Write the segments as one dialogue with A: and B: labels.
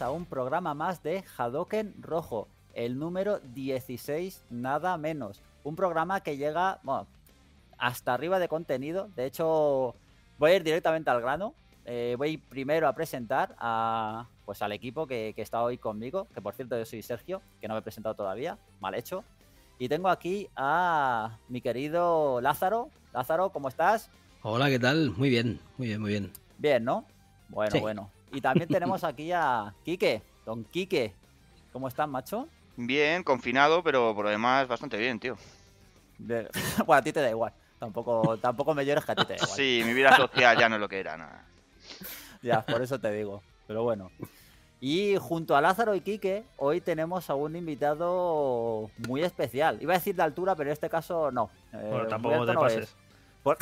A: a un programa más de Hadoken Rojo, el número 16, nada menos. Un programa que llega hasta arriba de contenido. De hecho, voy a ir directamente al grano. Eh, voy primero a presentar a, pues, al equipo que, está hoy conmigo, que por cierto yo soy Sergio, que no me he presentado todavía, mal hecho. Y tengo aquí a mi querido Lázaro. Lázaro, ¿cómo estás?
B: Hola, ¿qué tal? Muy bien, muy bien, muy bien.
A: Bien, ¿no?
C: Bueno,
B: bueno.
A: Y también tenemos aquí a Quique, don Quique. ¿Cómo estás,
C: macho? Bien, confinado, pero por lo demás bastante bien, tío.
A: Bueno, a ti te da igual. Tampoco, tampoco me llores que a ti te da igual.
C: Sí, mi vida social ya no es lo que era, nada.
A: Ya, por eso te digo. Pero bueno. Y junto a Lázaro y Quique, hoy tenemos a un invitado muy especial. Iba a decir de altura, pero en este caso no. Eh, bueno, tampoco te pases. Por...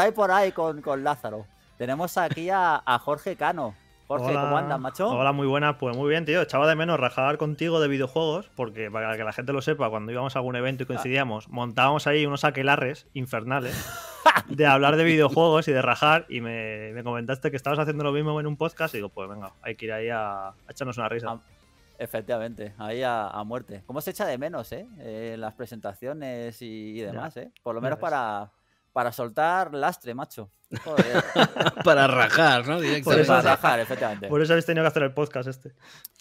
A: ahí, por ahí, con, con Lázaro. Tenemos aquí a, Jorge Cano. Jorge, ¿cómo andas, macho? Hola,
D: muy buenas. Pues muy bien, tío. Echaba de menos rajar contigo de videojuegos, porque para que la gente lo sepa, cuando íbamos a algún evento y coincidíamos, montábamos ahí unos aquelarres infernales de hablar de videojuegos y de rajar. Y me, comentaste que estabas haciendo lo mismo en un podcast. Y digo, pues venga, hay que ir ahí a, echarnos una risa.
A: efectivamente, ahí a, muerte. ¿Cómo se echa de menos, eh? eh las presentaciones y, demás, ¿eh? Por lo menos para, para soltar lastre, macho.
B: para rajar, ¿no? Pues directamente. para
A: rajar, efectivamente. Por eso
D: habéis tenido que hacer el podcast este.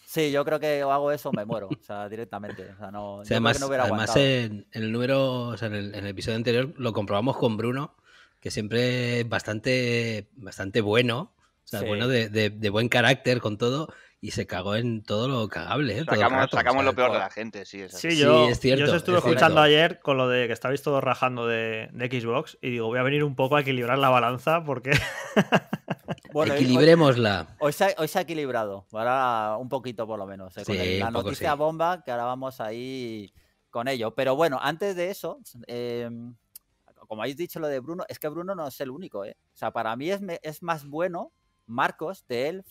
A: Sí, yo creo que hago eso, me muero, o sea, directamente. O sea, no, además, además en,
B: el número, o sea, en el, episodio anterior lo comprobamos con Bruno, que siempre es bastante, bastante bueno, o sea, bueno de, de, buen carácter con todo, y se cagó en todo lo cagable. ¿eh? Sacamos,
C: lo peor de la gente, sí. Es Sí, yo, cierto, yo os estuve escuchando
B: ayer con lo de que
D: estabais todos rajando de, Xbox y digo, voy a venir un poco a equilibrar la balanza porque...
A: Equilibremosla Hoy, se, ha equilibrado, ahora un poquito por lo menos. ¿eh? la noticia bomba que ahora vamos ahí con ello. Pero bueno, antes de eso... Em, como habéis dicho lo de Bruno, es que Bruno no es el único, ¿eh? O sea, para mí es, es más bueno Marcos de él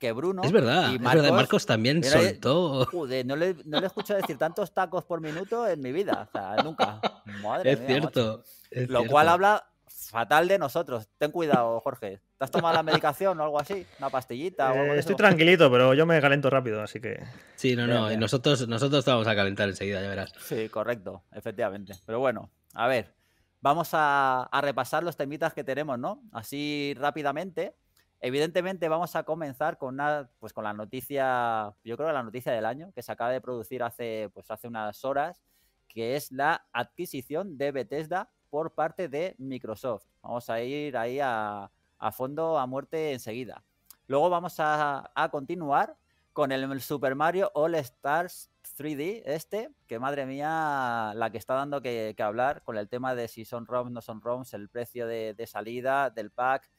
A: que Bruno. Es verdad, y Marcos, también eh, soltó. Joder, no le, no le decir tantos tacos por minuto en mi vida, o sea, nunca. Madre es cierto.
B: Lo cual habla
A: fatal de nosotros. Ten cuidado, Jorge. ¿Te has tomado la medicación o algo así? ¿Una pastillita? Eh, estoy
D: tranquilito, pero yo me calento rápido, así que.
B: Sí, no, no. nosotros, nosotros te vamos a calentar enseguida, ya verás. Sí, correcto, efectivamente. Pero bueno,
A: a ver. Vamos a repasar los temitas que tenemos, ¿no? Así rápidamente. Evidentemente vamos a comenzar con una, pues con la noticia, yo creo la noticia del año, que se acaba de producir hace, pues hace unas horas, que es la adquisición de Bethesda por parte de Microsoft. Vamos a ir ahí a, fondo, a muerte enseguida. Luego vamos a, continuar con el, Super Mario All Stars 3D, este, que madre mía, la que está dando que, hablar con el tema de si son ROMs, no son ROMs, el precio de salida del pack,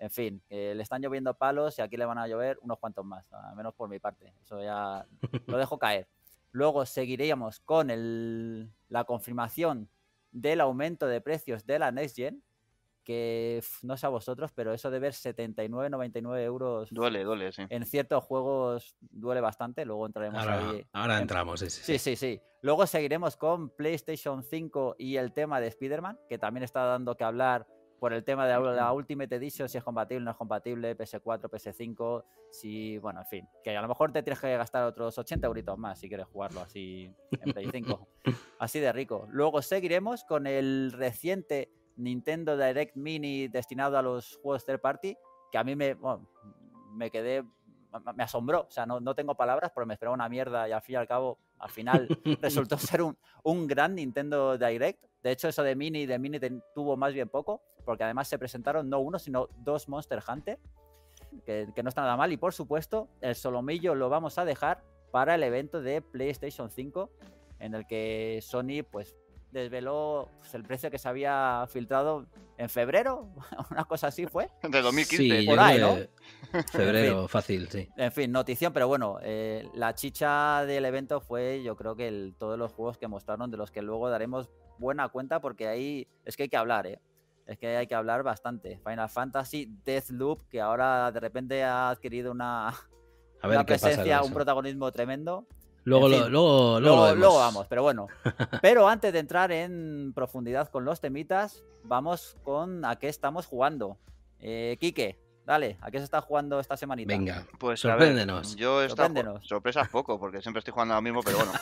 A: en fin, eh, le están lloviendo palos y aquí le van a llover unos cuantos más, al menos por mi parte. Eso ya lo dejo caer. Luego seguiríamos con la confirmación del aumento de precios de la Next Gen, que no sé a vosotros, pero eso de ver 79, 99 euros. Duele, duele, sí. En ciertos juegos duele bastante, luego entraremos ahora, ahí. Ahora
B: entramos, sí sí,
A: sí sí, sí, Luego seguiremos con PlayStation 5 y el tema de Spider-Man, que también está dando que hablar por el tema de la Ultimate Edition, si es compatible, no es compatible, PS4, PS5, si, bueno, en fin, que a lo mejor te tienes que gastar otros 80 euritos más si quieres jugarlo así en ps 5. Así de rico. Luego seguiremos con el reciente Nintendo Direct Mini destinado a los juegos third party, que a mí me, me quedé, me asombró, o sea, no, no tengo palabras, pero me esperaba una mierda y al fin y al cabo, al final resultó ser un, un gran Nintendo Direct de hecho, eso de Mini de Mini tuvo más bien poco, porque además se presentaron no uno, sino dos Monster Hunter, que, que no está nada mal. Y por supuesto, el solomillo lo vamos a dejar para el evento de PlayStation 5, en el que Sony pues desveló pues, el precio que se había filtrado en febrero, una cosa así fue. De 2015, por ahí, ¿no? Febrero, fácil, sí. En fin, notición, pero bueno, eh, la chicha del evento fue, yo creo que todos los juegos que mostraron, de los que luego daremos buena cuenta, porque ahí es que hay que hablar, ¿eh? Es que hay que hablar bastante. Final Fantasy, Deathloop, que ahora de repente ha adquirido una, una presencia, un protagonismo tremendo.
B: Luego, luego, vamos, pero
A: bueno. Pero antes de entrar en profundidad con los temitas, vamos con a qué estamos jugando. Eh, Quique, dale, ¿a qué se está jugando esta semanita? Venga, pues sorpréndenos. A ver, yo
C: sorpresas poco, porque siempre estoy jugando lo mismo, pero bueno.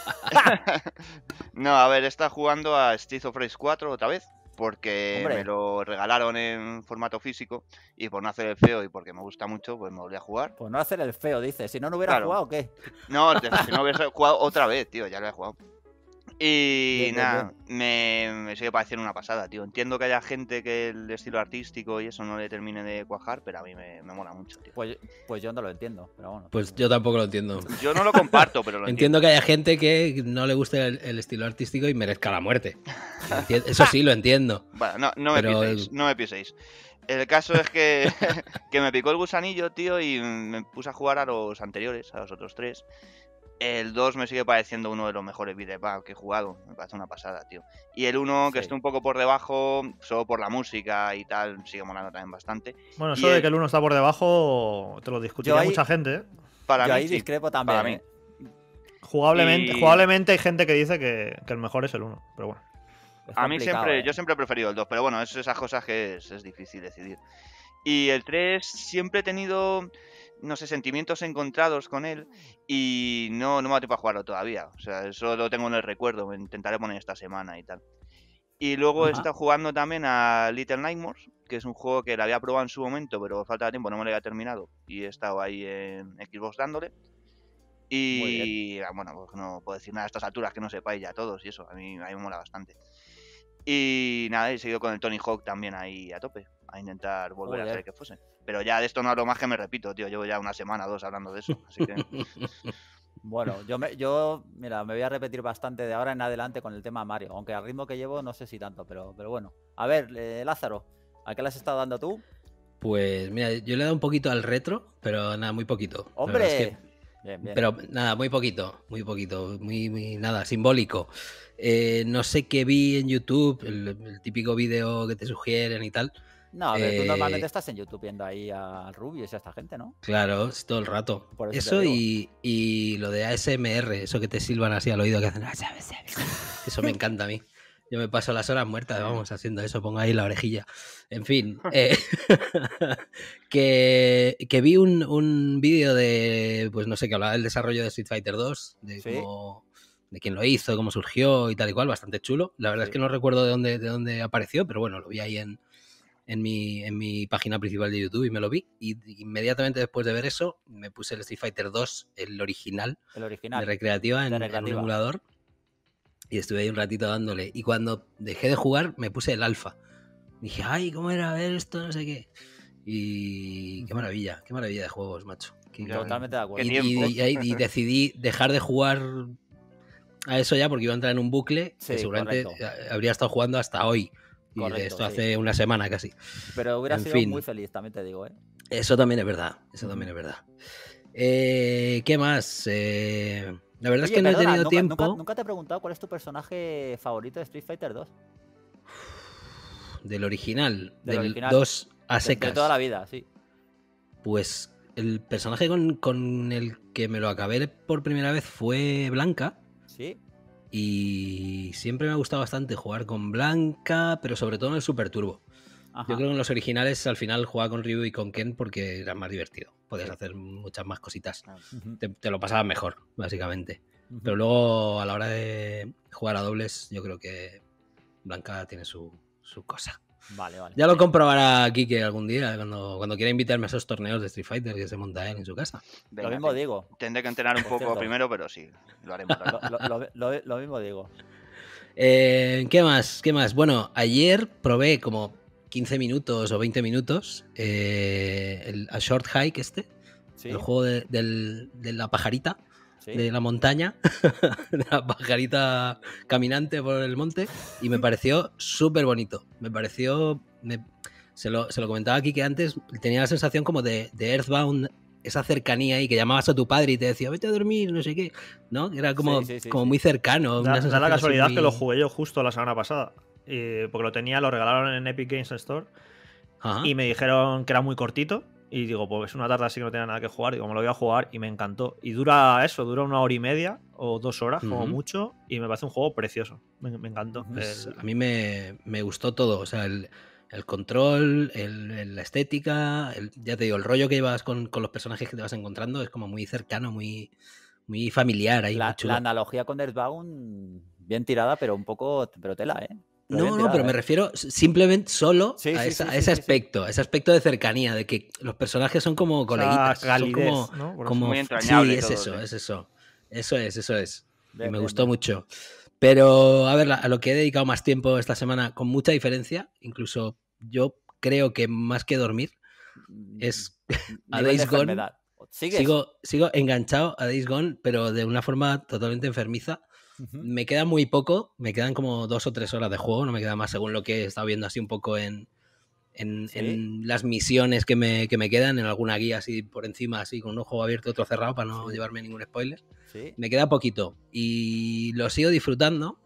C: no, a ver, está jugando a Steve of Race 4 otra vez porque me lo regalaron en formato físico y por no hacer el feo y porque me gusta mucho, pues me volví a jugar. Por no hacer el feo, dice. Si no, no hubiera jugado, qué? No, si no hubiera jugado otra vez, tío, ya lo he jugado. Y nada, me, sigue pareciendo una pasada, tío. Entiendo que haya gente que el estilo artístico y eso no le termine de cuajar, pero a mí me, me mola mucho, tío. Pues, pues yo no lo entiendo, pero bueno.
B: Pues yo tampoco lo entiendo. Yo no lo comparto, pero lo entiendo. entiendo que haya gente que no le guste el, estilo artístico y merezca la muerte. Eso sí, lo entiendo.
C: no, me El caso es que, que me picó el gusanillo, tío, y me puse a jugar a los anteriores, a los otros tres. El 2 me sigue pareciendo uno de los mejores vídeos que he jugado. Me parece una pasada, tío. Y el 1, que esté un poco por debajo, solo por la música y tal, sigue molando también bastante.
D: Bueno, eso de que el 1 está por debajo, te lo discutirá mucha gente. ¿eh?
C: Para Yo mí, ahí discrepo también. ¿eh?
D: Jugablemente, jugablemente hay gente que dice que, el mejor es el 1, pero bueno.
A: A mí
C: siempre, ¿eh? yo siempre he preferido el 2, pero bueno, es esas cosas que es difícil decidir. Y el 3 siempre he tenido no sé, sentimientos encontrados con él ah. y no, no me ha a jugarlo todavía. O sea, eso lo tengo en el recuerdo, intentaré poner esta semana y tal. Y luego he estado jugando también a Little Nightmares, que es un juego que la había probado en su momento, pero falta de tiempo, no me lo había terminado. Y he estado ahí en Xbox dándole. Y ah, bueno, pues no puedo decir nada a estas alturas que no sepáis ya todos y eso, a mí, a mí me mola bastante. Y nada, he seguido con el Tony Hawk también ahí a tope, a intentar volver a hacer que fuese. Pero ya de esto no hablo más que me repito, tío. Llevo ya una semana o dos hablando de eso, Bueno,
A: yo, me, yo, mira, me voy a repetir bastante de ahora en adelante con el tema Mario, aunque al ritmo que llevo no sé si tanto, pero, pero bueno. A ver, eh, Lázaro, ¿a qué le has estado dando tú?
B: Pues mira, yo le he dado un poquito al retro, pero nada, muy poquito. ¡Hombre! Pero nada, muy poquito, muy poquito, muy nada, simbólico. Eh, no sé qué vi en YouTube, el, típico vídeo que te sugieren y tal. No, a ver, tú normalmente eh,
A: estás en YouTube viendo ahí a Rubius y a esta gente, ¿no?
B: Claro, es todo el rato. eso, y, lo de ASMR, eso que te silban así al oído que hacen. Ah, eso me encanta a mí. Yo me paso las horas muertas, vamos, haciendo eso, pongo ahí la orejilla. En fin, eh, que, vi un, un vídeo de, pues no sé, que hablaba del desarrollo de Street Fighter 2, de de quién lo hizo, cómo surgió y tal y cual, bastante chulo. La verdad es que no recuerdo de dónde, de dónde apareció, pero bueno, lo vi ahí en, en, mi, página principal de YouTube y me lo vi. Y inmediatamente después de ver eso, me puse el Street Fighter 2, el original, el original de recreativa, en, el emulador. Y estuve ahí un ratito dándole. Y cuando dejé de jugar, me puse el alfa. Dije, ay, ¿cómo era ver esto? No sé qué. Y qué maravilla, qué maravilla de juegos, macho. Totalmente de acuerdo. y, decidí dejar de jugar a eso ya porque iba a entrar en un bucle que seguramente habría estado jugando hasta hoy. Y de esto hace una semana casi. Pero hubiera sido muy
A: feliz, también te digo, ¿eh?
B: Eso también es verdad, eso también es verdad. Eh, ¿Qué más? Eh, la verdad es que no he tenido tiempo.
A: Nunca, te he preguntado cuál es tu personaje favorito de Street Fighter 2.
B: Del original, del, 2 a De toda la vida, sí. Pues el personaje con, con el que me lo acabé por primera vez fue Blanca. Y siempre me ha gustado bastante jugar con Blanca, pero sobre todo en el Super Turbo. Yo creo que en los originales al final jugaba con Ryu y con Ken porque era más divertido. Podías hacer muchas más cositas. Te, lo pasabas mejor, básicamente. Pero luego a la hora de jugar a dobles, yo creo que Blanca tiene su, su cosa.
C: Vale, vale. Ya lo
B: comprobará Kike algún día, cuando, cuando quiera invitarme a esos torneos de Street Fighter que se monta él en su casa.
C: lo mismo digo. Tendré que entrenar un poco primero, pero sí, lo haremos. lo, mismo digo.
B: Eh, ¿Qué más? ¿Qué más? Bueno, ayer probé como 15 minutos o 20 minutos eh, el a Short Hike este, el juego de la pajarita de la montaña, de la pajarita caminante por el monte, y me pareció súper bonito. Me pareció. se, lo, comentaba aquí que antes tenía la sensación como de, Earthbound esa cercanía y que llamabas a tu padre y te decía, vete a dormir, no sé qué, ¿no? Era como, como muy cercano. Da, la casualidad que lo
D: jugué yo justo la semana pasada, eh, porque lo tenía, lo regalaron en Epic Games Store y me dijeron que era muy cortito y digo, pues es una tarde así que no tenía nada que jugar. Digo, me lo voy a jugar y me encantó. Y dura eso, dura una hora y media
B: o dos horas, como mucho. Y me parece un juego precioso. Me, encantó. Pues a mí me, gustó todo. O sea, el, control, el, la estética. ya te digo, el rollo que llevas con, los personajes que te vas encontrando es como muy cercano, muy, muy familiar. Ahí, la, la
A: analogía con Earthbound, bien tirada, pero un poco. Pero tela, ¿eh? No, no, pero me
B: refiero simplemente solo a, ese aspecto, a ese aspecto de cercanía, de que los personajes son como ah, coleguitas, como, sí, es eso, es eso, eso es, eso es. me gustó mucho. Pero a ver, a lo que he dedicado más tiempo esta semana, con mucha diferencia, incluso yo creo que más que dormir mm, es a Days Gone.
E: Sigo,
B: sigo enganchado a Days Gone, pero de una forma totalmente enfermiza me queda muy poco, me quedan como dos o tres horas de juego, no me queda más según lo que he estado viendo así un poco en, las misiones que me, quedan, en alguna guía así por encima, así con un ojo abierto, otro cerrado para no llevarme ningún spoiler. Me queda poquito y lo sigo disfrutando.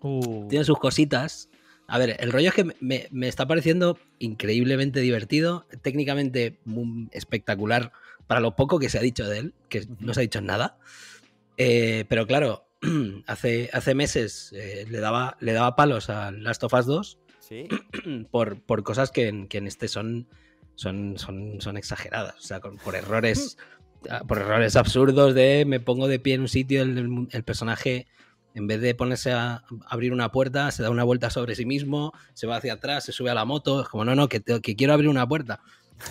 B: Uh. Tiene sus cositas. A ver, el rollo es que me, está pareciendo increíblemente divertido, técnicamente espectacular para lo poco que se ha dicho de él, que no se ha dicho nada. Eh, pero claro, hace, hace meses eh, le, daba, le daba palos a Last of Us 2 por, cosas que en, este son, son, son, exageradas, o sea, por errores. Ah, por errores absurdos de me pongo de pie en un sitio, el, personaje en vez de ponerse a abrir una puerta, se da una vuelta sobre sí mismo, se va hacia atrás, se sube a la moto, es como, no, no, que, que quiero abrir una puerta.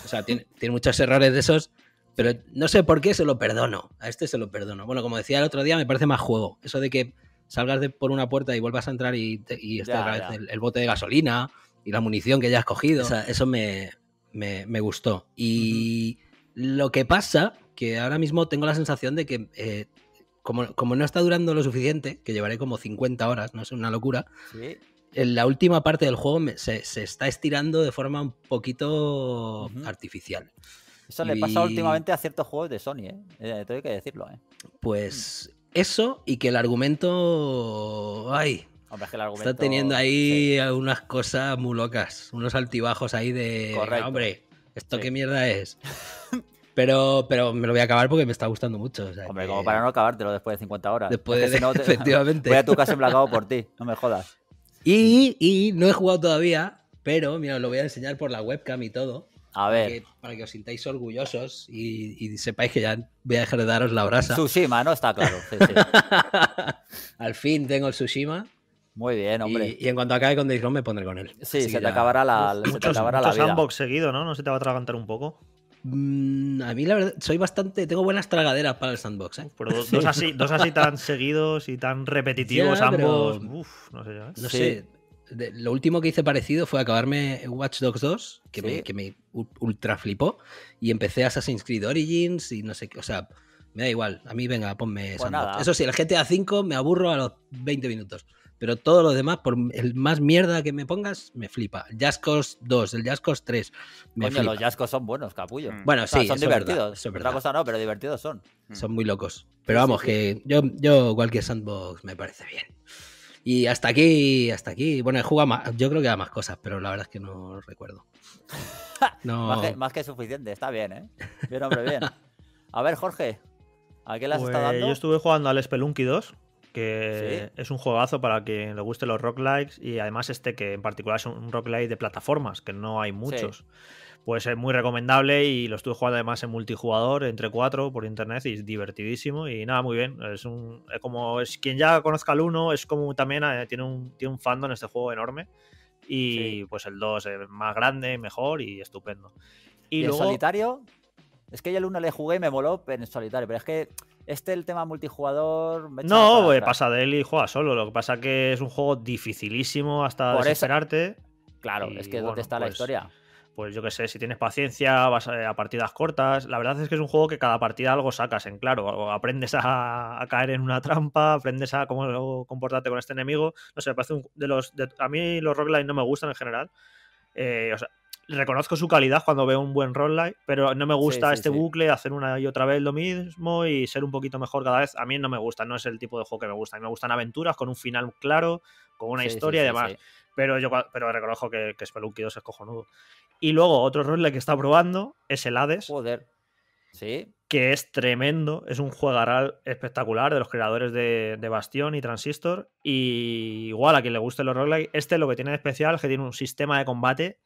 B: O sea, tiene, tiene, muchos errores de esos pero no sé por qué se lo perdono. A este se lo perdono. Bueno, como decía el otro día, me parece más juego. Eso de que salgas de, por una puerta y vuelvas a entrar y, está El, bote de gasolina y la munición que ya has cogido. O sea, eso me, gustó. Y lo que pasa, que ahora mismo tengo la sensación de que eh, como, no está durando lo suficiente, que llevaré como 50 horas, no es una locura, en la última parte del juego se, está estirando de forma un poquito artificial.
A: Eso le pasa últimamente a ciertos juegos de Sony, ¿eh? ¿eh? tengo que decirlo, ¿eh?
B: Pues eso y que el argumento... ¡Ay! Hombre, es que el argumento... Está teniendo ahí algunas unas cosas muy locas, unos altibajos ahí de... Correcto. Hombre, ¿esto qué mierda es? Pero, pero me lo voy a acabar porque me está gustando mucho. Hombre, como para no acabártelo después de 50 horas. Después de... Efectivamente. Voy a tu casa por ti, no me jodas. Y, y, no he jugado todavía, pero mira, lo voy a enseñar por la webcam y todo. A ver. Para que, os sintáis orgullosos y, sepáis que ya voy a dejar de daros la brasa. Tsushima, ¿no? Está claro. Al fin tengo el Tsushima. Muy bien, hombre. Y, en cuanto acabe con Days Gone me pondré con él. Sí, se te, acabará la, se te acabará la vida. sandbox
D: seguido, ¿no? ¿No se te va a atragantar un poco?
B: Mm, a mí la verdad, soy bastante, tengo buenas tragaderas para el sandbox. ¿eh? Pero dos, así, dos así tan seguidos y tan repetitivos ambos. Uf, no sé. Ya, No sé lo último que hice parecido fue acabarme Watch Dogs 2, que, me, ultra flipó, y empecé Assassin's Creed Origins y no sé qué, o sea, me da igual, a mí venga, ponme pues Sandbox. Eso sí, el GTA V me aburro a los 20 minutos, pero todo lo demás, por el más mierda que me pongas, me flipa. Jascos 2, el Jazz 3, me los
A: Jascos son buenos, capullo. Mm. Bueno, sí, son divertidos, otra cosa no, pero divertidos son.
B: Son mm. muy locos. Pero vamos, que yo, yo cualquier sandbox me parece bien. Y hasta aquí, hasta aquí. Bueno, él juega más, yo creo que da más cosas, pero la verdad es que no recuerdo.
A: No. más, que, suficiente, está bien, ¿eh? Bien, hombre, bien. A ver, Jorge, ¿a qué le has pues estado dando? Yo
B: estuve jugando al
D: Spelunky 2, que es un juegazo para quien le guste los rock likes y además este que en particular es un rock like de plataformas, que no hay muchos. Sí pues es muy recomendable y lo estuve jugando además en multijugador, entre cuatro, por internet, y es divertidísimo. Y nada, muy bien. Es, un, como es quien ya conozca el uno es como también eh, tiene, un, tiene un fandom este juego enorme. Y pues el 2 es más grande, mejor y estupendo. ¿Y, el solitario?
A: Es que yo el 1 le jugué y me voló en solitario, pero es que este, el tema multijugador. no, pues
D: pasa de él y juega solo. Lo que pasa que es un juego dificilísimo hasta esperarte desesperarte. Claro, es que ¿dónde está la pues historia pues yo qué sé, si tienes paciencia, vas eh, a, partidas cortas. La verdad es que es un juego que cada partida algo sacas en claro. Aprendes a, caer en una trampa, aprendes a cómo comportarte con este enemigo. No sé, me parece de los. a mí los roguelites no me gustan en general. Eh, reconozco su calidad cuando veo un buen roguelite, pero no me gusta este bucle, hacer una y otra vez lo mismo y ser un poquito mejor cada vez. A mí no me gusta, no es el tipo de juego que me gusta. A mí me gustan aventuras con un final claro, con una historia y demás. Pero yo pero reconozco que, que Spelunky 2 es cojonudo. Y luego otro roguelike que está probando es el Hades. Joder. Sí. Que es tremendo. Es un juegaral espectacular de los creadores de, de Bastión y Transistor. Y igual a quien le guste los roguelike, este lo que tiene de especial es que tiene un sistema de combate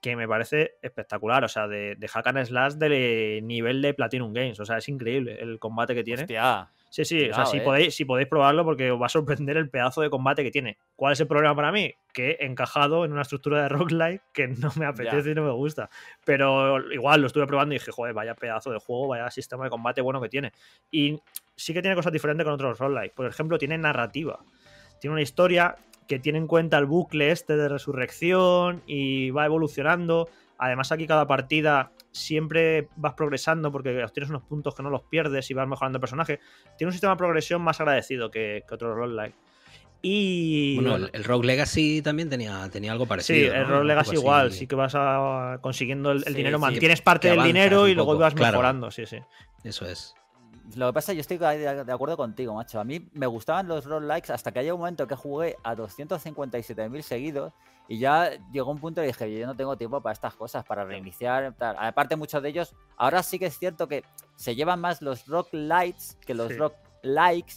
D: que me parece espectacular. O sea, de, de hack and slash del nivel de Platinum Games. O sea, es increíble el combate que tiene. Hostia. Sí, sí, o sea, si, eh. podéis, si podéis probarlo porque os va a sorprender el pedazo de combate que tiene. ¿Cuál es el problema para mí? Que encajado en una estructura de rock que no me apetece y no me gusta. Pero igual lo estuve probando y dije, joder, vaya pedazo de juego, vaya sistema de combate bueno que tiene. Y sí que tiene cosas diferentes con otros rock Por ejemplo, tiene narrativa. Tiene una historia que tiene en cuenta el bucle este de resurrección y va evolucionando. Además, aquí cada partida siempre vas progresando porque obtienes unos puntos que no los pierdes y vas mejorando el personaje. Tiene un sistema de progresión más agradecido que, que otro Like. Y. Bueno, el, Rogue
B: Legacy también tenía, tenía algo parecido. Sí, el Rogue Legacy igual, sí
D: que vas consiguiendo el, dinero, mantienes parte del dinero
A: y luego ibas vas mejorando,
B: sí, sí. Eso es.
A: Lo que pasa, yo estoy de acuerdo contigo, macho. A mí me gustaban los rock likes hasta que haya un momento que jugué a 257.000 seguidos y ya llegó un punto y dije, yo no tengo tiempo para estas cosas, para reiniciar. Aparte, muchos de ellos, ahora sí que es cierto que se llevan más los rock lights que los rock likes,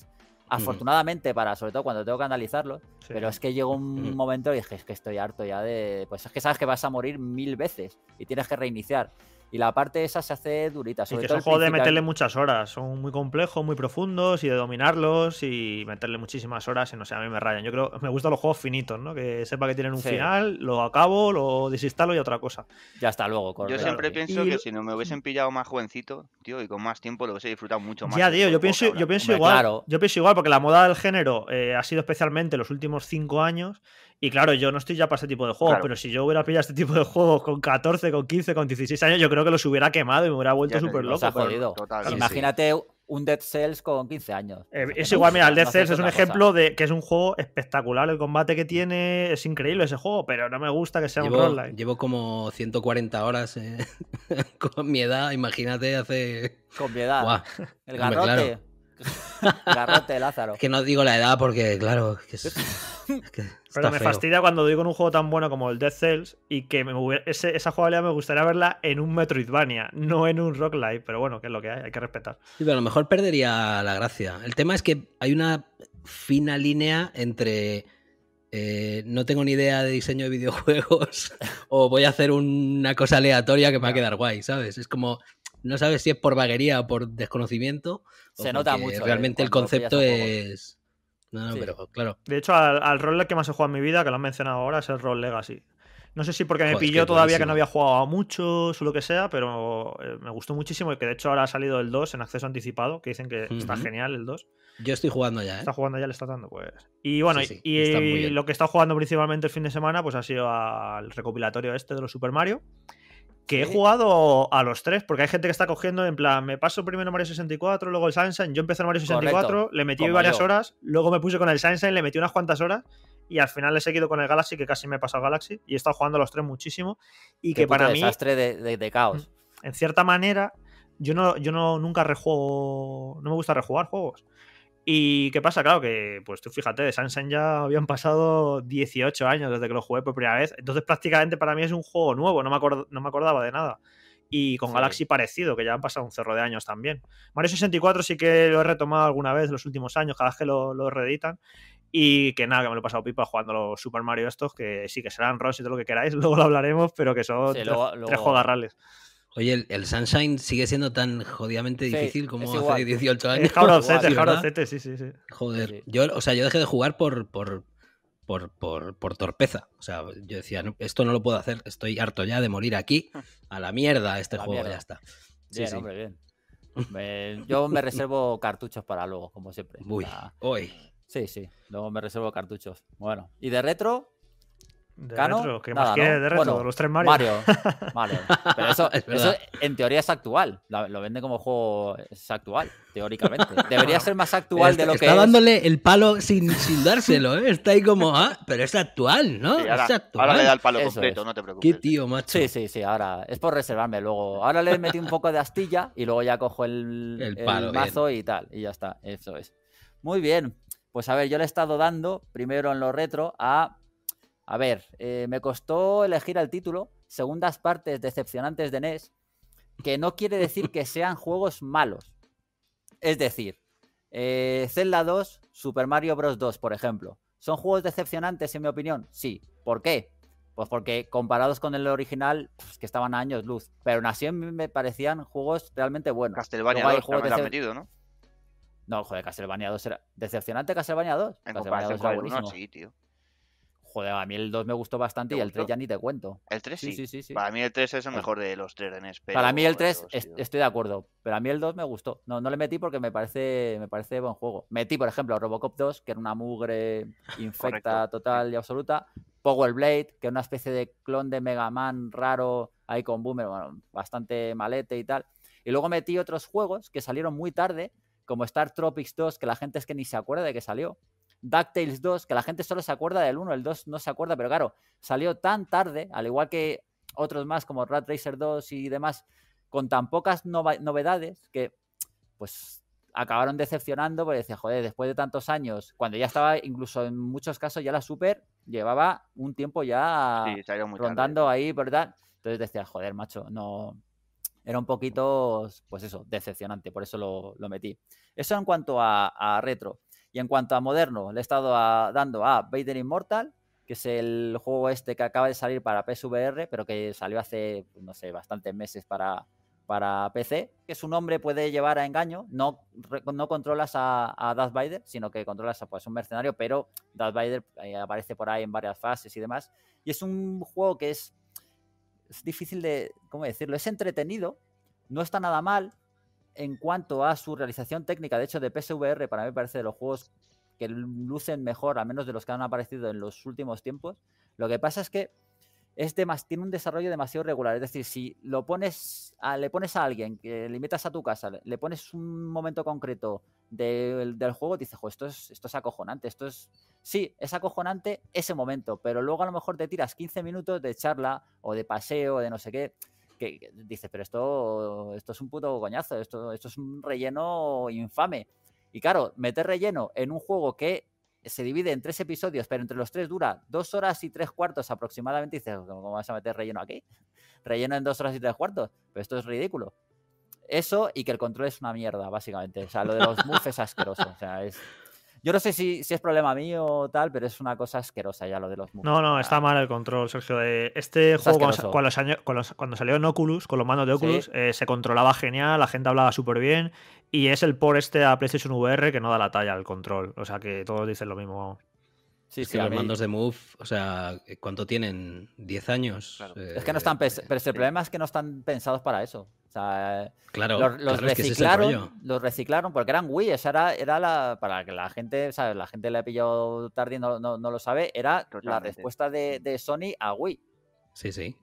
A: afortunadamente, para sobre todo cuando tengo que analizarlo. Pero es que llegó un momento y dije, es que estoy harto ya de. Pues es que sabes que vas a morir mil veces y tienes que reiniciar. Y la parte esa se hace durita. sí, que son juegos de meterle
D: muchas horas. Son muy complejos, muy profundos y de dominarlos y meterle muchísimas horas. Y no sé, a mí me rayan. Yo creo, me gustan los juegos finitos, ¿no? Que sepa que tienen un final, lo acabo, lo desinstalo y otra cosa. Ya hasta luego, Yo siempre pienso que si
C: no me hubiesen pillado más jovencito, tío, y con más tiempo lo hubiese disfrutado mucho más. Ya, tío, yo pienso,
D: yo igual. Yo pienso igual, porque la moda del género eh, ha sido especialmente los últimos cinco años. Y claro, yo no estoy ya para ese tipo de juegos, pero si yo hubiera pillado este tipo de juegos con 14, con 15, con 16 años, yo creo que los hubiera quemado y me hubiera vuelto súper loco. Imagínate
A: un Dead Cells con 15 años. Eh, es igual, mira, el Dead Cells es un ejemplo
D: de que es un juego espectacular, el combate que tiene es increíble ese juego,
B: pero no me gusta que sea un roguelike. Llevo como 140 horas eh, con mi edad, imagínate hace... Con mi edad. El garrote de Lázaro. que no digo la edad porque, claro, que Pero me fastidia cuando digo en un juego
D: tan bueno como el Dead Cells y que esa jugabilidad me gustaría verla en un Metroidvania, no en un Rock Live. Pero bueno, que es lo que hay, hay que respetar.
B: Sí, a lo mejor perdería la gracia. El tema es que hay una fina línea entre. Eh, no tengo ni idea de diseño de videojuegos o voy a hacer una cosa aleatoria que me va a quedar guay, ¿sabes? Es como no sabes si es por vaguería o por desconocimiento. Se nota mucho. Eh, realmente el concepto es. No, no, pero claro.
D: De hecho, al, al rol que más he jugado en mi vida, que lo han mencionado ahora, es el rol Legacy. No sé si porque me pilló todavía que no había jugado a muchos o lo que sea, pero eh, me gustó muchísimo y que de hecho ahora ha salido el 2 en acceso anticipado, que dicen que está genial el 2.
B: Yo estoy jugando ya, ¿eh? Está
D: jugando ya, le está dando, pues. Y bueno, y, lo que he estado jugando principalmente el fin de semana, pues ha sido al recopilatorio este de los Super Mario que he jugado a los tres, porque hay gente que está cogiendo en plan, me paso primero Mario 64, luego el Sunshine, yo empecé en Mario 64, le metí varias horas, luego me puse con el Sunshine, le metí unas cuantas horas y al final le he seguido con el Galaxy, que casi me he pasado Galaxy, y he estado jugando a los tres muchísimo
B: y que para mí... desastre
D: de, de, caos. Mm. En cierta manera, yo no, yo no nunca rejuego, no me gusta rejugar juegos. ¿Y qué pasa? Claro que, pues tú fíjate, de Sunshine ya habían pasado 18 años desde que lo jugué por primera vez. Entonces prácticamente para mí es un juego nuevo, no me, no me acordaba de nada. Y con Galaxy parecido, que ya han pasado un cerro de años también. Mario 64 sí que lo he retomado alguna vez los últimos años, cada vez que lo, reeditan. Y que nada, que me lo he pasado pipa jugando los Super Mario estos, que sí que serán Ross y todo lo que
B: queráis, luego lo hablaremos, pero que son tres, luego... Oye, el, Sunshine sigue siendo tan jodidamente difícil como hace 18 años. El sí, sí, sí. Joder, yo, o sea, yo dejé de jugar por, por, por, torpeza. O sea, yo decía, esto no lo puedo hacer, estoy harto ya de morir aquí. A la mierda este juego, ya está.
A: Sí, bien, hombre, bien. yo me reservo cartuchos para luego, como siempre. Uy, hoy. Sí, sí, luego me reservo cartuchos. Bueno, ¿y de retro? De retro, ¿qué más quiere de retro? de los tres Mario. Mario. Pero eso, en teoría es actual. Lo vende como juego es actual, teóricamente. Debería ser más actual este de lo que. Está
B: dándole el palo sin, sin dárselo, ¿eh? Está ahí como,
A: ah, pero es actual, ¿no? ahora, ahora, le da el palo completo, no te preocupes. Qué tío, macho. Sí, sí, sí, ahora. Es por reservarme luego. Ahora le metí un poco de astilla y luego ya cojo el, el, mazo y tal. Y ya está. Eso es. Muy bien. Pues a ver, yo le he estado dando primero en lo retro a a ver, eh, me costó elegir el título, segundas partes decepcionantes de NES, que no quiere decir que sean juegos malos. Es decir, eh, Zelda 2, Super Mario Bros. 2, por ejemplo. ¿Son juegos decepcionantes, en mi opinión? Sí. ¿Por qué? Pues porque comparados con el original, que estaban a años luz. Pero aún así me parecían juegos realmente buenos. Castlevania 2 metido, ¿no? No, joder, Castlevania 2 era... ¿Decepcionante Castlevania 2? Castlevania 2 era Joder, a mí el 2 me gustó bastante y el 3 ya ni te cuento. ¿El 3 sí? Sí, sí, sí. Para
C: mí el 3 es el mejor de los 3 NES. E Para mí el
A: 3 estoy de acuerdo, pero a mí el 2 me gustó. No, no le metí porque me parece, me parece buen juego. Metí, por ejemplo, Robocop 2, que era una mugre infecta total y absoluta. Power Blade, que era una especie de clon de Mega Man raro, ahí con Boomer, bueno, bastante malete y tal. Y luego metí otros juegos que salieron muy tarde, como Star Tropics 2, que la gente es que ni se acuerda de que salió. DuckTales 2, que la gente solo se acuerda del 1, el 2 no se acuerda, pero claro, salió tan tarde, al igual que otros más como Rat Racer 2 y demás, con tan pocas novedades que pues acabaron decepcionando, porque decía, joder, después de tantos años, cuando ya estaba, incluso en muchos casos, ya la Super llevaba un tiempo ya rondando ahí, ¿verdad? Entonces decía, joder, macho, no... Era un poquito, pues eso, decepcionante, por eso lo, metí. Eso en cuanto a retro. Y en cuanto a moderno, le he estado ah, dando a Vader Immortal, que es el juego este que acaba de salir para PSVR, pero que salió hace, pues, no sé, bastantes meses para, para PC, que su nombre puede llevar a engaño. No, no controlas a, Darth Vader, sino que controlas a pues, un mercenario, pero Darth Vader eh, aparece por ahí en varias fases y demás. Y es un juego que es, es difícil de, ¿cómo decirlo? Es entretenido, no está nada mal, en cuanto a su realización técnica, de hecho de PSVR para mí parece de los juegos que lucen mejor, al menos de los que han aparecido en los últimos tiempos. Lo que pasa es que es más, tiene un desarrollo demasiado regular. Es decir, si lo pones le pones a alguien, que le invitas a tu casa, le pones un momento concreto del juego, dice dices, esto es, esto es acojonante, esto es... Sí, es acojonante ese momento, pero luego a lo mejor te tiras 15 minutos de charla o de paseo o de no sé qué que, dices, pero esto, esto es un puto coñazo, esto, esto es un relleno infame. Y claro, meter relleno en un juego que se divide en tres episodios, pero entre los tres dura dos horas y tres cuartos aproximadamente, y dices, ¿cómo vas a meter relleno aquí? Relleno en dos horas y tres cuartos, pero esto es ridículo. Eso y que el control es una mierda, básicamente. O sea, lo de los moves es asqueroso. O sea, es, yo no sé si, si, es problema mío o tal, pero es una cosa asquerosa ya lo de los
D: No, no, está mal el control, Sergio. Eh, este juego cuando, salió, cuando, salió en Oculus, con los mandos de Oculus, eh, se controlaba genial, la gente hablaba súper bien y es el por este a PlayStation VR que no da la talla al control.
B: O sea que todos dicen lo mismo. Sí, los mandos de Move, o sea, ¿cuánto tienen? ¿10 años? Eh, es que no
A: están, eh, pero el problema es que no están pensados para eso. O claro, los, reciclaron, los reciclaron porque eran Wii, esa era, era la, para que la gente, ¿sabes? La gente le ha pillado tarde y no, lo sabe, era la respuesta de, Sony a Wii. Sí, sí.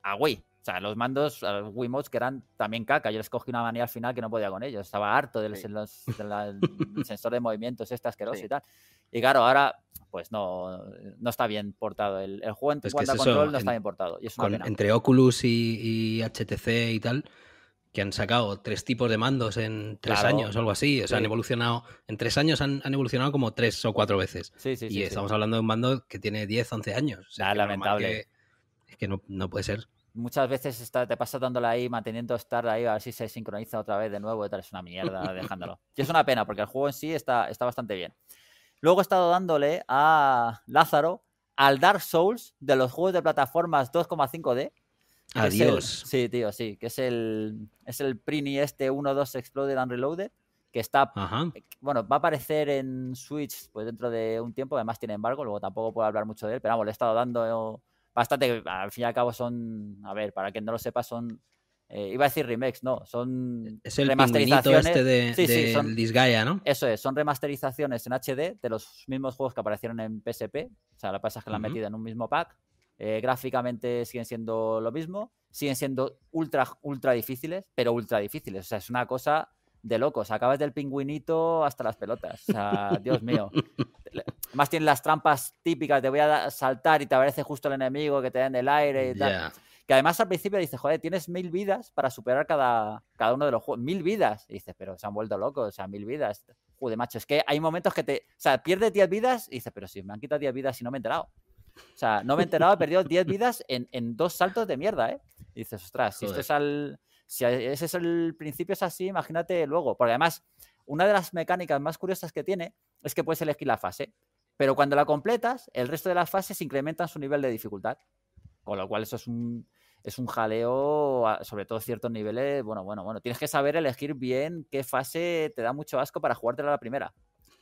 A: a Wii. O sea, los mandos, los Wiimotes que eran también caca. Yo les cogí una manía al final que no podía con ellos. Estaba harto del sensor de movimientos este asqueroso y tal. Y claro, ahora pues no, no está bien portado. El, juego en control no está bien portado.
B: entre Oculus y, HTC y tal, que han sacado tres tipos de mandos en tres años o algo así. O sea, han evolucionado, en tres años han, evolucionado como tres o cuatro veces. Sí, sí, y estamos hablando de un mando que tiene 10, 11 años. O sea, lamentable. es que no puede ser
A: muchas veces te pasa dándole ahí, manteniendo estar ahí, a ver si se sincroniza otra vez de nuevo y tal. Es una mierda dejándolo. y es una pena, porque el juego en sí está, está bastante bien. Luego he estado dándole a Lázaro al Dark Souls de los juegos de plataformas 2,5D. Adiós. sí, tío, sí. Que es el, es el Prini este 1.2 Exploded and Reloaded. Que está. Eh, bueno, va a aparecer en Switch pues dentro de un tiempo. Además, tiene embargo. Luego tampoco puedo hablar mucho de él. Pero vamos, le he estado dando bastante, al fin y al cabo son, a ver, para quien no lo sepa, son eh, iba a decir remakes, no, son es el este remasterizaciones. de, ¿no? Eso es, son remasterizaciones en HD de los mismos juegos que aparecieron en PSP. O sea, la pasa es que la han metido en un mismo pack. Eh, gráficamente siguen siendo lo mismo, siguen siendo ultra, ultra difíciles, pero ultra difíciles. O sea, es una cosa de locos. Acabas del pingüinito hasta las pelotas. O sea, Dios mío. Más tienes las trampas típicas, te voy a saltar y te aparece justo el enemigo que te da en el aire y tal. Que además al principio dices, joder, tienes mil vidas para superar cada, cada uno de los juegos. Mil vidas. Y dices, pero se han vuelto locos, o sea, mil vidas. Joder, macho, es que hay momentos que te. O sea, pierdes diez vidas y dices, pero si me han quitado diez vidas y no me he enterado. O sea, no me he enterado, he perdido 10 vidas en, en dos saltos de mierda, ¿eh? Y dices, ostras, si esto es al si ese es el principio, es así, imagínate luego. Porque además, una de las mecánicas más curiosas que tiene es que puedes elegir la fase, pero cuando la completas, el resto de las fases incrementan su nivel de dificultad. Con lo cual, eso es un, es un jaleo, sobre todo ciertos niveles. Bueno, bueno, bueno. Tienes que saber elegir bien qué fase te da mucho asco para jugártela a la primera.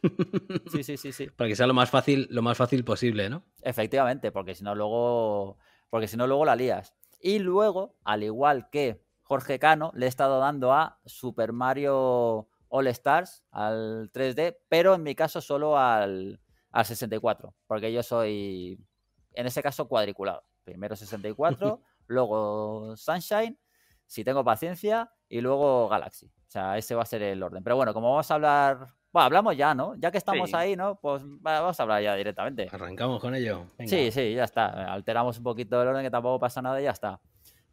B: Sí, sí, sí, sí. Para que sea lo más fácil, lo más fácil posible, ¿no?
A: Efectivamente, porque si no, luego. Porque si no, luego la lías. Y luego, al igual que Jorge Cano le he estado dando a Super Mario All Stars, al 3D, pero en mi caso solo al, 64, porque yo soy, en ese caso, cuadriculado. Primero 64, luego Sunshine, si tengo paciencia, y luego Galaxy. O sea, ese va a ser el orden. Pero bueno, como vamos a hablar bueno, hablamos ya, ¿no? Ya que estamos ahí, ¿no? Pues vamos a hablar ya directamente. Arrancamos con ello. Sí, sí, ya está. Alteramos un poquito el orden, que tampoco pasa nada y ya está.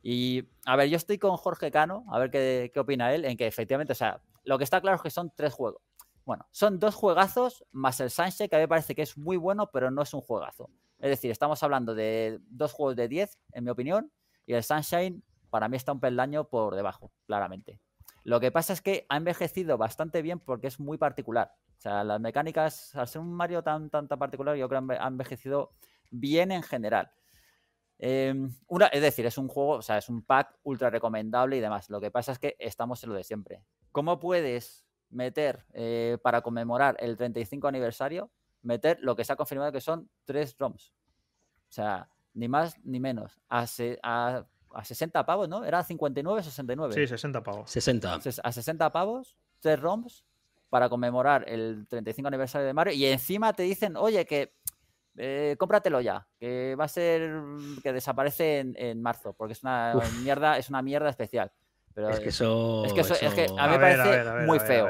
A: Y a ver, yo estoy con Jorge Cano, a ver qué, opina él, en que efectivamente, o sea, lo que está claro es que son tres juegos. Bueno, son dos juegazos más el Sunshine, que a mí me parece que es muy bueno, pero no es un juegazo. Es decir, estamos hablando de dos juegos de 10, en mi opinión, y el Sunshine para mí está un peldaño por debajo, claramente. Lo que pasa es que ha envejecido bastante bien porque es muy particular. O sea, las mecánicas, al ser un Mario tan, tan, tan particular, yo creo que ha envejecido bien en general. Em, una, es decir, es un juego, o sea, es un pack ultra recomendable y demás. Lo que pasa es que estamos en lo de siempre. ¿Cómo puedes meter eh, para conmemorar el 35 aniversario, meter lo que se ha confirmado que son tres ROMs? O sea, ni más ni menos. A, 60 pavos, ¿no? Era 59, 69. Sí,
D: 60
B: pavos. 60.
A: A 60 pavos, tres ROMs para conmemorar el 35 aniversario de Mario. Y encima te dicen, oye, que eh, cómpratelo ya, que va a ser mm, que desaparece en, marzo, porque es una mierda, es una mierda especial es que eso. Es que, Es que a mí me parece muy feo.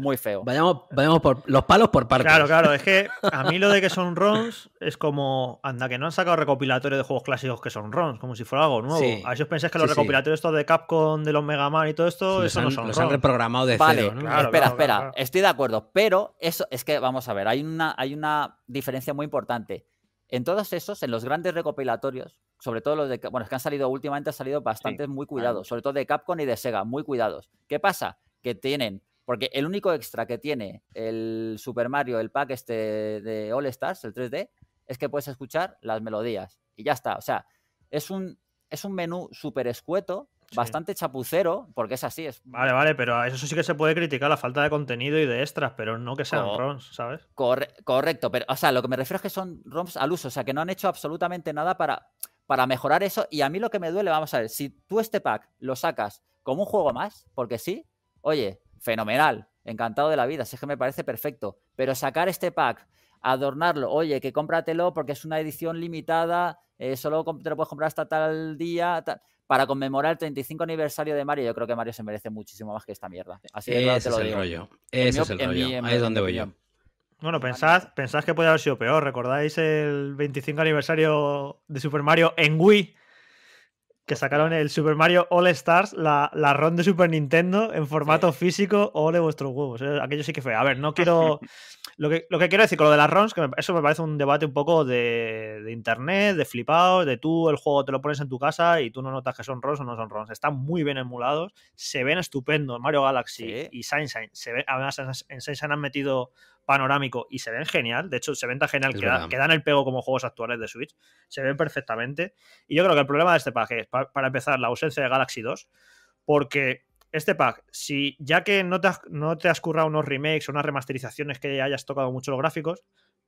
D: Muy feo.
B: Vayamos, por los palos por partes.
D: Claro, claro. Es que a mí lo de que son ROMs es como. Anda, que no han sacado recopilatorios de juegos clásicos que son ROMs, como si fuera algo nuevo. A veces pensáis que los recopilatorios estos de Capcom, de los Mega Man y todo esto,
B: eso no son Los han reprogramado de vale, cero, espera, espera.
A: Estoy de acuerdo. Pero eso es que, vamos a ver, hay una, hay una diferencia muy importante. En todos esos, en los grandes recopilatorios, sobre todo los de. Bueno, que han salido últimamente, han salido bastantes muy cuidados, sobre todo de Capcom y de Sega, muy cuidados. ¿Qué pasa? Que tienen. Porque el único extra que tiene el Super Mario, el pack este de All Stars, el 3D, es que puedes escuchar las melodías. Y ya está. O sea,
D: es un, es un menú súper
A: escueto bastante chapucero, porque es así. Es...
D: Vale, vale, pero a eso sí que se puede criticar, la falta de contenido y de extras, pero no que sean ROMs, ¿sabes?
A: correcto, pero, o sea, lo que me refiero es que son ROMs al uso, o sea, que no han hecho absolutamente nada para, para mejorar eso. Y a mí lo que me duele, vamos a ver, si tú este pack lo sacas como un juego más, porque sí, oye, fenomenal, encantado de la vida, si es que me parece perfecto, pero sacar este pack adornarlo. Oye, que cómpratelo porque es una edición limitada, eh, solo te lo puedes comprar hasta tal día, para conmemorar el 35 aniversario de Mario. Yo creo que Mario se merece muchísimo más que esta mierda. Así de lo digo. Rollo. Ese es el rollo. Ahí es donde voy yo.
D: Bueno, pensad, pensad que puede haber sido peor. ¿Recordáis el 25 aniversario de Super Mario en Wii? que sacaron el Super Mario All Stars, la, la ROM de Super Nintendo en formato físico físico, ole vuestros huevos. Eh, aquello sí que fue. A ver, no quiero. lo, que, lo que quiero decir con lo de las ROMs, que eso me parece un debate un poco de, de internet, de flipados, de tú el juego te lo pones en tu casa y tú no notas que son ROMs o no son ROMs. Están muy bien emulados, se ven estupendos. Mario Galaxy y Sunshine, se además en Sunshine han metido panorámico y se ven genial. De hecho, se ven tan genial que, dan el pego como juegos actuales de Switch. Se ven perfectamente. Y yo creo que el problema de este pack es, para empezar, la ausencia de Galaxy 2, porque este pack, si ya que no no te has currado unos remakes o unas remasterizaciones que hayas tocado mucho los gráficos,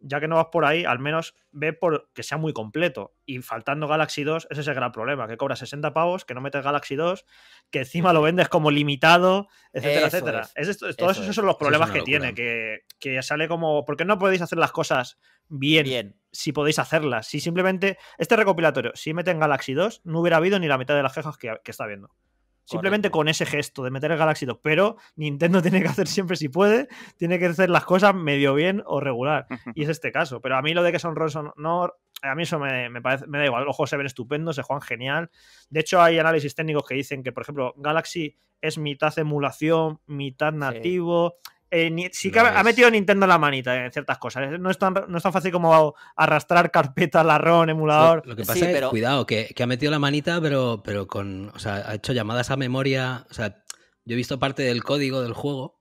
D: ya que no vas por ahí, al menos ve por que sea muy completo. Y faltando Galaxy 2, ese es el gran problema, que cobras 60 pavos, que no metes Galaxy 2, que encima lo vendes como limitado, etcétera, etcétera. todos esos son los problemas que tiene, que, sale como, ¿por qué no podéis hacer las cosas bien, si podéis hacerlas? Si simplemente, este recopilatorio, si meten Galaxy 2, no hubiera habido ni la mitad de las quejas que, que está viendo. Simplemente con ese gesto de meter el Galaxy 2 Pero Nintendo tiene que hacer siempre si puede, tiene que hacer las cosas medio bien o regular. Y es este caso. Pero a mí lo de que son rolls no. A mí eso me, me, parece, me da igual. Los juegos se ven estupendos, se juegan genial. De hecho, hay análisis técnicos que dicen que, por ejemplo, Galaxy es mitad emulación, mitad nativo. Eh, sí que ha, metido Nintendo la manita en ciertas cosas. Eh, no es tan, no es fácil como arrastrar carpeta, larrón, emulador. Lo, que pasa es, pero... cuidado,
B: que, ha metido la manita, pero, pero con. O sea, ha hecho llamadas a memoria. O sea, yo he visto parte del código del juego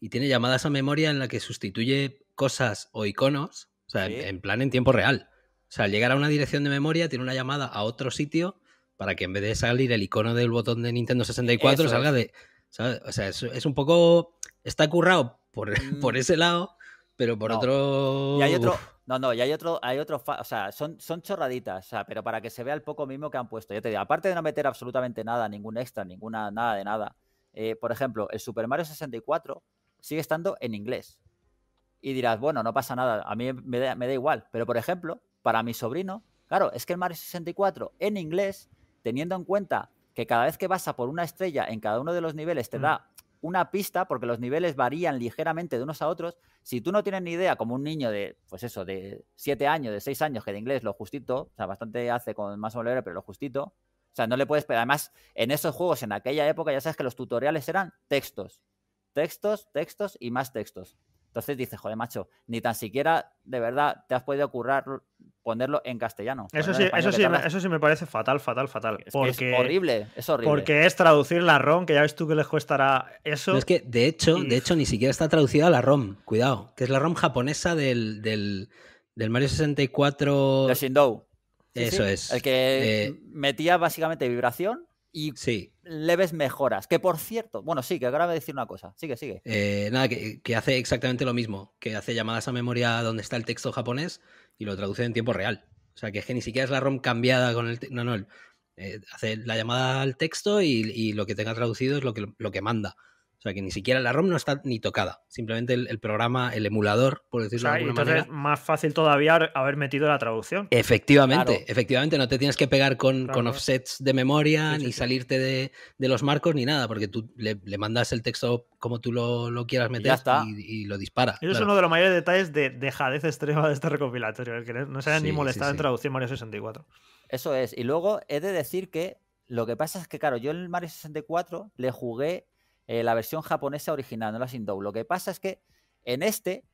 B: y tiene llamadas a memoria en la que sustituye cosas o iconos. O sea, en, plan en tiempo real. O sea, al llegar a una dirección de memoria, tiene una llamada a otro sitio para que en vez de salir el icono del botón de Nintendo 64 salga de. O sea, es, un poco está currado por, por mm. ese lado, pero por otro. Y hay otro.
A: No, no, y hay otro, hay otro, o sea, son, son chorraditas, o sea, pero para que se vea el poco mismo que han puesto. ya te digo, aparte de no meter absolutamente nada, ningún extra, ninguna, nada de nada. Eh, por ejemplo, el Super Mario 64 sigue estando en inglés. Y dirás, bueno, no pasa nada, a mí me da, igual. Pero, por ejemplo, para mi sobrino, claro, es que el Mario 64 en inglés, teniendo en cuenta que cada vez que vas a por una estrella en cada uno de los niveles te mm. da una pista, porque los niveles varían ligeramente de unos a otros, si tú no tienes ni idea, como un niño de, pues eso, de siete años, de 6 años, que de inglés lo justito, o sea, bastante hace con más o menos, pero lo justito, o sea, no le puedes... además, en esos juegos, en aquella época, ya sabes que los tutoriales eran textos, textos, textos y más textos. Entonces dices, joder, macho, ni tan siquiera de verdad te has podido currar ponerlo en castellano. Eso sí,
D: me, parece fatal, fatal, fatal. Es horrible, es Porque
B: es traducir la ROM, que ya ves tú que le costará eso. es que, de hecho, de hecho, ni siquiera está traducida la ROM, cuidado, que es la ROM japonesa del, Mario 64. De Shindou. eso es. El que eh,
A: metía básicamente vibración y leves mejoras. Que por cierto, bueno, sí, que ahora voy a decir una cosa. Sigue, sigue.
B: Eh, nada, que, que hace exactamente lo mismo, que hace llamadas a memoria donde está el texto japonés y lo traduce en tiempo real. O sea, que es que ni siquiera es la ROM cambiada con el... No, no, eh, hace la llamada al texto y, y, lo que tenga traducido es lo que, lo que manda sea, que ni siquiera la ROM no está ni tocada. Simplemente el, programa, el emulador, por decirlo de alguna manera. Entonces,
D: más fácil todavía haber metido la traducción.
B: Efectivamente, efectivamente. No te tienes que pegar con, offsets de memoria, ni salirte de, los marcos, ni nada, porque tú le, mandas el texto como tú lo, quieras meter y, lo dispara. Eso es uno
D: de los mayores detalles de dejadez extrema de este recopilatorio, el que no se haya ni molestado en traducir Mario 64. Eso es.
A: Y luego he de decir que lo que pasa es que, claro, yo en el Mario 64 le jugué eh, la versión japonesa original, no la sin Lo que pasa es que en este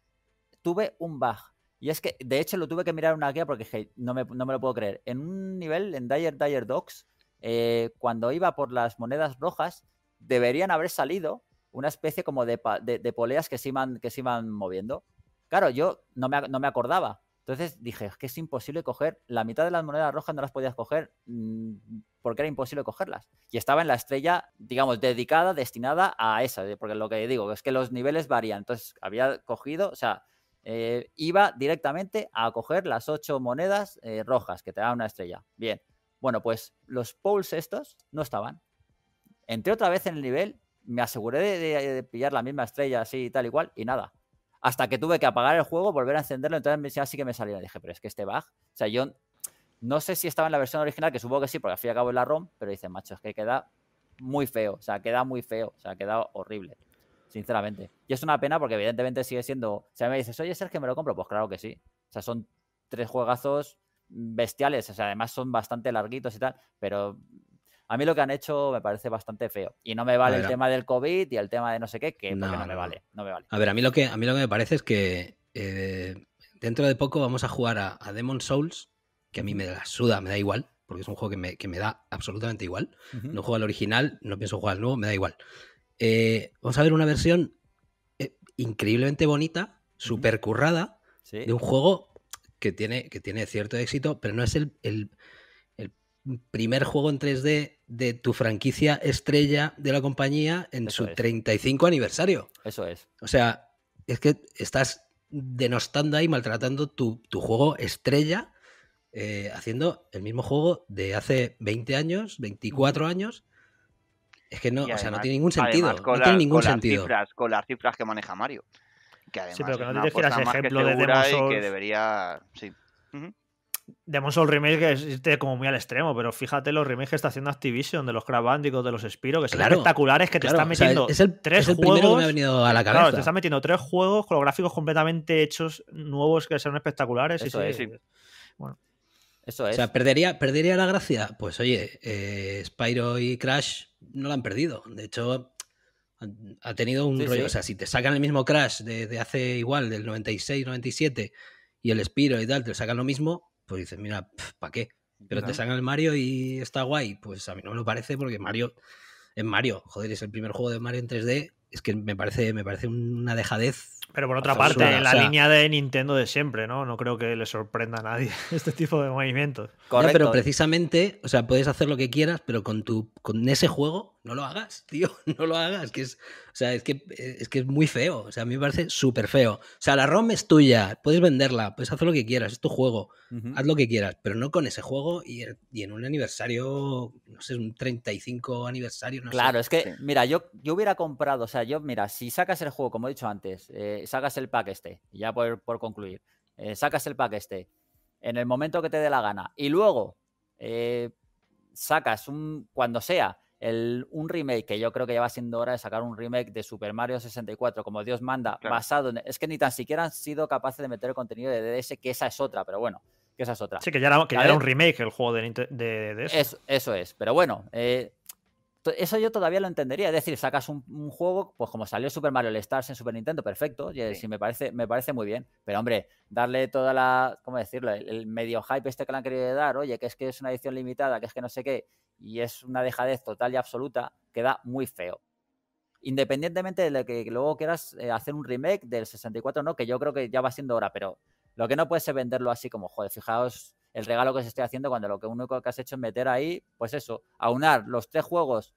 A: tuve un bug. Y es que, de hecho, lo tuve que mirar una guía porque no, me, lo puedo creer. En un nivel, en Dire Dire Dogs, eh, cuando iba por las monedas rojas, deberían haber salido una especie como de, poleas que se, iban, que se iban moviendo. Claro, yo no me acordaba. Entonces dije, es que es imposible coger, la mitad de las monedas rojas no las podías coger mm, porque era imposible cogerlas. Y estaba en la estrella, digamos, dedicada, destinada a esa, porque lo que digo es que los niveles varían. Entonces había cogido, o sea, eh, iba directamente a coger las ocho monedas eh, rojas que te da una estrella. Bien, bueno, pues los poles estos no estaban. Entré otra vez en el nivel, me aseguré de, pillar la misma estrella así y tal igual y nada hasta que tuve que apagar el juego, volver a encenderlo, entonces decía, sí que me salió. Dije, pero es que este bug, o sea, yo no sé si estaba en la versión original, que supongo que sí, porque al fin y al cabo es la ROM, pero dice, macho, es que queda muy feo, o sea, queda muy feo, o sea, queda horrible, sinceramente. Y es una pena porque evidentemente sigue siendo, o sea, me dices, oye, que ¿me lo compro? Pues claro que sí. O sea, son tres juegazos bestiales, o sea, además son bastante larguitos y tal, pero a mí lo que han hecho me parece bastante feo. Y no me vale el tema del COVID y el tema de no sé qué, que no, me vale,
B: A ver, a mí lo que, a mí lo que me parece es que eh, dentro de poco vamos a jugar a, Demon's Demon Souls, que a mí me la suda, me da igual, porque es un juego que me, da absolutamente igual. No juego al original, no pienso jugar al nuevo, me da igual. Eh, vamos a ver una versión eh, increíblemente bonita, súper currada, de un juego que tiene, que tiene cierto éxito, pero no es el, primer juego en 3D de tu franquicia estrella de la compañía en su 35 aniversario. Eso es. O sea, es que estás denostando ahí, maltratando tu, juego estrella, eh, haciendo el mismo juego de hace 20 años, 24 años. Es que no, o sea, no tiene ningún sentido. no tiene ningún sentido.
C: con las cifras que maneja Mario. Que además sí, pero que no te ejemplo de que debería. Sí
D: demostró el Remake es como muy al extremo, pero fíjate los remakes que está haciendo Activision, de los Crab Bandicoot, de los Spiro, que son espectaculares, que te están metiendo tres juegos. Que te están metiendo tres juegos con completamente hechos, nuevos, que son espectaculares. Bueno. Eso es. O sea,
B: ¿perdería, perdería la gracia? Pues oye, eh, Spyro y Crash no la han perdido. De hecho, ha tenido un rollo. O sea, si te sacan el mismo Crash de, hace igual, del 96, 97, y el Spiro y tal, te sacan lo mismo pues dices, mira, ¿para qué? Pero te sacan el Mario y está guay. Pues a mí no me lo parece porque Mario es Mario. Joder, es el primer juego de Mario en 3D. Es que me parece, me parece una dejadez pero por otra parte, en la línea
D: de Nintendo de siempre, ¿no? No creo que le sorprenda a nadie este tipo de movimientos. Correcto. pero
B: precisamente, o sea, puedes hacer lo que quieras, pero con tu con ese juego no lo hagas, tío, no lo hagas, que es, o sea, es que es que es muy feo, o sea, a mí me parece súper feo. O sea, la ROM es tuya, puedes venderla, puedes hacer lo que quieras, es tu juego, haz lo que quieras, pero no con ese juego y, en un aniversario, no sé, un 35 aniversario, no claro, sé. Claro, es que mira, yo yo hubiera
A: comprado, o sea, yo mira, si sacas el juego, como he dicho antes, eh, eh, sacas el pack este, ya por, por concluir, eh, sacas el pack este en el momento que te dé la gana y luego eh, sacas un, cuando sea, un remake, que yo creo que ya va siendo hora de sacar un remake de Super Mario 64, como Dios manda, basado en... Es que ni tan siquiera han sido capaces de meter el contenido de DDS, que esa es otra, pero bueno, que esa es otra. Sí,
D: que ya era, un remake el juego de, de, Eso, es, pero bueno,
A: eso yo todavía lo entendería. Es decir, sacas un, juego, pues como salió Super Mario Stars en Super Nintendo, perfecto. Y, si me parece, me parece muy bien. Pero hombre, darle toda la, ¿cómo decirlo? El, medio hype este que le han querido dar, oye, que es que es una edición limitada, que es que no sé qué, y es una dejadez total y absoluta, queda muy feo. Independientemente de que luego quieras eh, hacer un remake del 64, no, que yo creo que ya va siendo hora, pero lo que no puede ser venderlo así como, joder, fijaos el regalo que se esté haciendo cuando lo que único que has hecho es meter ahí, pues eso, aunar los tres juegos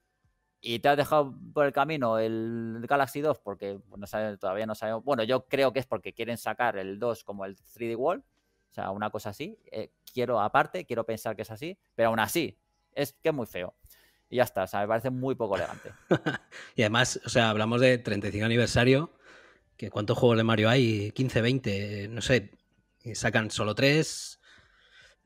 A: y te has dejado por el camino el Galaxy 2 porque no todavía no sabemos. Bueno, yo creo que es porque quieren sacar el 2 como el 3D World, o sea, una cosa así. Eh, quiero aparte, quiero pensar que es así, pero aún así, es que es muy feo. Y ya está, o sea, me parece muy poco elegante.
B: y además, o sea, hablamos de 35 aniversario, que cuántos juegos de Mario hay, 15, 20, eh, no sé, eh, sacan solo tres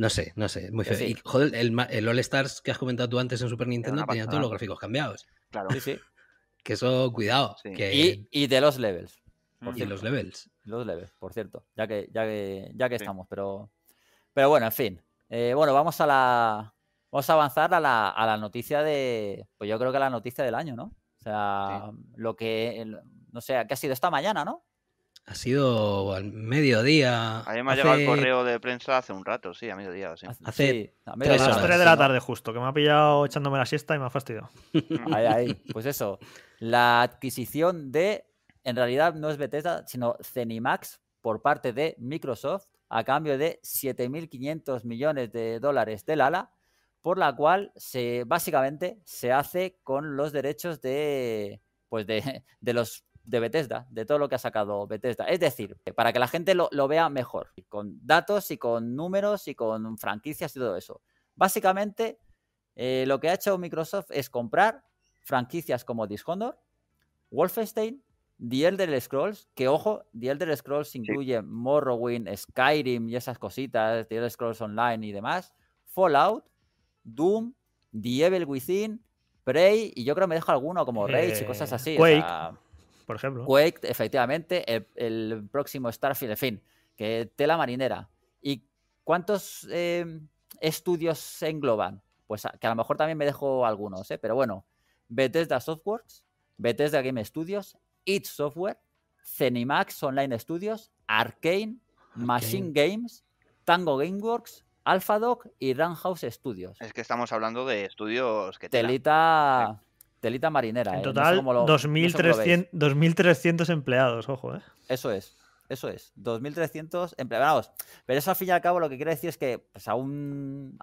B: no sé, no sé, muy feo. joder, el, All Stars que has comentado tú antes en Super Nintendo tenía todos los gráficos cambiados. Claro. Sí, sí. Que eso, cuidado. Y,
A: de los levels. Por los levels. Los levels, por cierto. Ya que, ya que, ya que estamos, pero. Pero bueno, en fin. Eh, bueno, vamos a la. Vamos a avanzar a la, a la, noticia de. Pues yo creo que la noticia del año, ¿no? O sea, lo que. no sé, que ha sido esta mañana, ¿no?
B: Ha sido al mediodía. Además mí me ha el correo
C: de prensa hace un rato, sí, a mediodía. Hace 3 tres, de la
D: tarde justo, que me ha pillado echándome la siesta y me ha fastidiado. Ahí, ahí.
C: Pues eso, la
A: adquisición de, en realidad no es Bethesda, sino Zenimax por parte de Microsoft a cambio de 7.500 millones de dólares del ALA, por la cual se, básicamente se hace con los derechos de, pues de los de Bethesda, de todo lo que ha sacado Bethesda. Es decir, eh, para que la gente lo, vea mejor, con datos y con números y con franquicias y todo eso. Básicamente, eh, lo que ha hecho Microsoft es comprar franquicias como Dishonored, Wolfenstein, The Elder Scrolls, que ojo, The Elder Scrolls incluye Morrowind, Skyrim y esas cositas, The Elder Scrolls Online y demás, Fallout, Doom, The Evil Within, Prey y yo creo que me dejo alguno como Rage y cosas eh, así por ejemplo. Quake, efectivamente, el, próximo Starfield, en fin, que tela marinera. ¿Y cuántos eh, estudios se engloban? Pues ah, que a lo mejor también me dejo algunos, ¿eh? pero bueno, Bethesda Softworks, Bethesda Game Studios, It Software, Cenimax Online Studios, Arcane, Machine Games, Tango Gameworks, AlphaDoc y Runhouse Studios. Es que estamos hablando de estudios que... Telita... Telita marinera. En ¿eh? total, 2.300
D: empleados, ojo, ¿eh?
A: Eso es, eso es. 2.300 empleados. Pero eso al fin y al cabo lo que quiere decir es que pues, a, un,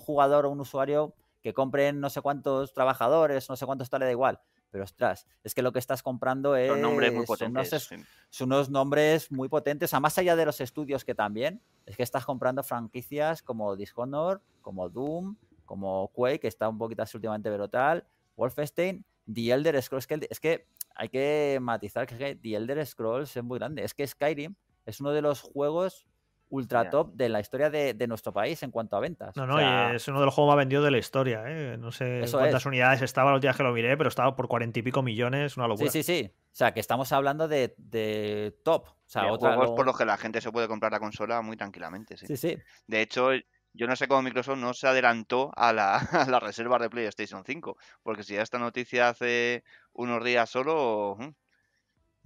A: jugador o un usuario que compren no sé cuántos trabajadores, no sé cuántos tal, da igual. Pero ostras, es que lo que estás comprando es. Son nombres muy potentes. Son unos, nombres muy potentes. A más allá de los estudios que también, es que estás comprando franquicias como Dishonor, como Doom, como Quake, que está un poquito así últimamente, pero tal Wolfenstein, The Elder Scrolls, es que hay que matizar que The Elder Scrolls es muy grande. Es que Skyrim es uno de los juegos ultra top de la historia de, nuestro país en cuanto a ventas. No, no,
D: es uno de los juegos más vendidos de la historia. ¿eh? No sé cuántas unidades estaba los días que lo miré, pero estaba por cuarenta y pico millones, una
A: locura. Sí, sí,
C: sí. O sea, que estamos hablando de, top. O sea, juegos lo... por los que la gente se puede comprar la consola muy tranquilamente. Sí, sí. sí. De hecho, yo no sé cómo Microsoft no se adelantó a la, reserva de PlayStation 5, porque si ya esta noticia hace unos días solo, mm,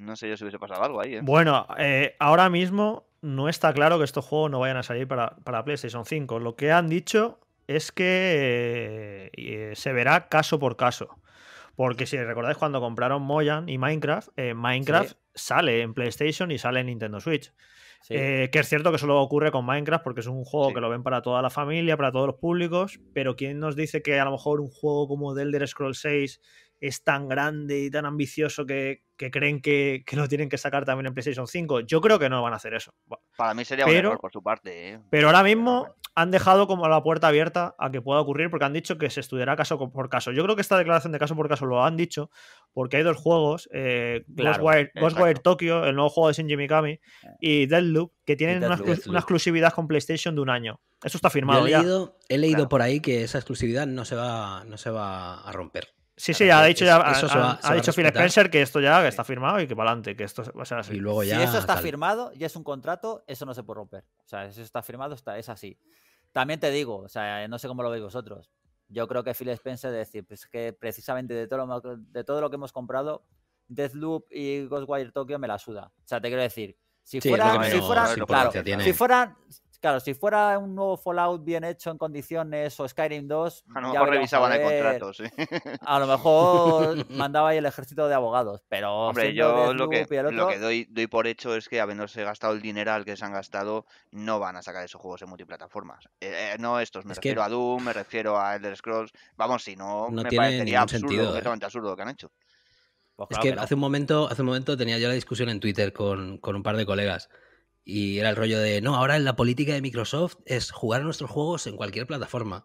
C: no sé yo si hubiese pasado algo ahí. ¿eh? Bueno,
D: eh, ahora mismo no está claro que estos juegos no vayan a salir para, PlayStation 5. Lo que han dicho es que eh, se verá caso por caso. Porque si recordáis cuando compraron Moyan y Minecraft, Minecraft sale en PlayStation y sale en Nintendo Switch. Eh, que es cierto que solo ocurre con Minecraft porque es un juego que lo ven para toda la familia, para todos los públicos, pero ¿quién nos dice que a lo mejor un juego como The Elder Scrolls 6 es tan grande y tan ambicioso que, creen que, lo tienen que sacar también en PlayStation 5. Yo creo que no van a hacer eso.
C: Para mí sería pero, por su parte. ¿eh?
D: Pero ahora mismo han dejado como la puerta abierta a que pueda ocurrir porque han dicho que se estudiará caso por caso. Yo creo que esta declaración de caso por caso lo han dicho porque hay dos juegos, eh, Ghostwire, Ghostwire, Tokyo, el nuevo juego de Shinji Mikami, eh. y Deadloop, que tienen una, exclusividad con PlayStation de un año. Eso está firmado. he leído, ya. He leído por ahí
B: que esa exclusividad no se va, no se va a romper. Sí, sí, ha dicho, ya, ha, dicho Phil Spencer
D: que esto ya está firmado y que para adelante, que esto va a ser así. si eso está
A: firmado, y es un contrato, eso no se puede romper. O sea, si eso está firmado, está, es así. También te digo, o sea, no sé cómo lo veis vosotros. Yo creo que Phil Spencer decir, pues que precisamente de todo lo, de todo lo que hemos comprado, Deathloop y Ghostwire Tokyo me la suda. O sea, te quiero decir, si, fuera... si, fueran, si Claro, si fuera un nuevo Fallout bien hecho en condiciones o Skyrim 2. A lo mejor revisaban el contrato, sí.
C: A lo mejor
A: mandaba ahí el ejército de abogados,
C: pero. Hombre, yo lo que, doy, por hecho es que habiéndose gastado el dinero al que se han gastado, no van a sacar esos juegos en multiplataformas. Eh, eh, no estos, me refiero a Doom, me refiero a Elder Scrolls. Vamos, si no, no tiene parecería absurdo, sentido, ¿eh? absurdo lo que han hecho. Pues es que, hace,
B: un momento, hace un momento tenía yo la discusión en Twitter con un par de colegas. Y era el rollo de, no, ahora la política de Microsoft es jugar nuestros juegos en cualquier plataforma.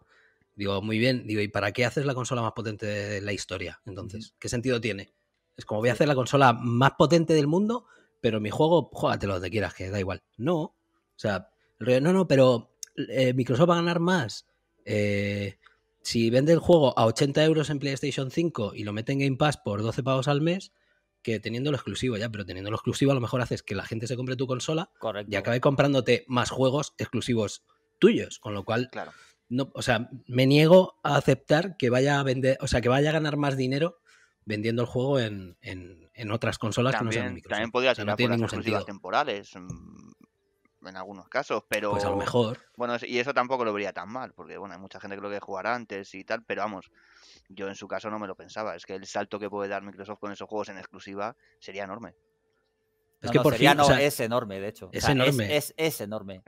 B: Digo, muy bien, digo, ¿y para qué haces la consola más potente de la historia? Entonces, ¿qué sentido tiene? Es como voy a hacer la consola más potente del mundo, pero mi juego, lo donde quieras, que da igual. No, o sea, el rollo, no, no, pero eh, Microsoft va a ganar más. Eh, si vende el juego a 80 euros en PlayStation 5 y lo mete en Game Pass por 12 pavos al mes, que teniendo lo exclusivo ya, pero teniendo lo exclusivo a lo mejor haces que la gente se compre tu consola y acabe comprándote más juegos exclusivos tuyos, con lo cual, claro. no, o sea, me niego a aceptar que vaya a vender, o sea, que vaya a ganar más dinero vendiendo el juego en, en, en otras consolas que no sean También podría ser
C: temporales, mm, en algunos casos, pero... Pues a lo mejor. Bueno, y eso tampoco lo vería tan mal, porque bueno, hay mucha gente que lo quiere jugar antes y tal, pero vamos, yo en su caso no me lo pensaba. Es que el salto que puede dar Microsoft con esos juegos en exclusiva sería enorme. Es
A: que por fin, es enorme, de hecho. Es enorme. Es, enorme.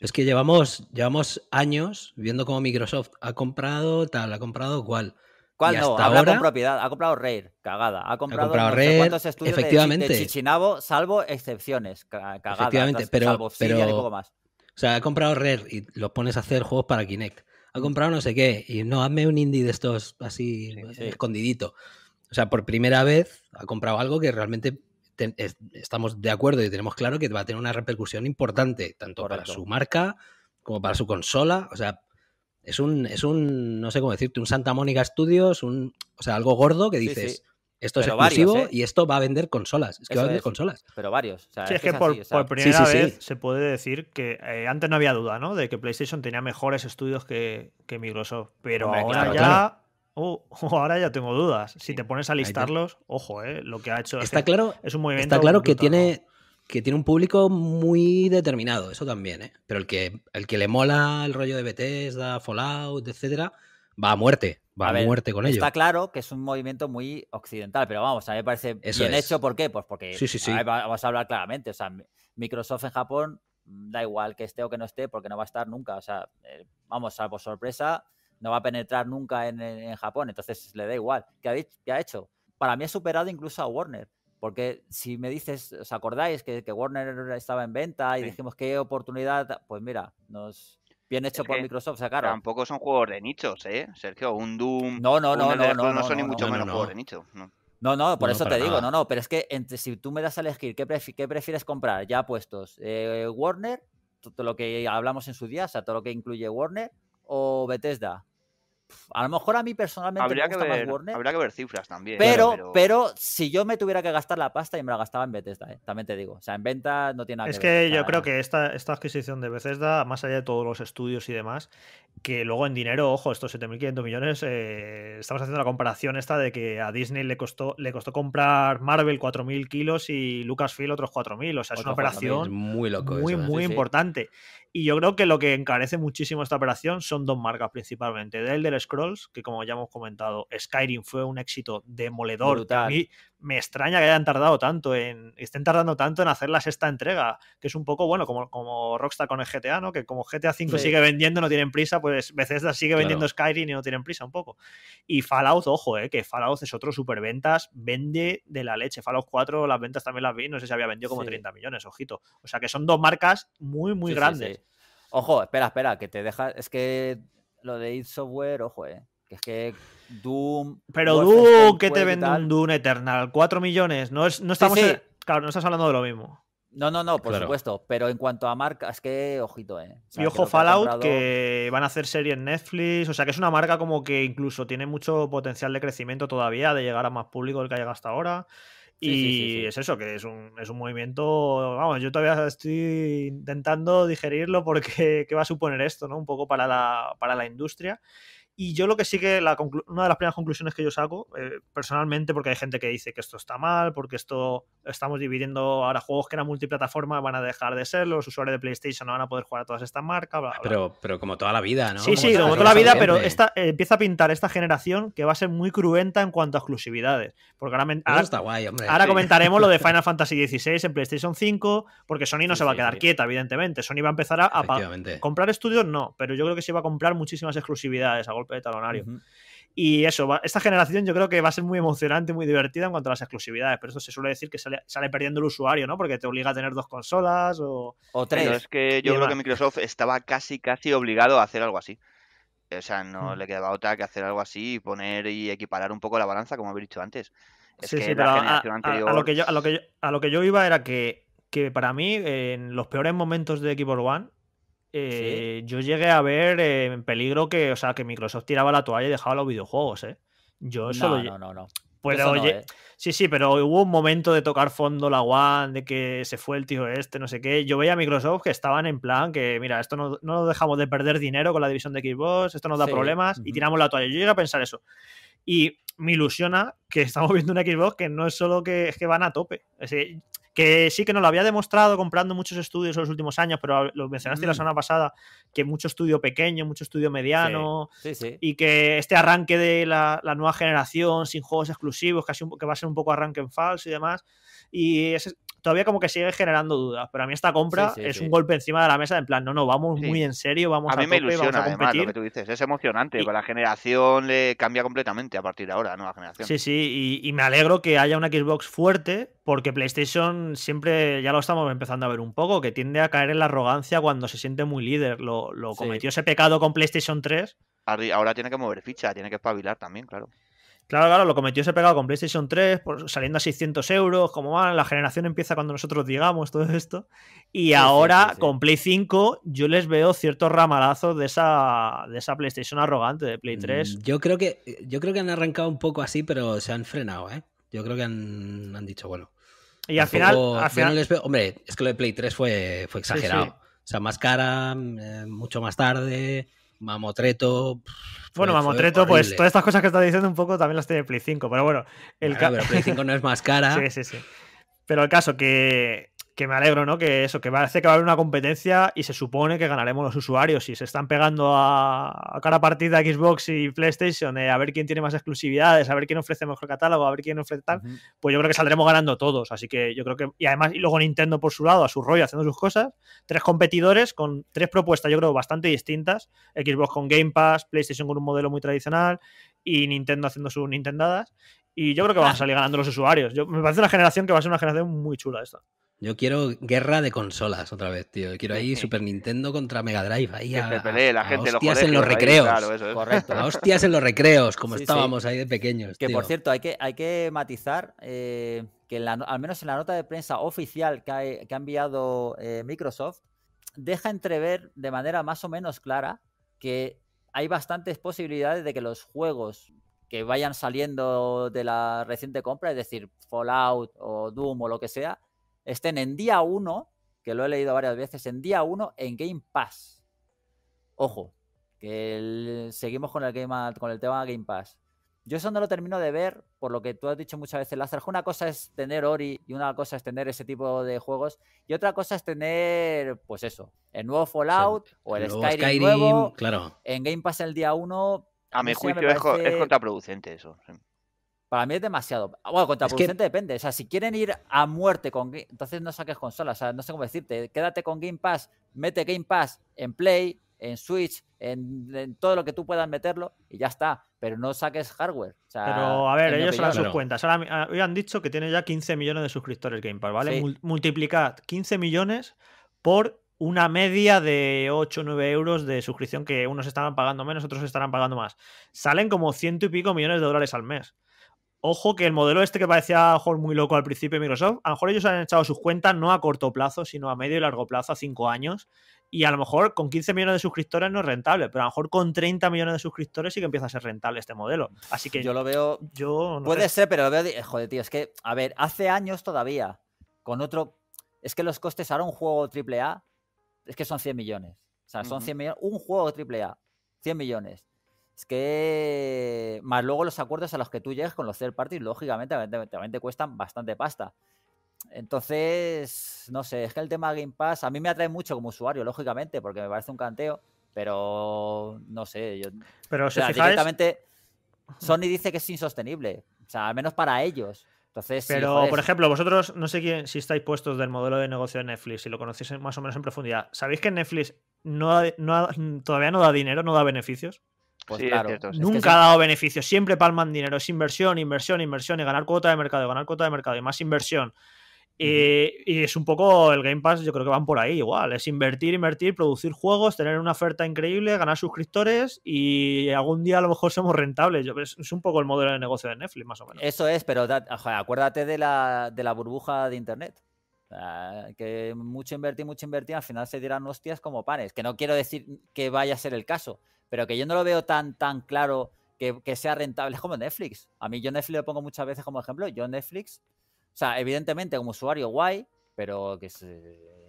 B: Es, que llevamos, llevamos años viendo cómo Microsoft ha comprado tal, ha comprado cual. ¿Cuál no? Habla con
A: propiedad. Ha comprado Rare, cagada. Ha comprado, no Rare, cuántos estudios efectivamente. De, Chichinabo, salvo excepciones, cagada. Efectivamente, pero, salvo pero... más.
B: O sea, ha comprado Rare y los pones a hacer juegos para Kinect. Ha mm. comprado no sé qué y no, hazme un indie de estos así eh, escondidito. O sea, por primera vez ha comprado algo que realmente estamos de acuerdo y tenemos claro que va a tener una repercusión importante, tanto para su marca como para su consola. O sea, es un, es un, no sé cómo decirte, un Santa Mónica Studios, un, o sea, algo gordo que dices, esto es exclusivo ¿eh? y esto va a vender consolas. Es que va a vender consolas. Pero varios.
A: sí, es, que, por, primera
D: vez se puede decir que eh, antes no había duda, ¿no? De que PlayStation tenía mejores estudios que, que Microsoft. Pero ahora ya. Uh, uh, ahora ya tengo dudas. Si te pones a listarlos, ojo, eh, lo
B: que ha hecho está claro, un movimiento. Está claro que tiene, que tiene un público muy determinado, eso también, ¿eh? Pero el que, el que le mola el rollo de Bethesda, Fallout, etcétera, va a muerte, va a, muerte con ellos ello. Está
A: claro que es un movimiento muy
B: occidental, pero vamos, a mí me parece
A: bien hecho, ¿por qué? Pues porque vamos a hablar claramente, o sea, Microsoft en Japón mm, da igual que esté o que no esté, porque no va a estar nunca, o sea, eh, vamos, salvo sorpresa, no va a penetrar nunca en, Japón, entonces le da igual. ¿Qué ha hecho? Para mí ha superado incluso a Warner. Porque si me dices, ¿os acordáis que, Warner estaba en venta y dijimos qué oportunidad? Pues mira, nos,
C: bien hecho por Microsoft sacaron. Tampoco son juegos de nichos, ¿eh? Sergio, un Doom. No, no, no, no, son ni mucho menos juegos de nicho. No, no, por eso te digo, no,
A: no, pero es que entre si tú me das a elegir qué, prefieres comprar ya puestos, eh, Warner, todo lo que hablamos en su día, o sea, todo lo que incluye Warner o Bethesda a lo mejor a mí personalmente habría que ver, más Warner.
C: Habría que ver cifras también. Pero,
A: pero, si yo me tuviera que gastar la pasta y me la gastaba en Bethesda, ¿eh? también te digo. O sea, en venta no tiene nada es que, ver. Es que yo creo
D: que esta, esta adquisición de Bethesda, más allá de todos los estudios y demás, que luego en dinero, ojo, estos 7.500 millones, eh, estamos haciendo la comparación esta de que a Disney le costó, le costó comprar Marvel 4.000 kilos y Lucasfilm otros 4.000. O sea, es una operación
B: muy, loco muy, ¿eh? muy
D: importante. Y yo creo que lo que encarece muchísimo esta operación son dos marcas principalmente. Del del Scrolls, que como ya hemos comentado, Skyrim fue un éxito demoledor. para mí me extraña que hayan tardado tanto en, estén tardando tanto en hacer la sexta entrega, que es un poco, bueno, como, como Rockstar con el GTA, ¿no? Que como GTA V sigue vendiendo, no tienen prisa, pues Bethesda sigue vendiendo Skyrim y no tienen prisa un poco. Y Fallout, ojo, eh, que Fallout es otro superventas, vende de la leche. Fallout 4, las ventas también las vi, no sé si había vendido como 30 millones, ojito. O sea que son dos marcas muy, muy grandes. Ojo, espera, espera, que te dejas, es que lo de id Software, ojo,
A: eh, que es que Doom. Pero Doom, ¿qué te vende un
D: Doom Eternal? ¿Cuatro millones. No, no estamos. Claro, no estás hablando de lo mismo.
A: No, no, no, por supuesto. Pero en cuanto a marcas, es que ojito, eh. y ojo, Fallout,
D: que van a hacer serie en Netflix. O sea, que es una marca como que incluso tiene mucho potencial de crecimiento todavía, de llegar a más público del que ha llegado hasta ahora.
B: y es eso,
D: que es un, movimiento. Vamos, yo todavía estoy intentando digerirlo porque qué va a suponer esto, ¿no? Un poco para para la industria. Y yo lo que sí que una de las primeras conclusiones que yo saco, eh, personalmente, porque hay gente que dice que esto está mal, porque esto estamos dividiendo ahora juegos que eran multiplataforma, van a dejar de serlo, los usuarios de PlayStation no van a poder jugar a todas estas marcas,
B: Pero, pero como toda la vida, ¿no? Sí, sí, como toda la vida, pero
D: esta, eh, empieza a pintar esta generación que va a ser muy cruenta en cuanto a exclusividades. Porque ahora, está guay,
B: hombre, ahora comentaremos lo de
D: Final Fantasy XVI en PlayStation 5, porque Sony no se va a quedar quieta, evidentemente. Sony va a empezar a, comprar estudios, no, pero yo creo que se va a comprar muchísimas exclusividades, ahora. Y eso, esta generación yo creo que va a ser muy emocionante, muy divertida en cuanto a las exclusividades. Pero eso se suele decir que sale, sale perdiendo el usuario, ¿no? Porque te obliga a tener dos consolas o, tres. Pero es
C: que yo creo que Microsoft estaba casi, casi obligado a hacer algo así. O sea, no hmm. le quedaba otra que hacer algo así y poner y equiparar un poco la balanza, como habéis dicho antes. sí, sí, pero a, lo que yo,
D: a lo que yo iba era que, que para mí, en los peores momentos de Xbox One, eh, yo llegué a ver eh, en peligro que, o sea, que Microsoft tiraba la toalla y dejaba los videojuegos, ¿eh? Yo eso no, no, no, pues no. oye, ¿eh? sí, sí, pero hubo un momento de tocar fondo la One, de que se fue el tío este, no sé qué. Yo veía a Microsoft que estaban en plan que, mira, esto no, no dejamos de perder dinero con la división de Xbox, esto nos da problemas y tiramos la toalla. Yo llegué a pensar eso. Y me ilusiona que estamos viendo una Xbox que no es solo que es que van a tope. Es que sí que nos lo había demostrado comprando muchos estudios en los últimos años, pero lo mencionaste la mm. semana pasada, que mucho estudio pequeño, mucho estudio mediano, y que este arranque de la, nueva generación sin juegos exclusivos, casi que va a ser un poco arranque en falso y demás, y es, todavía como que sigue generando dudas, pero a mí esta compra es un golpe encima de la mesa, en plan, no, no, vamos muy en serio, vamos a, mí a mí me ilusiona, lo que tú
C: dices, es emocionante, pues, la generación le cambia completamente a partir de ahora, nueva generación. Sí,
D: sí, y, me alegro que haya una Xbox fuerte, porque PlayStation siempre, ya lo estamos empezando a ver un poco, que tiende a caer en la arrogancia cuando se siente muy líder, lo, lo cometió ese pecado con PlayStation 3.
C: Ahora tiene que mover ficha, tiene que espabilar también, claro.
D: Claro, claro, lo cometió ese pegado con PlayStation 3, saliendo a 600 euros, como van, la generación empieza cuando nosotros digamos todo esto.
C: Y ahora con
D: Play
B: 5 yo les veo ciertos ramalazos de esa, de esa PlayStation arrogante de Play 3. Mm, yo creo, que, yo creo que han arrancado un poco así, pero se han frenado, ¿eh? Yo creo que han, han dicho, bueno. Y al final, hombre, es que lo de Play 3 fue, fue exagerado. O sea, más cara, mm, eh, mucho más tarde. Mamotreto. bueno, Mamotreto, pues todas
D: estas cosas que estás diciendo un poco también las tiene Play 5, pero bueno. El claro, pero Play 5 no es más cara. sí, sí, sí. Pero el caso que que me alegro, ¿no? Que eso, que parece que va a haber una competencia y se supone que ganaremos los usuarios. Si se están pegando a, cada partida Xbox y PlayStation, eh, a ver quién tiene más exclusividades, a ver quién ofrece mejor catálogo, a ver quién ofrece tal, pues yo creo que saldremos ganando todos. Así que yo creo que. Y además, y luego Nintendo por su lado, a su rollo, haciendo sus cosas. Tres competidores con tres propuestas, yo creo, bastante distintas. Xbox con Game Pass, PlayStation con un modelo muy tradicional y Nintendo haciendo sus Nintendadas. Y yo creo que van a salir ganando los usuarios. Yo, me parece una generación que va a ser una generación muy chula esta.
B: Yo quiero guerra de consolas otra vez, tío. Quiero ahí Super Nintendo contra Mega Drive. Ahí a, hostias en los recreos. Correcto. hostias en los recreos, como estábamos ahí de pequeños. Que por
A: cierto, hay que, hay que matizar eh, que al menos en la nota de prensa oficial que, ha enviado eh, Microsoft, deja entrever de manera más o menos clara que hay bastantes posibilidades de que los juegos que vayan saliendo de la reciente compra, es decir, Fallout o Doom o lo que sea, estén en día 1, que lo he leído varias veces, en día 1 en Game Pass. Ojo, que seguimos con el, game, con el tema Game Pass. Yo eso no lo termino de ver, por lo que tú has dicho muchas veces, Lázaro. Una cosa es tener Ori y una cosa es tener ese tipo de juegos y otra cosa es tener, pues eso, el nuevo Fallout o el, Skyrim, claro. en Game Pass el día 1.
C: A mi juicio es, contraproducente eso. Para
A: mí es demasiado. Bueno, contraproducente depende. O sea, si quieren ir a muerte con entonces no saques consolas. O sea, no sé cómo decirte. Quédate con Game Pass, mete Game Pass en Play, en Switch, en, todo lo que tú puedas meterlo y ya está. Pero no saques hardware. pero a ver, ellos harán
D: sus cuentas. Ahora, hoy han dicho que tiene ya 15 millones de suscriptores Game Pass, ¿vale? Multiplicad 15 millones por una media de 8 o 9 euros de suscripción que unos estaban pagando menos, otros estarán pagando más. Salen como ciento y pico millones de dólares al mes. Ojo que el modelo este que parecía muy loco al principio de Microsoft, a lo mejor ellos han echado sus cuentas no a corto plazo, sino a medio y largo plazo, a cinco años. Y a lo mejor con 15 millones de suscriptores no es rentable, pero a lo mejor con 30 millones de suscriptores sí que empieza a ser rentable este modelo. Así que yo lo veo. Yo puede ser, pero lo veo. Eh, joder, tío, es que, a ver, hace
A: años todavía, con otro. Es que los costes ahora un juego AAA es que son 100 millones. O sea, son 100 millones. Un juego AAA, 100 millones que más luego los acuerdos a los que tú llegas con los third parties, lógicamente, también te cuestan bastante pasta. Entonces, no sé, es que el tema Game Pass a mí me atrae mucho como usuario, lógicamente, porque me parece un canteo, pero no sé, yo pero, Sony dice que es insostenible, o sea, al menos para ellos. Entonces, pero, por ejemplo,
D: vosotros, no sé si estáis puestos del modelo de negocio de Netflix, y lo conocéis más o menos en profundidad, ¿sabéis que Netflix no todavía no da dinero, no da beneficios? Pues nunca ha dado beneficio, siempre palman dinero, es inversión, inversión, inversión y ganar cuota de mercado, ganar cuota de mercado y más inversión. y, es un poco el Game Pass, yo creo que van por ahí igual, es invertir, invertir, producir juegos, tener una oferta increíble, ganar suscriptores y algún día a lo mejor somos rentables. Yo, es, un poco el modelo de negocio de Netflix, más o
A: menos. Eso es, pero acuérdate de la, burbuja de Internet que mucho invertir, mucho invertir, al final se dirán hostias como panes. Que no quiero decir que vaya a ser el caso, pero que yo no lo veo tan, tan claro que, sea rentable. como Netflix. A mí yo Netflix lo pongo muchas veces como ejemplo. Yo Netflix, o sea, evidentemente como usuario guay, pero que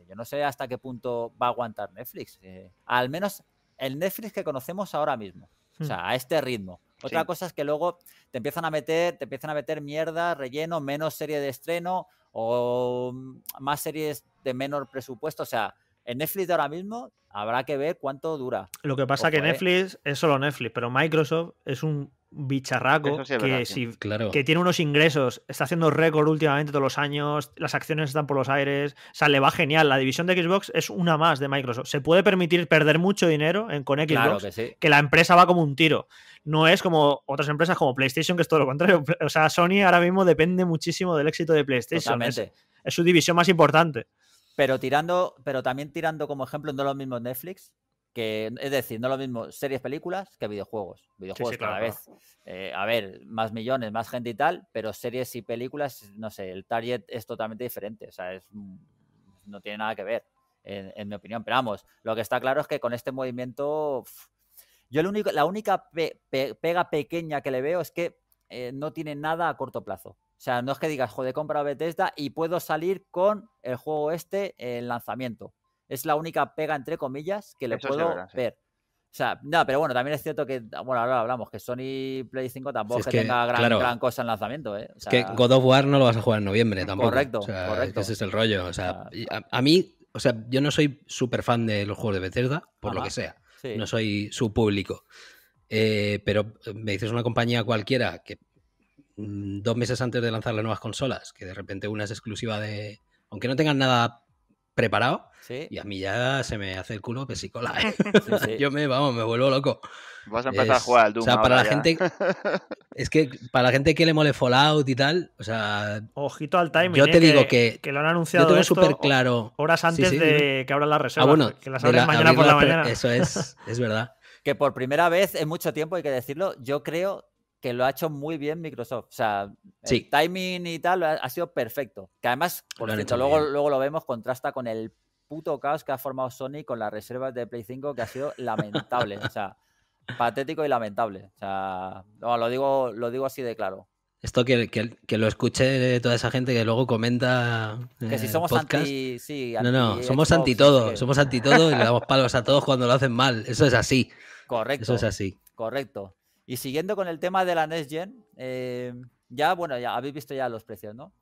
A: yo no sé hasta qué punto va a aguantar Netflix. Eh, al menos el Netflix que conocemos ahora mismo. O hmm. sea, a este ritmo. Otra cosa es que luego te empiezan a meter, te empiezan a meter mierda, relleno, menos serie de estreno o mm, más series de menor presupuesto. O sea, en Netflix de ahora mismo habrá que ver cuánto dura. Lo que pasa es que eh. Netflix
D: es solo Netflix, pero Microsoft es un bicharraco que, que tiene unos ingresos, está haciendo récord últimamente todos los años, las acciones están por los aires, o sea, le va genial. La división de Xbox es una más de Microsoft. Se puede permitir perder mucho dinero en, con Xbox, que, la empresa va como un tiro. No es como otras empresas como PlayStation, que es todo lo contrario. O sea, Sony ahora mismo depende muchísimo del éxito de PlayStation. es, su división más importante.
A: Pero tirando, pero también tirando como ejemplo, no lo mismo Netflix, que es decir, no lo mismo series, películas que videojuegos. Videojuegos cada vez, eh, a ver, más millones, más gente y tal, pero series y películas, no sé, el target es totalmente diferente, o sea, es, no tiene nada que ver, en, mi opinión. Pero vamos, lo que está claro es que con este movimiento, yo el único, la única pega pequeña que le veo es que eh, no tiene nada a corto plazo. O sea, no es que digas, joder, compra Bethesda y puedo salir con el juego este en lanzamiento. Es la única pega, entre comillas, que le puedo ver. O sea, nada pero bueno, también es cierto que, bueno, ahora hablamos, que Sony Play 5 tampoco es que, tenga gran, cosa en lanzamiento, ¿eh? que
B: God of War no lo vas a jugar en noviembre mm, tampoco. Correcto, correcto. Ese es el rollo. O sea, ah, ah. a, mí, o sea, yo no soy súper fan de los juegos de Bethesda, por lo que sea. No soy su público. Eh, pero eh, me dices una compañía cualquiera que Mm, dos meses antes de lanzar las nuevas consolas, que de repente una es exclusiva de. Aunque no tengan nada preparado, y a mí ya se me hace el culo pesicola. ¿eh? Yo me, vamos, me vuelvo loco. Vas a empezar a jugar O sea, para la gente. es que para la gente que le mole Fallout y tal, o sea. Ojito al
A: timing. Yo ¿eh? te digo que, lo han anunciado. Yo súper claro. Horas antes de que abran las reservas. Ah, que las abren mañana por la mañana. Eso es, es verdad. Que por primera vez en mucho tiempo, hay que decirlo, yo creo que lo ha hecho muy bien Microsoft. O sea, el timing y tal ha, sido perfecto. Que además, por cierto, luego, luego lo vemos, contrasta con el puto caos que ha formado Sony con las reservas de Play 5, que ha sido lamentable. o sea, patético y lamentable. O sea, lo, digo, lo digo así de claro.
B: Esto que, que, que, lo escuche toda esa gente que luego comenta. Que si somos anti. no, no, somos anti todo. Somos anti todo y le damos palos a todos cuando lo hacen mal. Eso es así. Correcto. Eso es así.
A: Correcto. Y siguiendo con el tema de la Next Gen, em, ya, bueno, ya habéis visto ya los precios, ¿no?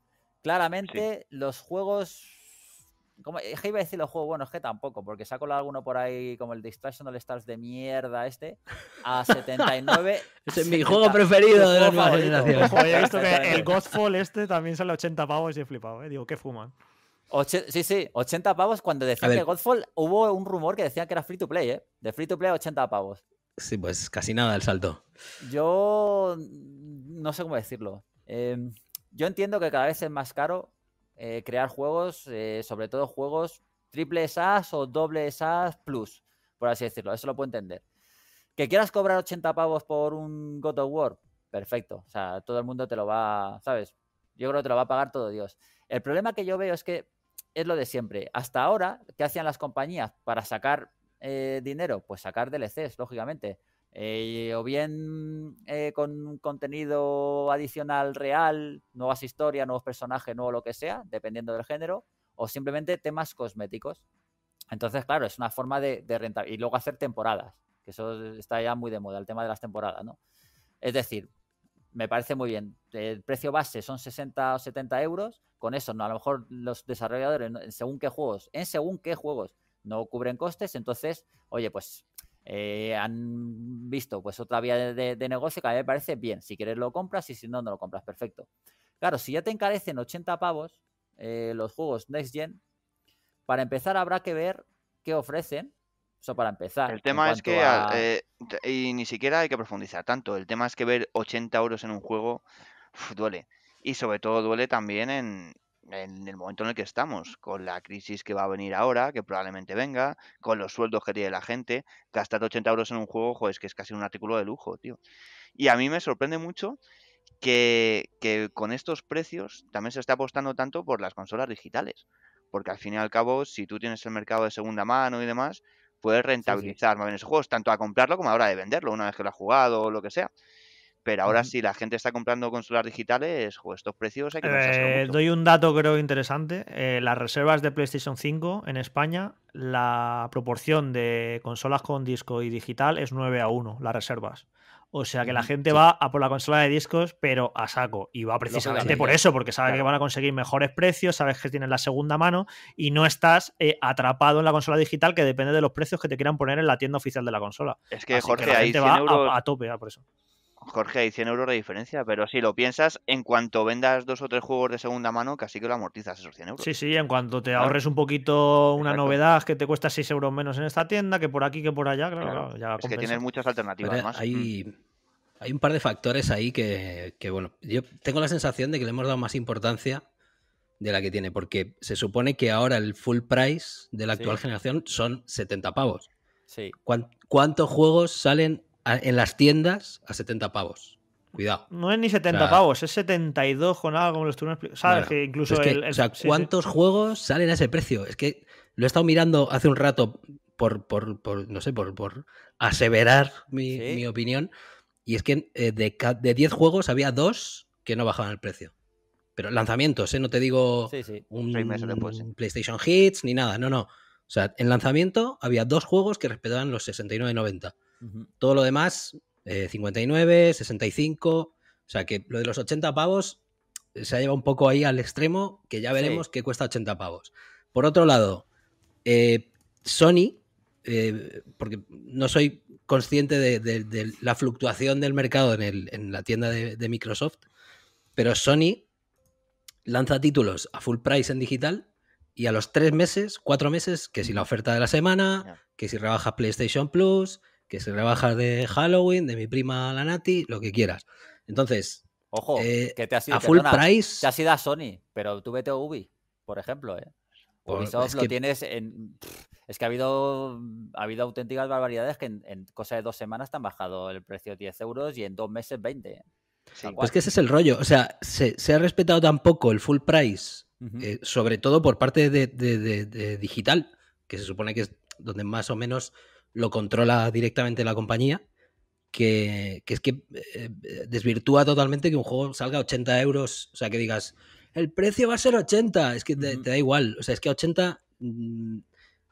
A: Claramente, los juegos. Como, es iba a decir los juegos Bueno, es que tampoco, porque saco alguno por ahí, como el Distractional Stars de mierda este, a 79. es mi juego preferido de la nueva visto que el
D: Godfall este también sale 80 pavos y he flipado, ¿eh? Digo, ¿qué fuman?
B: sí, sí, 80 pavos. Cuando decían que
A: Godfall, hubo un rumor que decían que era free to play, ¿eh? De free to play a 80 pavos.
B: Sí, pues casi nada el salto.
A: Yo no sé cómo decirlo. Em, yo entiendo que cada vez es más caro eh, crear juegos, eh, sobre todo juegos triple SAS o doble SAS plus, por así decirlo. Eso lo puedo entender. Que quieras cobrar 80 pavos por un God of War, perfecto. O sea, todo el mundo te lo va, ¿sabes? Yo creo que te lo va a pagar todo Dios. El problema que yo veo es que es lo de siempre. Hasta ahora, ¿qué hacían las compañías para sacar eh, dinero? Pues sacar DLCs, lógicamente. Eh, o bien eh, con contenido adicional real, nuevas historias, nuevos personajes, nuevo lo que sea, dependiendo del género, o simplemente temas cosméticos. Entonces, claro, es una forma de, rentar. Y luego hacer temporadas, que eso está ya muy de moda, el tema de las temporadas, ¿no? Es decir, me parece muy bien. El precio base son 60 o 70 euros. Con eso, ¿no? a lo mejor los desarrolladores, según qué juegos, en según qué juegos, no cubren costes, entonces, oye, pues eh, han visto pues otra vía de, negocio que a mí me parece bien, si quieres lo compras y si no, no lo compras, perfecto. Claro, si ya te encarecen 80 pavos eh, los juegos Next Gen, para empezar habrá que ver qué ofrecen eso para empezar. El tema es que. Eh,
C: y ni siquiera hay que profundizar tanto. El tema es que ver 80 euros en un juego duele. Y sobre todo duele también en, en el momento en el que estamos, con la crisis que va a venir ahora, que probablemente venga, con los sueldos que tiene la gente, gastar 80 euros en un juego, joder, es que es casi un artículo de lujo, tío. Y a mí me sorprende mucho que, que con estos precios también se está apostando tanto por las consolas digitales, porque al fin y al cabo, si tú tienes el mercado de segunda mano y demás, puedes rentabilizar más bien esos juegos, tanto a comprarlo como a hora de venderlo, una vez que lo has jugado o lo que sea. Pero ahora sí, la gente está comprando consolas digitales, o estos precios hay que eh, Doy
D: un dato creo interesante. Eh, las reservas de PlayStation 5 en España, la proporción de consolas con disco y digital es 9 a 1, las reservas. O sea que la gente va a por la consola de discos, pero a saco. Y va precisamente por eso, porque sabe que van a conseguir mejores precios, sabes que tienes la segunda mano y no estás eh, atrapado en la consola digital que depende de los precios que te quieran poner en la tienda oficial de la consola.
C: Es que Jorge, la gente ahí va
D: a, tope, por eso.
C: Jorge, hay 100 euros de diferencia, pero si lo piensas, en cuanto vendas dos o tres juegos de segunda mano, casi que lo amortizas esos 100 euros. Sí, sí, en cuanto te ahorres un
D: poquito
C: una novedad
D: que te cuesta 6 euros menos
B: en esta tienda, que por aquí, que por allá, claro, claro. Ya que tienes
C: muchas alternativas mm.
B: Hay... un par de factores ahí que, bueno, yo tengo la sensación de que le hemos dado más importancia de la que tiene, porque se supone que ahora el full price de la actual generación son 70 pavos. Sí. ¿Cuántos juegos salen en las tiendas a 70 pavos. Cuidado.
D: No es ni 70 pavos, es 72 con algo, como lo estuve Sabes que incluso O sea, ¿cuántos
B: juegos salen a ese precio? Es que lo he estado mirando hace un rato por, por, no sé, por, aseverar mi, opinión. Y es que eh, de, 10 juegos había dos que no bajaban el precio. Pero lanzamientos, ¿eh? No te digo un, PlayStation Hits ni nada, no, no. O sea, en lanzamiento había dos juegos que respetaban los 69.90. Todo lo demás, 59, eh, 65. O sea que lo de los 80 pavos eh, se ha llevado un poco ahí al extremo, que ya veremos qué que cuesta 80 pavos. Por otro lado, eh, Sony, porque no soy consciente de, la fluctuación del mercado en, la tienda de, de, Microsoft, pero Sony lanza títulos a full price en digital y a los tres meses, cuatro meses, que si la oferta de la semana, que si rebaja PlayStation Plus, que se rebajas de Halloween, de mi prima la Nati, lo que quieras. Entonces, ojo, eh, que te ha sido a full price.
A: Te ha ido a Sony, pero tú vete a Ubi, por ejemplo, ¿eh? Ubisoft lo tienes en. Es que ha habido, ha habido auténticas barbaridades que en, cosa de dos semanas te han bajado el precio de 10 euros y en dos meses 20. Es Pues que ese es el
B: rollo. O sea, se, ha respetado tampoco el full price, eh, sobre todo por parte de, digital, que se supone que es donde más o menos lo controla directamente la compañía, que, es que eh, desvirtúa totalmente que un juego salga a 80 euros, o sea, que digas, el precio va a ser 80, es que te, da igual, o sea, es que a 80 mm,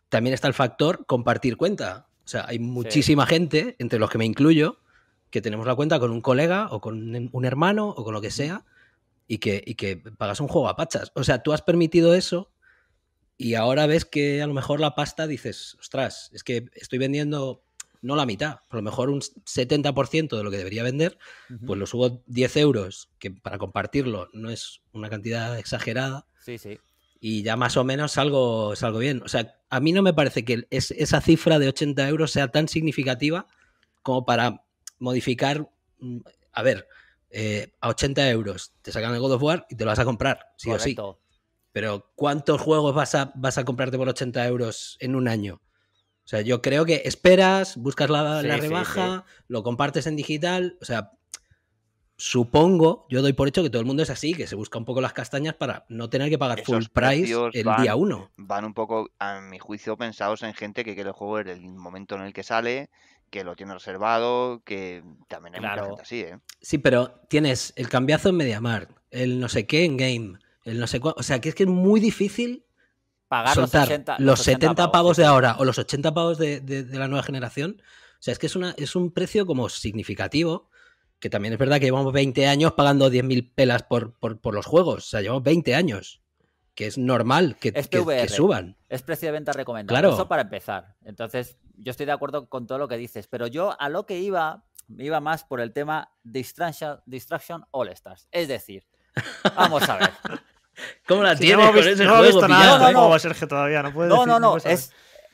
B: también está el factor compartir cuenta, o sea, hay muchísima gente, entre los que me incluyo, que tenemos la cuenta con un colega o con un hermano o con lo que sea, y que, y que pagas un juego a pachas, o sea, tú has permitido eso y ahora ves que a lo mejor la pasta dices, ostras, es que estoy vendiendo no la mitad, a lo mejor un 70% de lo que debería vender, pues lo subo 10 euros, que para compartirlo no es una cantidad exagerada. Sí, sí. Y ya más o menos salgo, salgo bien. O sea, a mí no me parece que es, esa cifra de 80 euros sea tan significativa como para modificar. Mm, a ver, eh, a 80 euros te sacan el God of War y te lo vas a comprar, sí o sí. Pero ¿cuántos juegos vas a, vas a comprarte por 80 euros en un año? O sea, yo creo que esperas, buscas la, la rebaja, lo compartes en digital. O sea, supongo, yo doy por hecho que todo el mundo es así, que se busca un poco las castañas para no tener que pagar full price el día uno.
C: Van un poco, a mi juicio, pensados en gente que quiere el juego en el momento en el que sale, que lo tiene reservado, que también hay así,
B: ¿eh? Sí, pero tienes el cambiazo en Mar, el no sé qué en Game, o sea, que es que es muy difícil pagar los, 70 pavos, de ahora o los 80 pavos de, la nueva generación. O sea, es que es, una, es un precio como significativo, que también es verdad que llevamos 20 años pagando 10.000 pelas por, los juegos. O sea, llevamos 20 años, que es normal que, suban.
A: Es precio de venta recomendado. Eso para empezar. Entonces, yo estoy de acuerdo con todo lo que dices, pero yo a lo que iba, me iba más por el tema distraction All Stars. Es decir, vamos a ver. ¿Cómo la tienes no no, todavía eh? no No, no,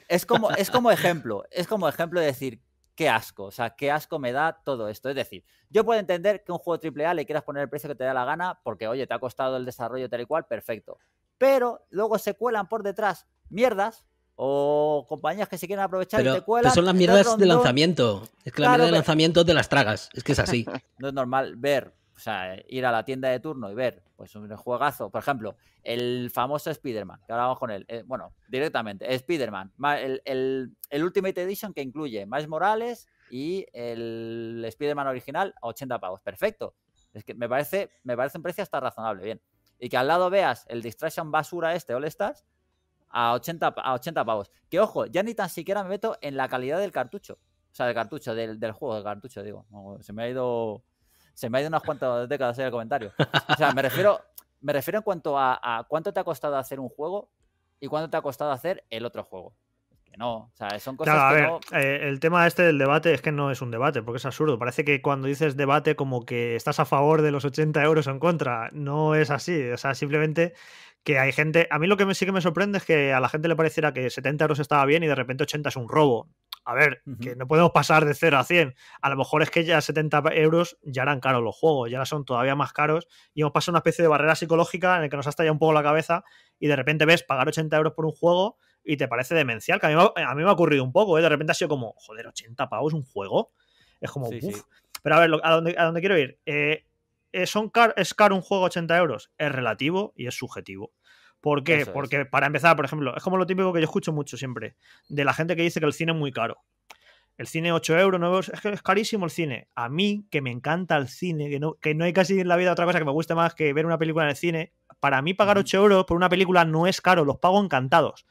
A: Es, como, es como ejemplo. Es como ejemplo de decir, qué asco. O sea, qué asco me da todo esto. Es decir, yo puedo entender que un juego AAA le quieras poner el precio que te da la gana, porque, oye, te ha costado el desarrollo tal y cual, perfecto. Pero luego se cuelan por detrás mierdas o compañías que se quieren aprovechar y te cuelan. Pero son las mierdas de lanzamiento.
B: Es que la mierda de lanzamiento te las tragas. Es que es así.
A: No es normal ver o sea, ir a la tienda de turno y ver pues un juegazo. Por ejemplo, el famoso Spider-Man, que ahora vamos con él. Eh, bueno, directamente, Spider-Man. El, Ultimate Edition que incluye Miles Morales y el Spider-Man original a 80 pavos. Perfecto. Es que me parece, me parece un precio hasta razonable, bien. Y que al lado veas el Distraction basura este, All Stars, a 80, a 80 pavos. Que ojo, ya ni tan siquiera me meto en la calidad del cartucho. O sea, del cartucho, del, juego, del cartucho, digo. se me ha ido se me ha ido unas cuantas décadas el comentario. O sea, me refiero, me refiero en cuanto a, cuánto te ha costado hacer un juego y cuánto te ha costado hacer el otro juego. Que no, o sea, son cosas claro,
D: a ver, eh, el tema este del debate es que no es un debate, porque es absurdo. Parece que cuando dices debate como que estás a favor de los 80 euros o en contra. No es así, o sea, simplemente que hay gente, a mí lo que me, sí que me sorprende es que a la gente le pareciera que 70 euros estaba bien y de repente 80 es un robo. A ver, que no podemos pasar de 0 a 100. A lo mejor es que ya 70 euros ya eran caros los juegos, ya son todavía más caros y hemos pasado una especie de barrera psicológica en la que nos ha estallado un poco la cabeza y de repente ves pagar 80 euros por un juego y te parece demencial, que a mí, me ha ocurrido un poco, ¿eh? de repente ha sido como,
C: joder, 80
D: pavos un juego. Es como, uff. Pero a ver, a, dónde, a dónde quiero ir. Eh, eh, son es caro un juego 80 euros. Es relativo y es subjetivo. ¿Por qué? Porque para empezar, por ejemplo, es como lo típico que yo escucho mucho siempre, de la gente que dice que el cine es muy caro. El cine 8 euros, 9 es que es carísimo el cine. A mí, que me encanta el cine, que no, que no hay casi en la vida otra cosa que me guste más que ver una película en el cine, para mí pagar 8 euros por una película no es caro, los pago encantados.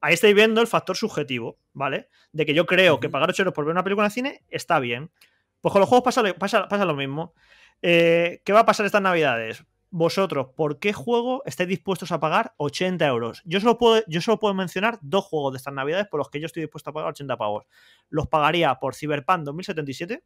D: Ahí estáis viendo el factor subjetivo, ¿vale? De que yo creo que pagar 8 euros por ver una película en el cine está bien. Pues con los juegos pasa, pasa, pasa lo mismo. Eh, ¿Qué va a pasar estas navidades? vosotros por qué juego estáis dispuestos a pagar 80 euros. Yo solo puedo, yo solo puedo mencionar dos juegos de estas navidades por los que yo estoy dispuesto a pagar 80 pavos. Los pagaría por Cyberpunk 2077.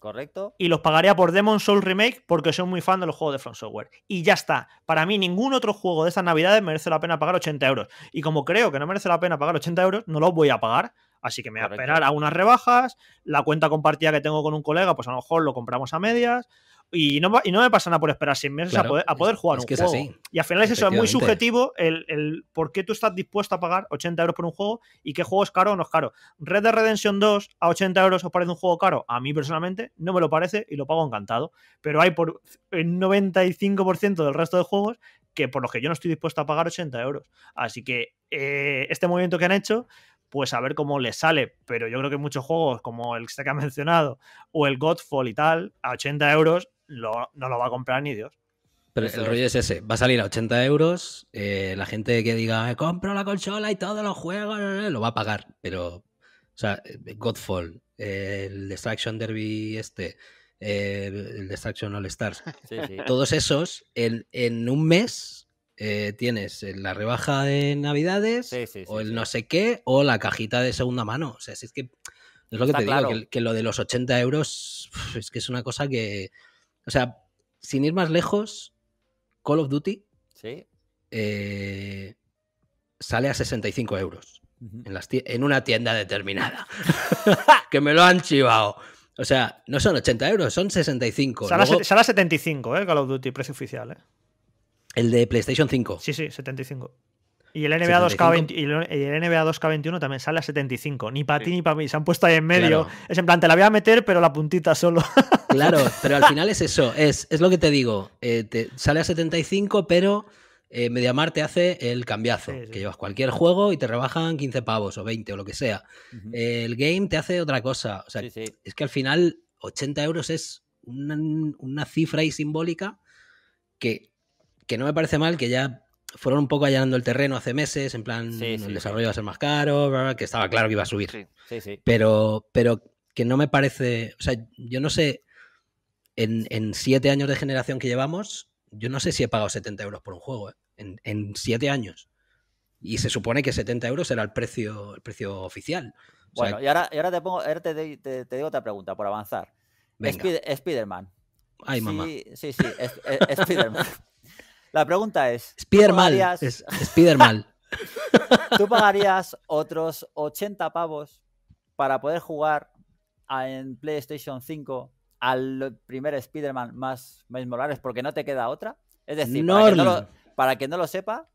D: Correcto. Y los pagaría por Demon's Soul Remake porque soy muy fan de los juegos de From Software. Y ya está. Para mí, ningún otro juego de estas navidades merece la pena pagar 80 euros. Y como creo que no merece la pena pagar 80 euros, no los voy a pagar. Así que me voy a esperar a unas rebajas. La cuenta compartida que tengo con un colega, pues a lo mejor lo compramos a medias y no, y no me pasa nada por esperar seis meses a poder, a poder jugar un que juego. Así. Y al final es eso, es muy subjetivo el, el, por qué tú estás dispuesto a pagar 80 euros por un juego y qué juego es caro o no es caro. Red de Redemption 2 a 80 euros os parece un juego caro. A mí personalmente no me lo parece y lo pago encantado. Pero hay por el 95% del resto de juegos que por los que yo no estoy dispuesto a pagar 80 euros. Así que eh, este movimiento que han hecho, pues a ver cómo les sale. Pero yo creo que muchos juegos, como el que ha mencionado, o el Godfall y tal, a 80 euros no lo va a comprar ni Dios.
B: Pero el rollo es ese, va a salir a 80 euros, eh, la gente que diga, eh, compro la consola y todos los juegos, eh, lo va a pagar, pero, o sea, Godfall, el Destruction Derby este, el Destruction All Stars, todos esos, en, un mes tienes la rebaja de navidades o el no sé qué o la cajita de segunda mano. O sea, es que es lo que te digo, que, que, lo de los 80 euros es que es una cosa que o sea, sin ir más lejos, Call of Duty eh, sale a 65 euros en, en, una tienda determinada. que me lo han chivado. O sea, no son 80 euros, son 65. Sale,
D: a 75, ¿eh? Call of Duty, precio oficial. ¿eh?
B: El de PlayStation 5.
D: Sí, sí, 75. Y el NBA, 2 k k 21 también sale a 75.
B: Ni para ti ni para mí. Se han puesto ahí en medio. Es en plan, te la voy a meter, pero la puntita solo. Claro, pero al final es eso. Es, lo que te digo. Eh, sale a 75, pero eh, Mediamar te hace el cambiazo. Que llevas cualquier juego y te rebajan 15 pavos o 20 o lo que sea. el game te hace otra cosa. es que al final 80 euros es una, cifra y simbólica que, que no me parece mal que ya fueron un poco allanando el terreno hace meses, en plan, el desarrollo va a ser más caro, que estaba claro que iba a subir. Pero, pero que no me parece, o sea, yo no sé, en, en, siete años de generación que llevamos, yo no sé si he pagado 70 euros por un juego, ¿eh? en, en, siete años. Y se supone que 70 euros era el precio, el precio oficial. bueno, y, ahora,
A: te, pongo, te, te, digo otra pregunta por avanzar. Spider-Man. Ay, mamá. Sí, sí, Spider-Man. La pregunta es. Spider
B: Spider
A: ¿Tú pagarías otros 80 pavos para poder jugar en PlayStation 5 al primer Spider-Man más Morales porque no te queda otra? Es decir, para quien, no lo, sepa,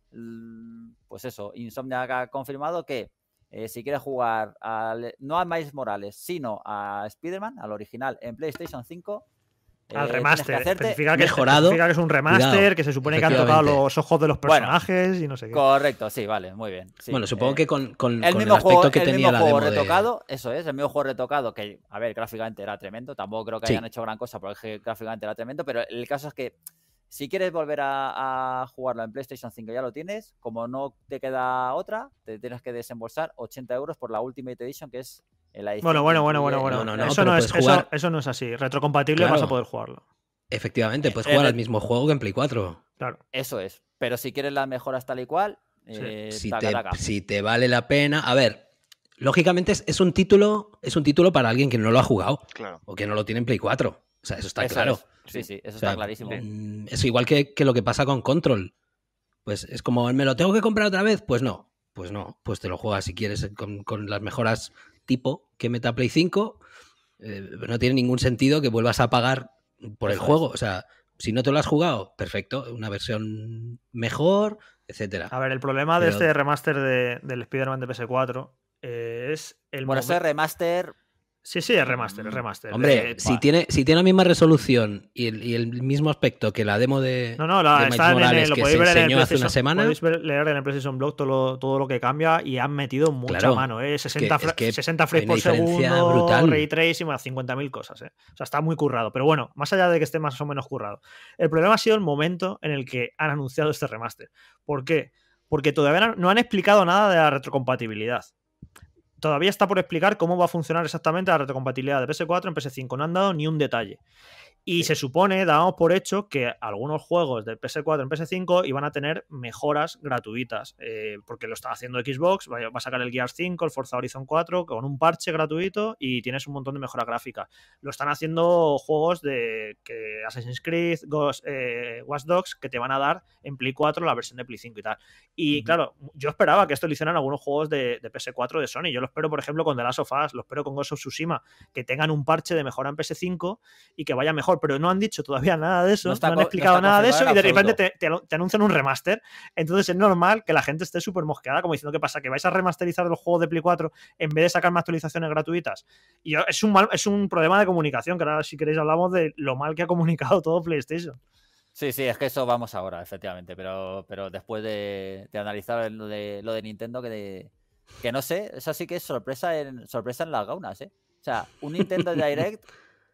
A: pues eso, Insomniac ha confirmado que eh, si quieres jugar no a Miles Morales, sino a Spider-Man, al original, en PlayStation 5, al eh, remaster. Que que, mejorado. que es un remaster,
D: que se supone que han tocado los ojos de los
A: personajes y no sé qué. Correcto, sí, vale, muy bien. Bueno, supongo eh, que con, el, mismo aspecto juego, que el mismo juego retocado, eso es, el mismo juego retocado, que, a ver, gráficamente era tremendo. Tampoco creo que hayan hecho gran cosa, porque gráficamente era tremendo, pero el caso es que si quieres volver a, a, jugarlo en PlayStation 5, ya lo tienes. Como no te queda otra, te tienes que desembolsar 80 euros por la Ultimate Edition, que es bueno, bueno, bueno, bueno, bueno. eso,
B: no es, así. Retrocompatible vas a poder jugarlo. Efectivamente, puedes eh, jugar eh, al mismo juego que en Play 4.
A: Claro. Eso es. Pero si quieres las mejoras tal y cual, eh, si,
B: te, vale la pena. A ver, lógicamente es, un título, es un título para alguien que no lo ha jugado. O que no lo tiene en Play 4. O sea, eso está claro. Sí, sí, eso está clarísimo. Mm, eso igual que, lo que pasa con Control. Pues es como, ¿me lo tengo que comprar otra vez? Pues no. Pues no, pues te lo juegas si quieres con las mejoras tipo que meta Play 5, eh, no tiene ningún sentido que vuelvas a pagar por el juego. O sea, si no te lo has jugado, perfecto, una versión mejor, etcétera. A
D: ver, el problema de este remaster del Spider-Man de PS4 eh, es el. Bueno, momento... ese remaster Sí, sí, es remaster, es remaster. Hombre, eh, si, tiene,
B: si tiene la misma resolución y el, mismo aspecto que la demo de, no, no, la, de Morales que se enseñó hace una semana. Podéis
D: ver, leer en el Precision Blog todo lo, todo lo que cambia y han metido mucha mano, ¿eh? 60, es que, 60 frames por segundo, brutal. ray tracing, 50.000 cosas, ¿eh? O sea, está muy currado. Pero bueno, más allá de que esté más o menos currado. El problema ha sido el momento en el que han anunciado este remaster. ¿Por qué? Porque todavía no han explicado nada de la retrocompatibilidad. Todavía está por explicar cómo va a funcionar exactamente la retrocompatibilidad de PS4 en PS5. No han dado ni un detalle. Y se supone, damos por hecho, que algunos juegos de PS4 en PS5 iban a tener mejoras gratuitas, eh, porque lo está haciendo Xbox, va a sacar el Gears 5, el Forza Horizon 4, con un parche gratuito y tienes un montón de mejora gráfica. Lo están haciendo juegos de Assassin's Creed, Ghost, eh, Watch Dogs, que te van a dar en Play 4 la versión de Play 5 y tal. Y claro, yo esperaba que esto lo hicieran algunos juegos de, de, PS4 de Sony. Yo lo espero, por ejemplo, con The Last of Us, lo espero con Ghost of Tsushima, que tengan un parche de mejora en PS5 y que vaya mejor pero no han dicho todavía nada de eso, no, han explicado nada de eso y de repente te, anuncian un remaster. Entonces es normal que la gente esté súper mosqueada, como diciendo, que pasa? ¿Que vais a remasterizar los juegos de Play 4 en vez de sacar más actualizaciones gratuitas? Y es un, es un problema de comunicación, que ahora si queréis hablamos de lo mal que ha comunicado todo PlayStation.
A: Sí, sí, es que eso vamos ahora, efectivamente, pero, pero después de, analizar lo de, Nintendo, que, que no sé, eso sí que es sorpresa en, sorpresa en las gaunas, ¿eh? O sea, un Nintendo Direct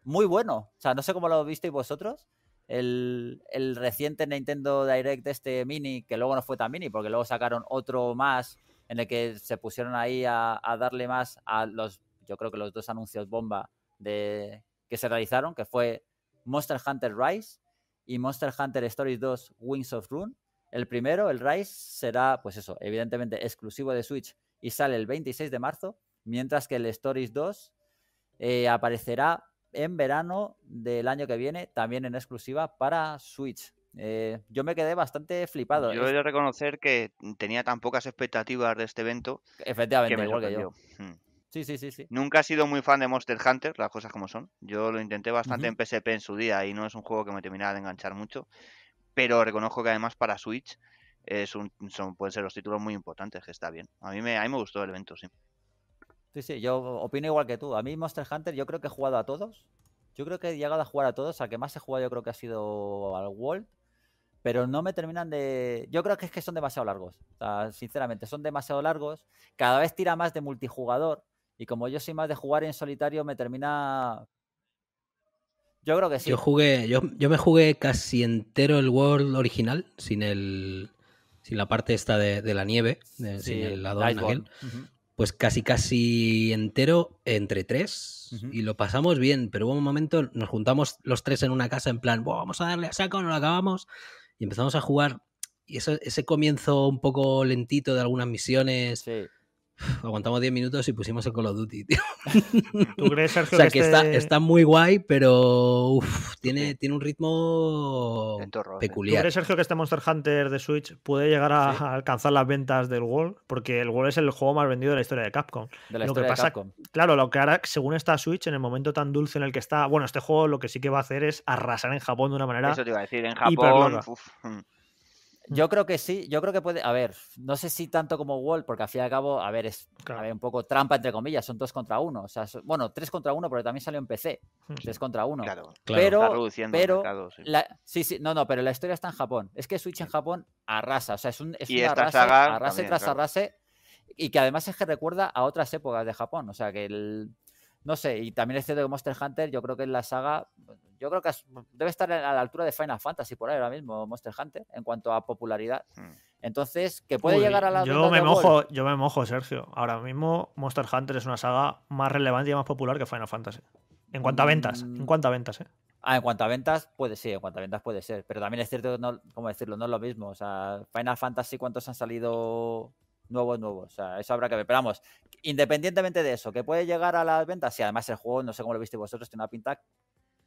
A: muy bueno. O sea, no sé cómo lo visteis vosotros. El, reciente Nintendo Direct este mini, que luego no fue tan mini, porque luego sacaron otro más en el que se pusieron ahí a, darle más a los, yo creo que los dos anuncios bomba de, que se realizaron, que fue Monster Hunter Rise y Monster Hunter Stories 2 Wings of Rune. El primero, el Rise, será, pues eso, evidentemente exclusivo de Switch y sale el 26 de marzo, mientras que el Stories 2 eh, aparecerá en verano del año que viene, también en exclusiva para Switch. Eh, yo me quedé bastante flipado. Yo he de
C: reconocer que tenía tan pocas expectativas de este evento. Efectivamente, mejor que yo. Hmm. Sí, sí, sí, sí. Nunca he sido muy fan de Monster Hunter, las cosas como son. Yo lo intenté bastante en PSP en su día y no es un juego que me terminara de enganchar mucho. Pero reconozco que además para Switch es un, pueden ser los títulos muy importantes, que está bien. A mí me, a mí me gustó el evento, sí.
A: Sí, sí, yo opino igual que tú. A mí Monster Hunter yo creo que he jugado a todos. Yo creo que he llegado a jugar a todos. Al que más he jugado yo creo que ha sido al World. Pero no me terminan de... Yo creo que es que son demasiado largos. O sea, sinceramente, son demasiado largos. Cada vez tira más de multijugador. Y como yo soy más de jugar en solitario, me termina... Yo creo que sí. Yo
B: jugué, yo, yo me jugué casi entero el World original, sin el sin la parte esta de, la nieve, sin el lado de pues casi casi entero entre tres y lo pasamos bien, pero hubo un momento, nos juntamos los tres en una casa en plan, vamos a darle a saco, no lo acabamos y empezamos a jugar y eso, ese comienzo un poco lentito de algunas misiones. Sí aguantamos 10 minutos y pusimos el Call of Duty, tío. ¿Tú crees, Sergio? o sea, que, este está, muy guay, pero tiene, tiene un ritmo peculiar. ¿Tú crees, Sergio, que este Monster Hunter de Switch puede
D: llegar a, alcanzar las ventas del World? Porque el World es el juego más vendido de la historia de Capcom. De la lo que pasa, de Claro, lo que ahora, según está Switch, en el momento tan dulce en el que está, bueno, este juego lo que sí que va a hacer es arrasar en Japón de una manera. Eso te iba a decir, en Japón. Mm. Yo creo que sí,
A: yo creo que puede, a ver, no sé si tanto como Wall, porque al fin y al cabo, a ver, es un poco trampa entre comillas, son dos contra uno, o sea, bueno, tres contra uno, porque también salió en PC, mm, tres contra uno. Claro, Pero, sí. sí, no, no, pero la historia está en Japón. Es que Switch en Japón arrasa, o sea, es, un, es una arrase, tras arrase, y que además es que recuerda a otras épocas de Japón, o sea, que el, no sé, y también es cierto que Monster Hunter, yo creo que es la saga, yo creo que debe estar a la altura de Final Fantasy por ahí ahora mismo, Monster Hunter, en cuanto a popularidad. Hmm. Entonces, que puede llegar a la. Yo me mojo,
D: yo me mojo, Sergio. Ahora mismo Monster Hunter es una saga más relevante y más popular que Final Fantasy. En cuanto a ventas, mm. en cuanto a ventas, eh. Ah, en cuanto
A: a ventas, puede ser, en cuanto a ventas puede ser. Pero también es cierto, no, decirlo? No es lo mismo. O sea, Final Fantasy, ¿cuántos han salido nuevo, nuevos O sea, eso habrá que ver. Pero vamos, independientemente de eso, que puede llegar a las ventas. Y además el juego, no sé cómo lo visteis vosotros, tiene una pinta,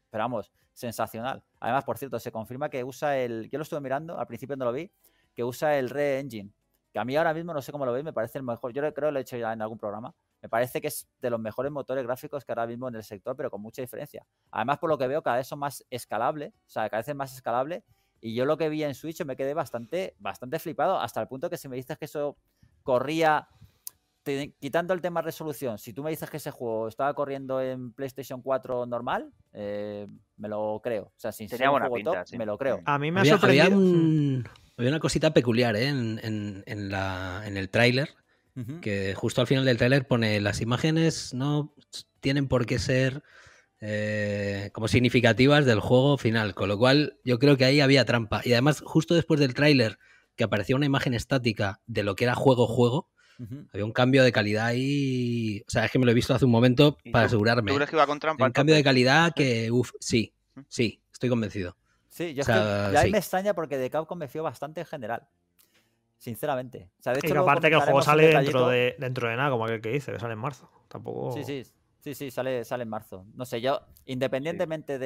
A: esperamos, sensacional. Además, por cierto, se confirma que usa el. Yo lo estuve mirando, al principio no lo vi, que usa el Re Engine. Que a mí ahora mismo no sé cómo lo veis, me parece el mejor. Yo creo que lo he hecho ya en algún programa. Me parece que es de los mejores motores gráficos que ahora mismo en el sector, pero con mucha diferencia. Además, por lo que veo, cada vez son más escalables, o sea, cada vez es más escalable. Y yo lo que vi en Switch me quedé bastante, bastante flipado, hasta el punto que si me dices que eso corría, quitando el tema resolución, si tú me dices que ese juego estaba corriendo en PlayStation 4 normal, eh, me lo creo. O sea, sin Tenía ser juego me lo creo. A mí me ha sorprendido.
B: Había, una cosita peculiar eh, en, el tráiler, que justo al final del tráiler pone las imágenes no tienen por qué ser... Eh, como significativas del juego final, con lo cual yo creo que ahí había trampa. Y además, justo después del tráiler, que aparecía una imagen estática de lo que era juego-juego. Había un cambio de calidad ahí. Y... O sea, es que me lo he visto hace un momento para asegurarme. ¿Tú crees que iba Un cambio de calidad que, uff, sí, sí, estoy convencido.
A: Sí, yo o me extraña porque de Capcom me fío bastante en general. Sinceramente. aparte
D: que el juego sale dentro de, nada, como aquel que dice, que sale en marzo. Tampoco. Sí,
A: sí. Sí, sí, sale, sale en marzo. No sé, yo, independientemente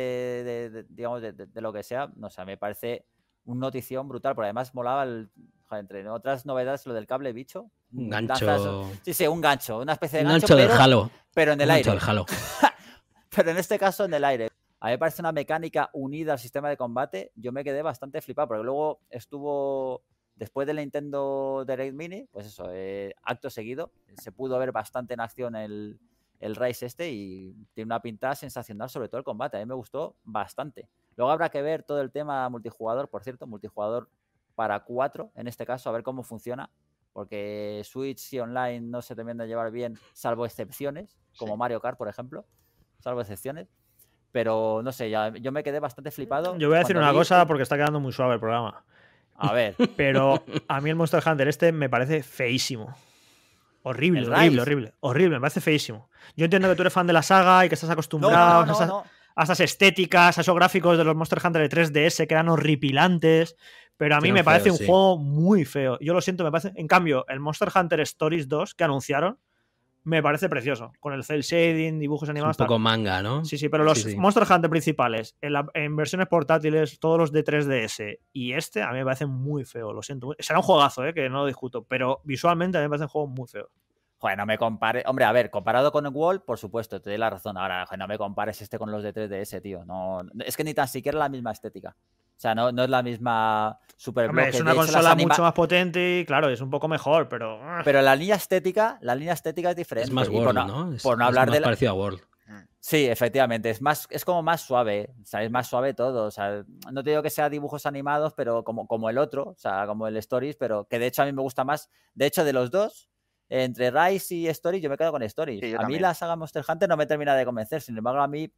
A: digamos, de, lo que sea, no sé, me parece un notición brutal, porque además molaba el, entre otras novedades lo del cable bicho. Un gancho. sí, sí, un gancho, una especie de un gancho, pero, del halo. Pero en el un aire. Gancho del halo. pero en este caso en el aire. A mí me parece una mecánica unida al sistema de combate. Yo me quedé bastante flipado, porque luego estuvo, después del Nintendo Direct Mini, pues eso, eh, acto seguido, se pudo ver bastante en acción el, el Rise este y tiene una pinta sensacional, sobre todo el combate. A mí me gustó bastante. Luego habrá que ver todo el tema multijugador, por cierto, multijugador para cuatro, en este caso, a ver cómo funciona. Porque Switch y online no se terminan a llevar bien, salvo excepciones, como Mario Kart, por ejemplo. Salvo excepciones. Pero no sé, yo me quedé bastante flipado. Yo voy a decir una cosa
D: porque está quedando muy suave el programa. A ver. Pero a mí el Monster Hunter este me parece feísimo. Horrible, horrible, horrible. Horrible, me parece feísimo. Yo entiendo que tú eres fan de la saga y que estás acostumbrado. no, a esas estéticas, a esos gráficos de los Monster Hunter de 3DS que eran horripilantes. Pero a mí me parece un juego muy feo. Yo lo siento, me parece. En cambio, el Monster Hunter Stories 2 que anunciaron me parece precioso. Con el cel shading, dibujos animados. un poco manga,
B: ¿no? Sí, sí, pero los Monster
D: Hunter principales, en, en, versiones portátiles, todos los de 3DS y este, a mí me parece muy feo. Lo siento. Será un juegazo, ¿eh? que no lo discuto. Pero visualmente a mí me parece un juego muy feo
A: no me compares. Hombre, a ver, comparado con Wall, por supuesto, te doy la razón. Ahora, no me compares este con los de 3DS, tío. No, es que ni tan siquiera la misma estética. O sea, no, no es la misma Super Es una consola mucho más
D: potente y, claro, es un poco mejor, pero. Ah. Pero
A: la línea estética, la línea estética es diferente. Es más World, por no, Es, hablar más de. La... Sí, efectivamente, es más, es como más suave, es más suave todo, o sea, no te digo que sea dibujos animados, pero como, como el otro, o sea, como el Stories, pero que de hecho a mí me gusta más, de hecho de los dos, entre Rise y Story, yo me quedo con Story. a mí la saga Monster Hunter no me termina de convencer, sin embargo, a mí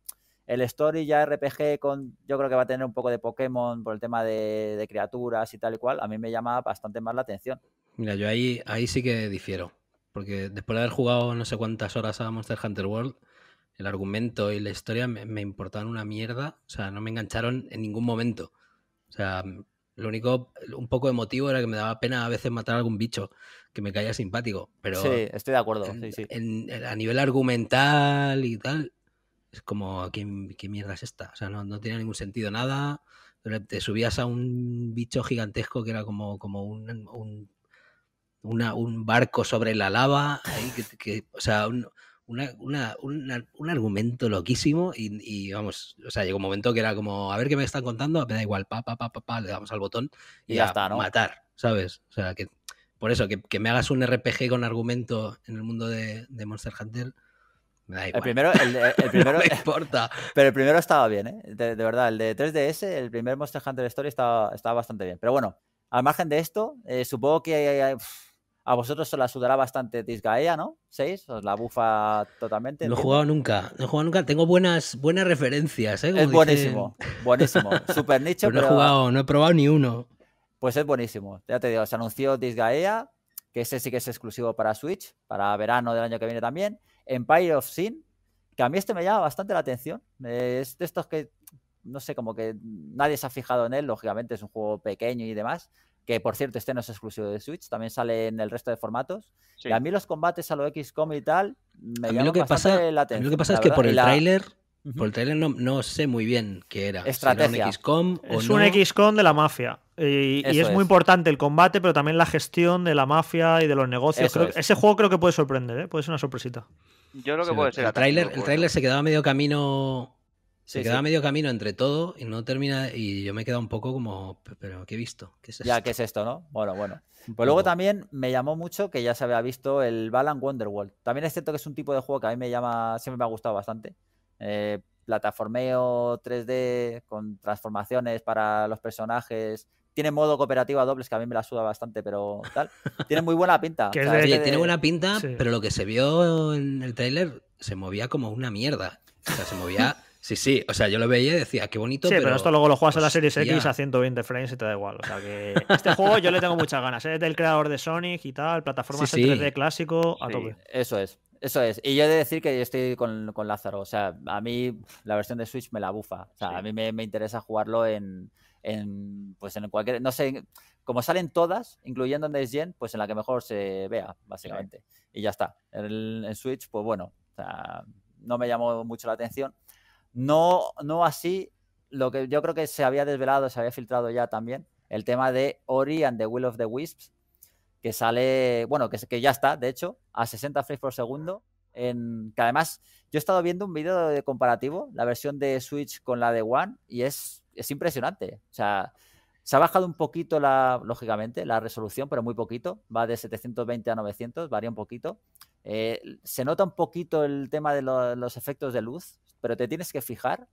A: el Story ya RPG con, yo creo que va a tener un poco de Pokémon por el tema de, criaturas y tal y cual, a mí me llama bastante más la
B: atención. Mira, yo ahí, ahí sí que difiero, porque después de haber jugado no sé cuántas horas a Monster Hunter World, el argumento y la historia me, me importaban una mierda, o sea, no me engancharon en ningún momento. O sea, lo único, un poco emotivo era que me daba pena a veces matar a algún bicho que me caía simpático. Pero sí,
A: estoy de acuerdo. a nivel
B: argumental y tal, es como, ¿qué, mierda es esta? O sea, no, no tenía ningún sentido nada. Te subías a un bicho gigantesco que era como, como un, un, un barco sobre la lava. o sea, un, una, una, un, argumento loquísimo y, vamos, o sea, llegó un momento que era como, a ver qué me están contando, me da igual, pa, pa, pa, pa, le damos al botón y, y ya está, Matar, ¿sabes? O sea, que por eso, que, me hagas un RPG con argumento en el mundo de, Monster Hunter. Me
A: da igual. El primero, el, primero eh, importa. Pero el primero estaba bien, ¿eh? De, verdad, el de 3DS, el primer Monster Hunter Story estaba, estaba bastante bien. Pero bueno, al margen de esto, eh, supongo que eh, a vosotros os la sudará bastante Disgaea, ¿no? ¿Seis? Os la bufa totalmente. No he jugado
B: nunca, no he jugado nunca. Tengo buenas, buenas referencias, ¿eh? es buenísimo, buenísimo. Super nicho, pero. No, He jugado, no he probado ni uno
A: pues es buenísimo. Ya te digo, se anunció Disgaea, que ese sí que es exclusivo para Switch, para verano del año que viene también. Empire of Sin, que a mí este me llama bastante la atención. es de estos que, no sé, como que nadie se ha fijado en él, lógicamente es un juego pequeño y demás. Que por cierto, este no es exclusivo de Switch, también sale en el resto de formatos. Y a mí los combates a lo XCOM y tal, me llaman bastante la atención.
B: lo que pasa es que por el tráiler por el trailer no, sé muy bien qué era. Estrategia. un XCOM es un XCOM de la mafia. Y, es, muy importante el combate, pero también la
D: gestión de la mafia y de los negocios. Ese juego creo que puede sorprender, ¿eh? puede ser una sorpresita. Yo
B: creo que puede ser. El tráiler trailer se quedaba medio camino. se quedaba medio camino entre todo y no termina. Y yo me he quedado un poco como, pero ¿qué he visto? ¿Qué es esto? Ya, ¿qué
A: es esto, no? Bueno,
B: bueno. Pues luego
A: también me llamó mucho que ya se había visto el Balan Wonderworld. También es cierto que es un tipo de juego que a mí me llama, siempre me ha gustado bastante. Eh, plataformeo 3D con transformaciones para los personajes. Tiene modo cooperativo a dobles que a mí me la suda bastante, pero tal. Tiene muy buena pinta. Tiene buena
B: pinta, pero lo que se vio en el trailer se movía como una mierda. O sea, se movía. Sí, sí, o sea, yo lo veía y decía, qué bonito. Sí, pero, esto luego lo juegas a la Series X a 120 frames y te da igual. O sea que
D: este juego yo le tengo muchas ganas. ¿eh? Es del creador de Sonic y tal, plataformas sí, 3D clásico, Eso es. Eso es. Y yo he de
A: decir que yo estoy con, con, Lázaro. O sea, a mí la versión de Switch me la bufa. O sea, a mí me, interesa jugarlo en, en, pues en cualquier, no sé, como salen todas, incluyendo en Gen, pues en la que mejor se vea, básicamente. Y ya está. En Switch, pues bueno, o sea, no me llamó mucho la atención. No, no así, lo que yo creo que se había desvelado, se había filtrado ya también, el tema de Ori and the Will of the Wisps, que sale, bueno, que, que ya está, de hecho, a 60 frames por segundo. En, que además, yo he estado viendo un vídeo de comparativo, la versión de Switch con la de One, y es, es impresionante. O sea, se ha bajado un poquito, la, lógicamente, la resolución, pero muy poquito. Va de 720 a 900, varía un poquito. Eh, se nota un poquito el tema de los efectos de luz, pero te tienes que fijar.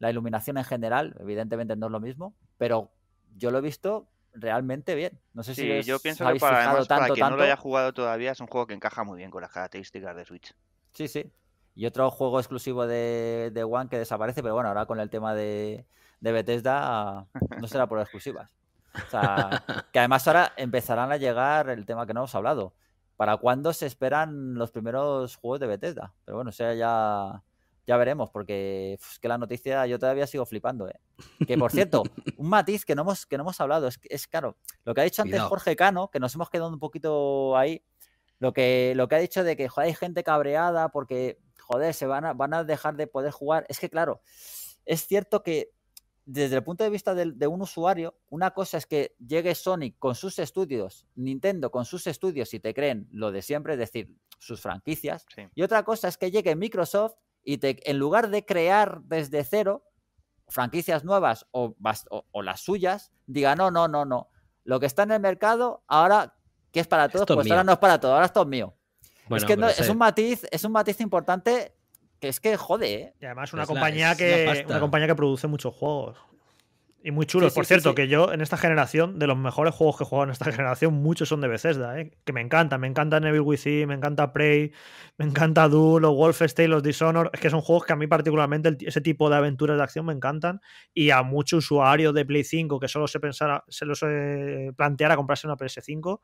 A: La iluminación en general, evidentemente no es lo mismo, pero yo lo he visto realmente bien. No sé si yo pienso que para, no lo haya
C: jugado todavía es un juego que encaja muy bien con las características de Switch. Sí,
A: sí. Y otro juego exclusivo de, One que desaparece, pero bueno, ahora con el tema de, de Bethesda no será por exclusivas. O sea, que además ahora empezarán a llegar el tema que no hemos hablado. ¿Para cuándo se esperan los primeros juegos de Bethesda? Pero bueno, sea ya ya veremos, porque es que la noticia yo todavía sigo flipando. ¿eh? Que por cierto, un matiz que no hemos, que no hemos hablado, es, es claro, lo que ha dicho antes Jorge Cano, que nos hemos quedado un poquito ahí, lo que, lo que ha dicho de que hay gente cabreada porque, joder, se van a, van a dejar de poder jugar. Es que claro, es cierto que desde el punto de vista de, un usuario, una cosa es que llegue Sonic con sus estudios, Nintendo con sus estudios, si te creen lo de siempre, es decir, sus franquicias, y otra cosa es que llegue Microsoft y te, en lugar de crear desde cero franquicias nuevas o, las suyas, diga, no, no, no, no. Lo que está en el mercado ahora, que es para todos, pues ahora no es para todos, ahora esto es mío. es que no, es un matiz, es un matiz importante que es que jode. ¿eh? Y además una compañía que una compañía
D: que produce muchos juegos. Y muy chulo, por cierto, que yo en esta generación, de los mejores juegos que he jugado en esta generación, muchos son de Bethesda, ¿eh? que me encantan. Me encanta Neville Within, me encanta Prey, me encanta Doom, los Wolfenstein, los Dishonored Es que son juegos que a mí particularmente ese tipo de aventuras de acción me encantan. Y a muchos usuarios de Play 5 que solo se, pensara, se los planteara comprarse una PS5,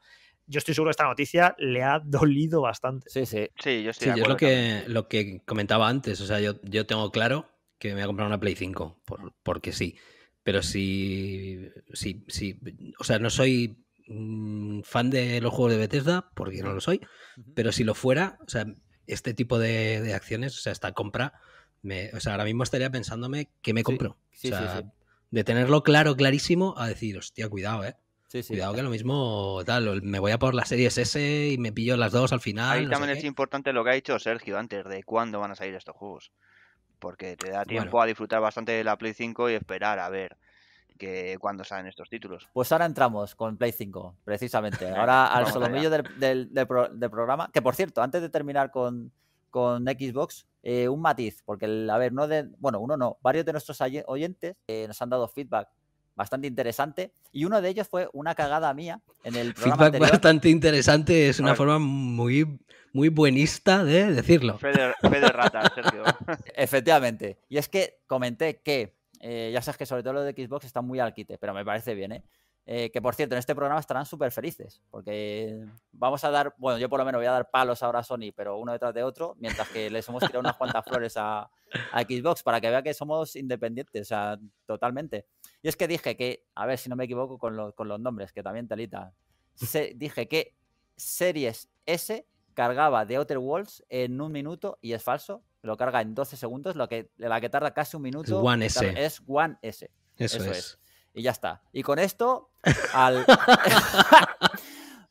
D: yo estoy seguro que esta noticia le ha dolido bastante. Sí, sí. Sí, yo es lo
B: que, lo que comentaba antes. O sea, yo, yo tengo claro que me voy a comprar una Play 5, porque sí. Pero si, mm, O sea, no soy mm, fan de los juegos de Bethesda, porque no lo soy, pero si lo fuera, o sea, este tipo de, acciones, o sea, esta compra, o sea, ahora mismo estaría pensándome qué me compro. o sea, de tenerlo claro, clarísimo, a decir, hostia, cuidado, eh. cuidado que lo mismo, tal, me voy a por las series S y me pillo las dos al final. Ahí también es
C: importante lo que ha dicho Sergio antes, de cuándo van a salir estos juegos porque te da tiempo a disfrutar bastante de la Play 5 y esperar a ver que cuándo salen estos títulos.
A: Pues ahora entramos con Play 5,
C: precisamente. Ahora al solomillo
A: del, programa, que por cierto, antes de terminar con, Xbox, eh, un matiz, porque, a ver, no de, bueno, uno no, varios de nuestros oyentes eh, nos han dado feedback bastante interesante. Y uno de ellos fue una cagada mía en el programa Feedback
B: bastante interesante es una forma muy, muy buenista de decirlo. Fede Rata, rata,
A: Efectivamente. Y es que comenté que, eh, ya sabes que sobre todo lo de Xbox está muy al quite, pero me parece bien, ¿eh? ¿eh? que por cierto, en este programa estarán súper felices, porque vamos a dar, bueno, yo por lo menos voy a dar palos ahora a Sony, pero uno detrás de otro, mientras que les hemos tirado unas cuantas flores a, a Xbox para que vea que somos independientes, o sea, totalmente. Y es que dije que, a ver si no me equivoco con, los nombres, que también talita. dije que Series S cargaba de Outer Walls en un minuto y es falso. Lo carga en 12 segundos, lo que, la que tarda casi un minuto. One es One S. Eso, es. Y ya está. Y con esto, al.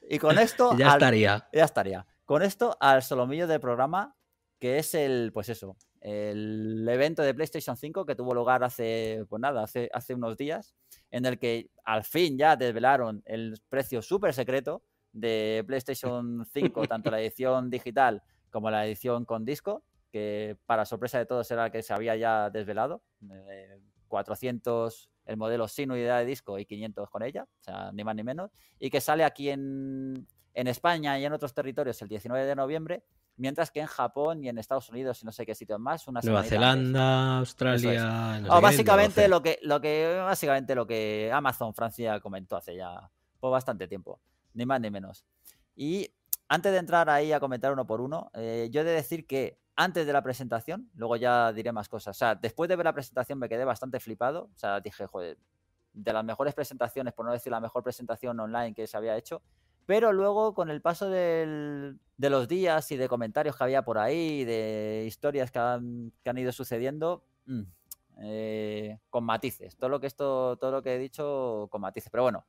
A: y con esto. Ya estaría. Ya estaría. Con esto, al solomillo del programa, que es el, pues eso, el evento de PlayStation 5 que tuvo lugar hace, pues nada, hace, hace unos días, en el que al fin ya desvelaron el precio súper secreto de PlayStation 5, tanto la edición digital como la edición con disco, que para sorpresa de todos era el que se había ya desvelado. 400 eh, el modelo sin unidad de disco y 500 con ella, ni más ni menos, y que sale aquí en, en España y en otros territorios el 19 de noviembre, mientras que en Japón y en Estados Unidos y no sé qué sitios más, una Nueva
B: Zelanda, Australia, básicamente
A: lo que lo que básicamente lo que Amazon Francia comentó hace ya pues, bastante tiempo, ni más ni menos. Y antes de entrar ahí a comentar uno por uno, eh, yo he de decir que antes de la presentación, luego ya diré más cosas. O sea, después de ver la presentación me quedé bastante flipado. O sea, dije, joder, de las mejores presentaciones, por no decir la mejor presentación online que se había hecho, pero luego, con el paso de los días y de comentarios que había por ahí, de historias que han, ido sucediendo, mm, eh, con matices. Todo lo que esto, todo lo que he dicho con matices. Pero bueno,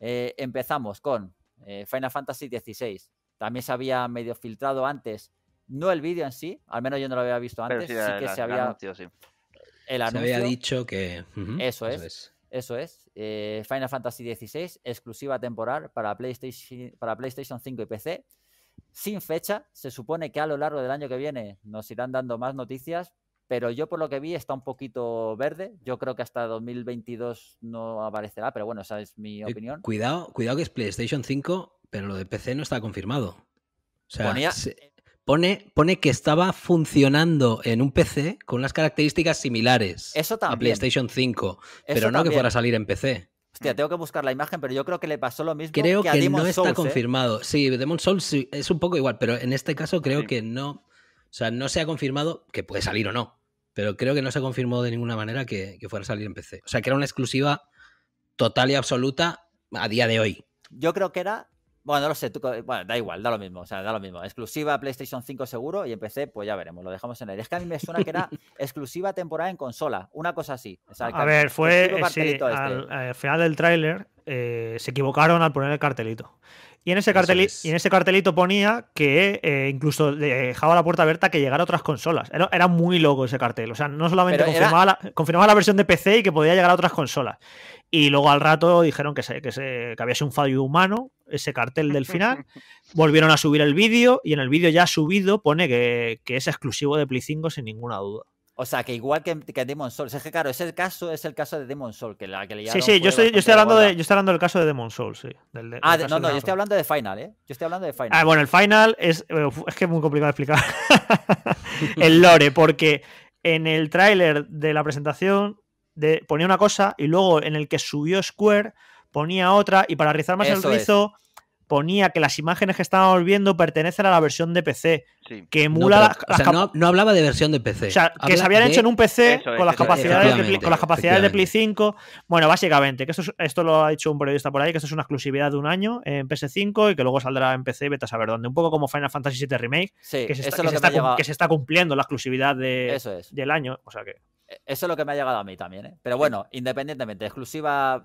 A: eh, empezamos con eh, Final Fantasy XVI. También se había medio filtrado antes, no el vídeo en sí, al menos yo no lo había visto antes, Pero sí, que se había. El anuncio.
B: Se había dicho que. eso,
A: es. Eso es. Eh, Final Fantasy XVI, exclusiva temporal para PlayStation, para PlayStation 5 y PC. Sin fecha, se supone que a lo largo del año que viene nos irán dando más noticias, pero yo por lo que vi está un poquito verde. Yo creo que hasta 2022 no aparecerá, pero bueno, esa es mi eh, opinión.
B: Cuidado, cuidado que es PlayStation 5, pero lo de PC no está confirmado. O sea, Pone, que estaba funcionando en un PC con unas características similares
A: a PlayStation
B: 5, pero no que fuera a salir en PC.
A: Hostia, tengo que buscar la imagen, pero yo creo que le pasó lo mismo. Creo que, a que no está ¿eh?
B: confirmado. Sí, Demon Souls es un poco igual, pero en este caso creo que no. O sea, no se ha confirmado que puede salir o no, pero creo que no se confirmó de ninguna manera que fuera a salir en PC. O sea, que era una exclusiva total y absoluta a día de hoy. Yo creo que era
A: bueno, no lo sé, eh, da igual, da lo mismo, o sea, da lo mismo. Exclusiva PlayStation 5 seguro y empecé, pues ya veremos, lo dejamos en el. Es que a mí me suena que era exclusiva temporada en consola, una cosa así. a ver, fue eh, este. al,
D: final del tráiler eh, se equivocaron al poner el cartelito. Y en, ese cartelito, y en ese cartelito ponía que incluso dejaba la puerta abierta que llegara a otras consolas. Era, muy loco ese cartel. O sea, no solamente confirmaba, la, versión de PC y que podía llegar a otras consolas. Y luego al rato dijeron que, que, se, que había sido un fallo humano, ese cartel del final. Volvieron a subir el vídeo y en el vídeo ya subido pone que, que es exclusivo de Play 5 sin ninguna duda.
A: O sea, que igual que, que Demon Souls. Es que claro, es el caso, es el caso de Demon Souls, que la que Sí, sí, yo estoy, yo estoy hablando de,
D: yo estoy hablando del caso de Demon Souls, sí. ah, no, no, yo estoy
A: hablando de Final, ¿eh? Yo estoy hablando de Final. Ah, bueno, el
D: Final es. Eh, es que es muy complicado de explicar. el lore, porque en el tráiler de la presentación de, ponía una cosa y luego en el que subió Square ponía otra y para rizar más el rizo ponía que las imágenes que estábamos viendo pertenecen a la versión de PC, que emula no, o sea,
B: no, hablaba de versión de PC. O sea, que se habían hecho en un PC con, las capacidades de, con las capacidades de Play
D: 5. Bueno, básicamente, que esto, esto lo ha dicho un periodista por ahí, que esto es una exclusividad de un año en PS5 y que luego saldrá en PC y vete a saber dónde. Un poco como Final Fantasy VII Remake, que, se está, cumpliendo la exclusividad de, del año. O sea que...
A: E, eso es lo que me ha llegado a mí también. ¿eh? Pero bueno, independientemente, exclusiva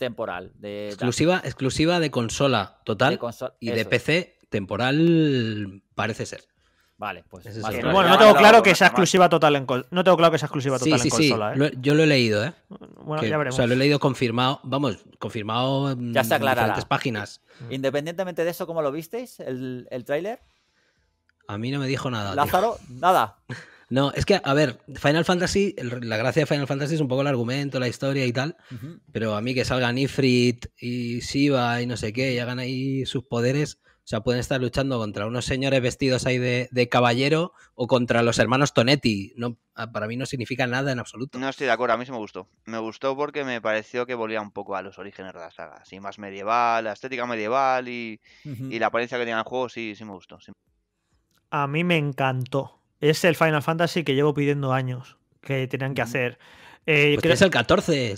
A: temporal. exclusiva,
B: exclusiva de consola total y de PC temporal parece ser. Vale, pues. bueno, no tengo claro que sea exclusiva total en no tengo claro que sea exclusiva total en consola. ¿eh? yo lo he leído, ¿eh? Bueno, ya veremos. O sea, lo he leído confirmado, vamos, confirmado en diferentes páginas.
A: Mm. Independientemente de eso, ¿cómo lo visteis el, el tráiler?
B: A mí no me dijo nada. Lázaro, nada. No, es que, a ver, Final Fantasy, la gracia de Final Fantasy es un poco el argumento, la historia y tal, pero a mí que salgan Ifrit y Shiva y no sé qué y hagan ahí sus poderes, o sea, pueden estar luchando contra unos señores vestidos ahí de, caballero o contra los hermanos Tonetti. No, ah, para mí no significa nada en absoluto.
C: No estoy de acuerdo, a mí sí me gustó. Me gustó porque me pareció que volvía un poco a los orígenes de la saga. Así más medieval, la estética medieval y, la apariencia que tenía el juego, sí, sí me gustó.
D: A mí me encantó. Es el Final Fantasy que llevo pidiendo años que tenían que mm. hacer. Eh, pues es el
C: 14,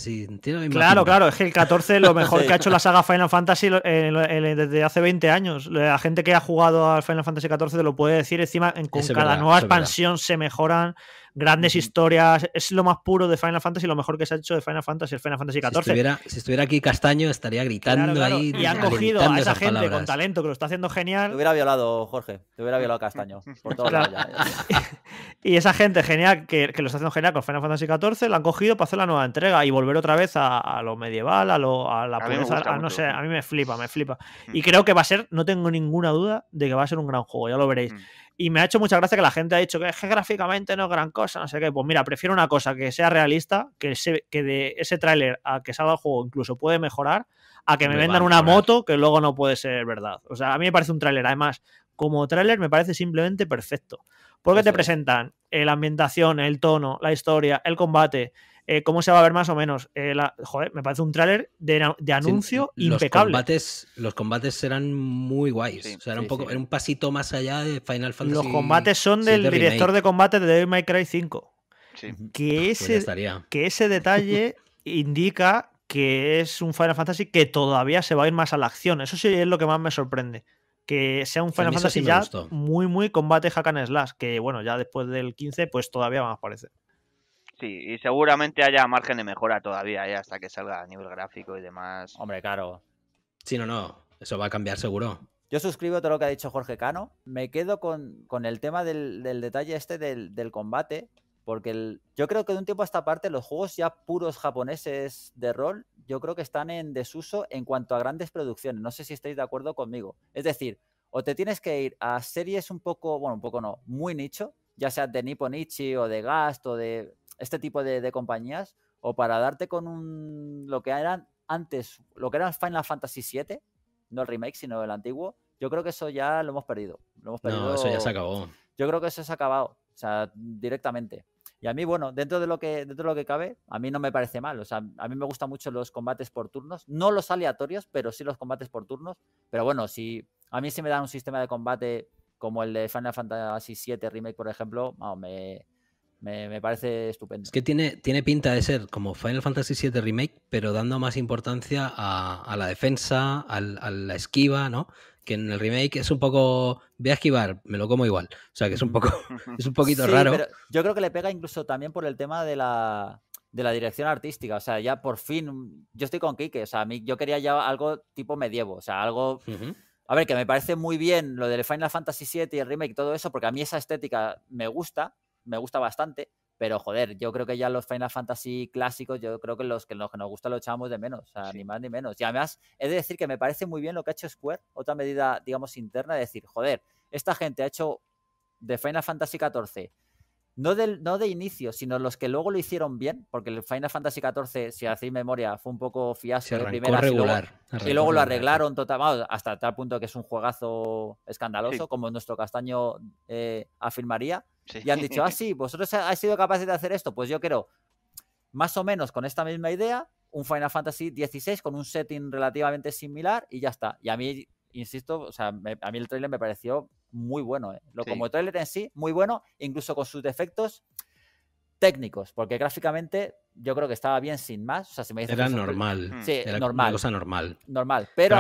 B: Claro, claro, es que el 14 lo mejor que ha hecho la
D: saga Final Fantasy eh, eh, desde hace 20 años. La gente que ha jugado al Final Fantasy 14 te lo puede decir encima, con cada nueva expansión se mejoran grandes historias. Es lo más puro de Final Fantasy, lo mejor que se ha hecho de Final
B: Fantasy es Final Fantasy XIV. Si estuviera, aquí Castaño, estaría gritando ahí. Y han cogido a esa gente con
A: talento que lo está haciendo genial. Te hubiera violado, Jorge. Te hubiera violado Castaño.
D: y esa gente genial que, lo está haciendo genial con Final Fantasy XIV, la han cogido para hacer la nueva entrega y volver otra vez a, lo medieval, a, lo, a la no sé, a mí me flipa, me flipa. Mm. Y creo que va a ser, no tengo ninguna duda de que va a ser un gran juego, ya lo veréis. Mm. Y me ha hecho mucha gracia que la gente ha dicho que, geográficamente gráficamente no es gran cosa, no sé qué. Pues mira, prefiero una cosa que sea realista, que, se, que de ese tráiler a que salga el juego incluso puede mejorar, a que me, vendan una moto que luego no puede ser verdad. O sea, a mí me parece un tráiler, además, como tráiler me parece simplemente perfecto. Porque te presentan la ambientación, el tono, la historia, el combate, eh, cómo se va a ver más o menos. Eh, joder, me parece un tráiler de, anuncio impecable. Los
B: combates, los combates serán muy guays. era, un poco, un pasito más allá de Final Fantasy. Los combates son del director de
D: combate de Devil May Cry 5.
B: Que, pues ese, que
D: ese detalle indica que es un Final Fantasy que todavía se va a ir más a la acción. Eso sí es lo que más me sorprende que sea un Final Fantasy ya muy, muy combate hack and slash, que bueno, ya después del 15, pues todavía a parece
C: sí. Y seguramente haya margen de mejora todavía, eh, hasta que salga a nivel gráfico y demás. Hombre, claro.
B: Sí, no, no. Eso va a cambiar seguro.
A: Yo suscribo todo lo que ha dicho Jorge Cano. Me quedo con, el tema del, detalle este del, combate. Porque yo creo que de un tiempo a esta parte los juegos ya puros japoneses de rol, yo creo que están en desuso en cuanto a grandes producciones. No sé si estáis de acuerdo conmigo. Es decir, o te tienes que ir a series un poco, bueno, un poco no, muy nicho, ya sea de Nipponichi o de Gast o de este tipo de, compañías o para darte con un, lo que eran antes, lo que era Final Fantasy VII, no el remake, sino el antiguo, yo creo que eso ya lo hemos perdido. Lo No, eso ya se acabó. Yo creo que eso se ha acabado, o sea, directamente. Y a mí, bueno, dentro de lo que dentro de lo que cabe, a mí no me parece mal. O sea, a mí me gustan mucho los combates por turnos. No los aleatorios, pero sí los combates por turnos. Pero bueno, si a mí sí me dan un sistema de combate como el de Final Fantasy VII Remake, por ejemplo, me, me, parece estupendo. Es
B: que tiene, tiene pinta de ser como Final Fantasy VII Remake, pero dando más importancia a, la defensa, a la esquiva, ¿no? Que en el remake es un poco. Voy a esquivar, me lo como igual. O sea que es un poco. es un poquito raro.
A: yo creo que le pega incluso también por el tema de la, de la dirección artística. O sea, ya por fin. Yo estoy con Kike. O sea, a mí yo quería ya algo tipo medievo. O sea, algo. A ver, que me parece muy bien lo del Final Fantasy VII y el remake y todo eso, porque a mí esa estética me gusta me gusta bastante, pero joder, yo creo que ya los Final Fantasy clásicos, yo creo que los que, los que nos gusta los echamos de menos, ni más ni menos. Y además, es de decir que me parece muy bien lo que ha hecho Square, otra medida, digamos, interna, de decir, joder, esta gente ha hecho de Final Fantasy XIV, no, del, no de inicio, sino los que luego lo hicieron bien, porque el Final Fantasy XIV, si hacéis memoria, fue un poco fiasco de primera y, luego, lo arreglaron total, hasta tal punto que es un juegazo escandaloso, como nuestro castaño eh, afirmaría. Y han dicho, ah, sí, vosotros has sido capaces de hacer esto. Pues yo creo, más o menos con esta misma idea, un Final Fantasy XVI con un setting relativamente similar y ya está. Y a mí, insisto, o sea, a mí el trailer me pareció muy bueno. ¿eh? Lo, Como trailer en sí, muy bueno, incluso con sus defectos técnicos, porque gráficamente yo creo que estaba bien sin más. O sea, si me dices Era normal. Sí, normal. cosa
B: normal. Normal. Pero,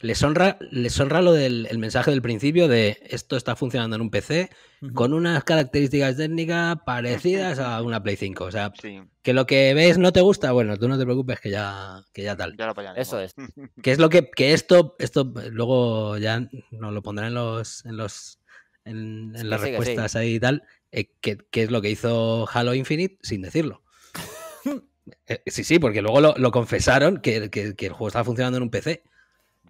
B: les honra, honra lo del el mensaje del principio de esto está funcionando en un PC con unas características técnicas parecidas a una Play 5. O sea, que lo que ves no te gusta, bueno, tú no te preocupes que ya, ya tal. Eso es. que es lo que, esto, esto eh, luego ya nos lo pondrán en los, en los en, las respuestas ahí y tal, eh, qué que, es lo que hizo Halo Infinite sin decirlo. Eh, sí, sí, porque luego lo, confesaron que, que, el juego estaba funcionando en un PC.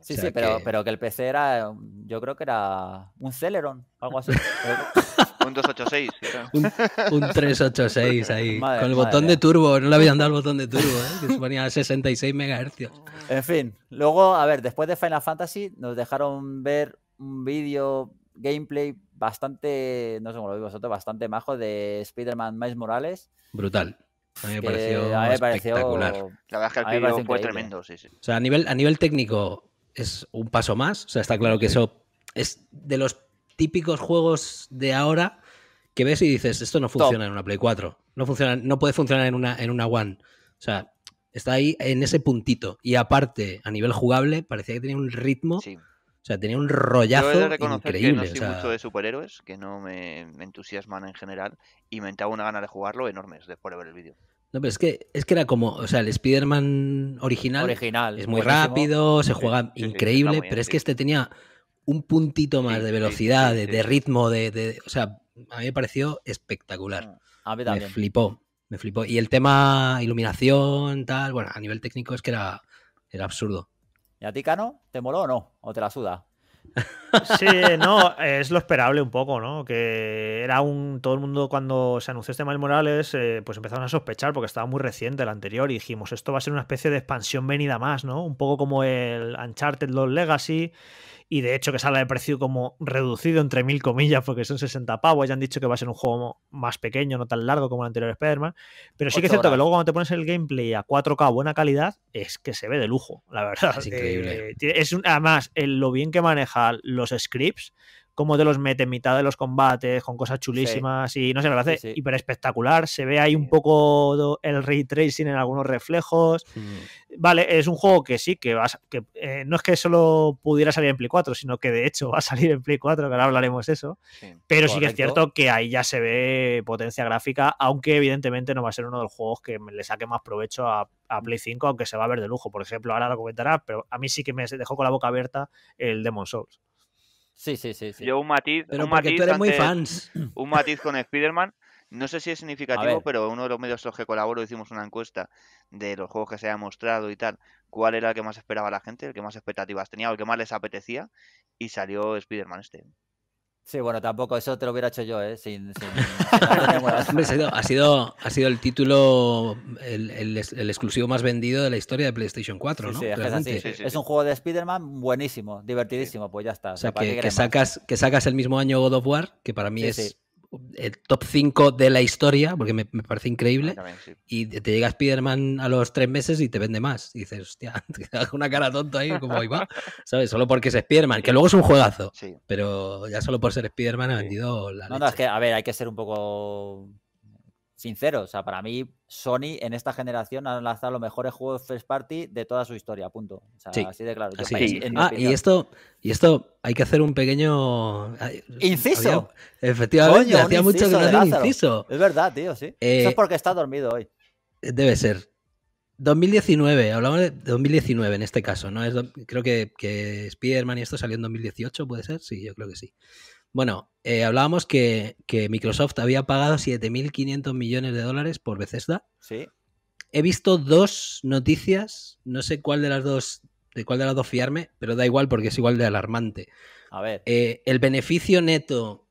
B: Sí, sí, pero,
A: que el PC era, um, yo creo que era un Celeron, algo así. un 286.
B: Un, 386 ahí, con el botón de turbo, no le habían dado el botón de turbo, ¿eh? que suponía 66 MHz.
A: En fin, luego, a ver, después de Final Fantasy nos dejaron ver un vídeo gameplay bastante, no sé cómo lo vimos, vosotros, bastante majo de Spider-Man Miles Morales.
B: Brutal. A mí me pareció, a mí me pareció
C: espectacular. La verdad es que el vídeo fue tremendo, sí, sí. O
B: sea, a nivel, a nivel técnico, es un paso más. O sea, está claro que eso es de los típicos juegos de ahora que ves y dices, esto no funciona en una Play 4. No, funciona, no puede funcionar en una, en una One. O sea, está ahí en ese puntito. Y aparte, a nivel jugable, parecía que tenía un ritmo. O sea, tenía un rollazo increíble, mucho
C: de superhéroes, que no me, me, entusiasman en general, y me entraba una gana de jugarlo enorme después de ver el vídeo.
B: No, pero es que, es que era como, o sea, el Spider-Man original, es muy rápido, se juega increíble, pero es que este tenía un puntito más de velocidad, de, ritmo, de, O sea, a mí me pareció espectacular. Mm, me flipó, me flipó. Y el tema iluminación, tal, bueno, a nivel técnico es que era, era absurdo.
A: ¿Y a ti, Cano, te moló o no? ¿O te la
D: suda?
B: Sí, no, es lo esperable un poco, ¿no? Que era
D: un. Todo el mundo, cuando se anunció este Mal Morales, eh, pues empezaron a sospechar porque estaba muy reciente el anterior y dijimos, esto va a ser una especie de expansión venida más, ¿no? Un poco como el Uncharted 2 Legacy y de hecho que sale de precio como reducido entre mil comillas porque son 60 pavos, ya han dicho que va a ser un juego más pequeño, no tan largo como el anterior Spider-Man, pero sí que es cierto que luego cuando te pones el gameplay a 4K buena calidad es que se ve de lujo, la verdad. Es increíble. Eh, además, el, lo bien que maneja los scripts, como te los mete en mitad de los combates, con cosas chulísimas y no sé, me parece hiper espectacular. Se ve ahí un poco el ray tracing en algunos reflejos. Vale, es un juego que sí, que, va que eh, no es que solo pudiera salir en Play 4, sino que de hecho va a salir en Play 4, que ahora hablaremos de eso.
B: Pero sí que es cierto
D: que ahí ya se ve potencia gráfica, aunque evidentemente no va a ser uno de los juegos que le saque más provecho a, a Play 5, aunque se va a ver de lujo. Por ejemplo, ahora lo comentarás, pero a mí sí que me dejó con la boca abierta el Demon Souls.
C: Sí, sí, sí. un matiz. Pero muy fans. Un matiz con Spider-Man. No sé si es significativo, pero uno de los medios los que colaboro hicimos una encuesta de los juegos que se ha mostrado y tal, cuál era el que más esperaba la gente, el que más expectativas tenía, o el que más les apetecía, y salió Spider-Man este.
A: Sí, bueno, tampoco eso te lo hubiera hecho yo, ¿eh? Sin,
B: ha, sido, ha sido el título, el, exclusivo más vendido de la historia de PlayStation 4, ¿no? Sí, es, un
A: juego de Spider-Man buenísimo, divertidísimo, pues ya está. O sea, sacas,
B: que sacas el mismo año God of War, que para mí es el eh, top 5 de la historia, porque me, parece increíble. Ah, y te llega Spiderman a los tres meses y te vende más. Y dices, hostia, te una cara tonta ahí, como ahí va, ¿sabes? Solo porque es spider que luego es un juegazo. Pero ya solo por ser Spider-Man ha vendido la. No,
A: no, es que, a ver, hay que ser un poco sincero, o sea, para mí Sony en esta generación ha lanzado los mejores juegos first party de toda su historia, punto. O sea, así de claro. ah, y esto,
B: y esto hay que hacer un pequeño inciso. efectivamente, hacía mucho que no hacía un inciso.
A: Es verdad, tío, sí. Eso es eh, porque está dormido hoy.
B: Eh, debe ser. 2019, hablamos de 2019 en este caso, ¿no? Es creo que, que Spider-Man y esto salió en 2018, ¿puede ser? Sí, yo creo que sí. Bueno, eh, hablábamos que, Microsoft había pagado 7.500 millones de dólares por Bethesda. Sí. He visto dos noticias, no sé cuál de las dos, de cuál de las dos fiarme, pero da igual porque es igual de alarmante. A ver. Eh, el beneficio neto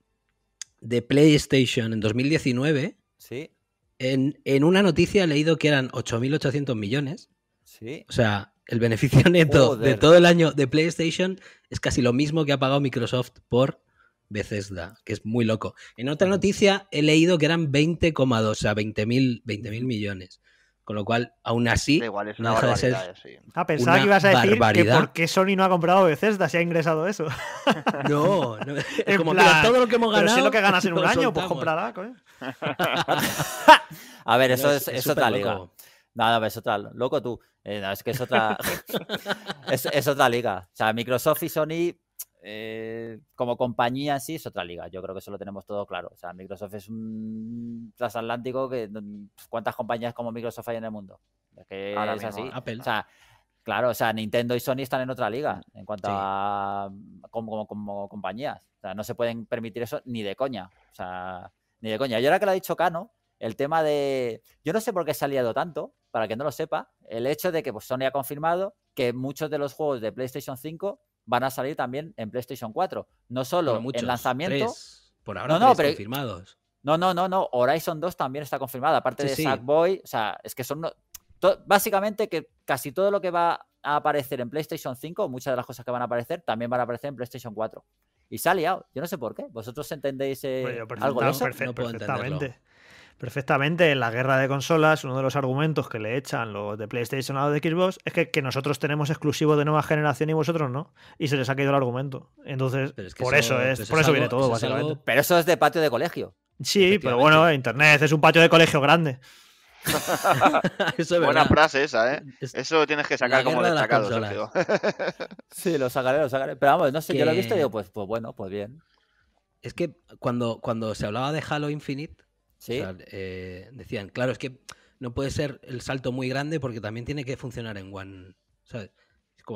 B: de PlayStation en 2019. Sí. En, una noticia he leído que eran 8.800 millones. Sí. O sea, el beneficio neto de todo el año de PlayStation es casi lo mismo que ha pagado Microsoft por Bethesda, que es muy loco. En otra noticia he leído que eran 20,2, o sea, 20 mil millones. Con lo cual, aún así, igual, es una no eh, Sí. Ah, pensaba que ibas a decir que por
D: qué Sony no ha comprado Bethesda si ha ingresado eso.
B: No, es como todo lo que hemos ganado. Pero lo que ganas en un año, pues comprará.
D: Coño.
A: a ver, eso es, otra liga. Loco. Nada, es tal Loco tú. Eh, es que es otra. es, es, otra liga. O sea, Microsoft y Sony eh, como compañía sí es otra liga. Yo creo que eso lo tenemos todo claro. O sea, Microsoft es un transatlántico que mm, pues, cuántas compañías como Microsoft hay en el mundo. así. O sea, claro, o sea, Nintendo y Sony están en otra liga en cuanto a mm, como, como, compañías. O sea, no se pueden permitir eso ni de coña. O sea, ni de coña. Y ahora que lo ha dicho Cano, el tema de. Yo no sé por qué se ha liado tanto, para que no lo sepa, el hecho de que pues, Sony ha confirmado que muchos de los juegos de PlayStation 5 van a salir también en PlayStation 4.
B: No solo en lanzamiento. Por ahora no, no confirmados.
A: No, no, no, no. Horizon 2 también está confirmada. Aparte de Sackboy, o sea, es que son. básicamente que casi todo lo que va a aparecer en PlayStation 5, muchas de las cosas que van a aparecer, también van
D: a aparecer en PlayStation 4.
A: Y se ha Yo no sé por qué. ¿Vosotros entendéis eh, algo de eso? No puedo entenderlo
D: perfectamente en la guerra de consolas, uno de los argumentos que le echan los de PlayStation a los de Xbox es que, que nosotros tenemos exclusivos de nueva generación y vosotros no. Y se les ha caído el argumento. Entonces, por eso, pues es, por eso, viene todo, básicamente.
A: Pero eso es de patio de colegio.
D: Sí, pero bueno, Internet es un patio de colegio grande.
C: Buena frase esa, ¿eh? Eso tienes que sacar
B: como destacado,
C: sí, lo sacaré, lo sacaré.
B: Pero vamos, no sé, yo lo he visto y pues, pues, bueno, pues bien. Es que cuando, cuando se hablaba de Halo Infinite, eh, decían, claro, es que no puede ser el salto muy grande porque también tiene que funcionar en One.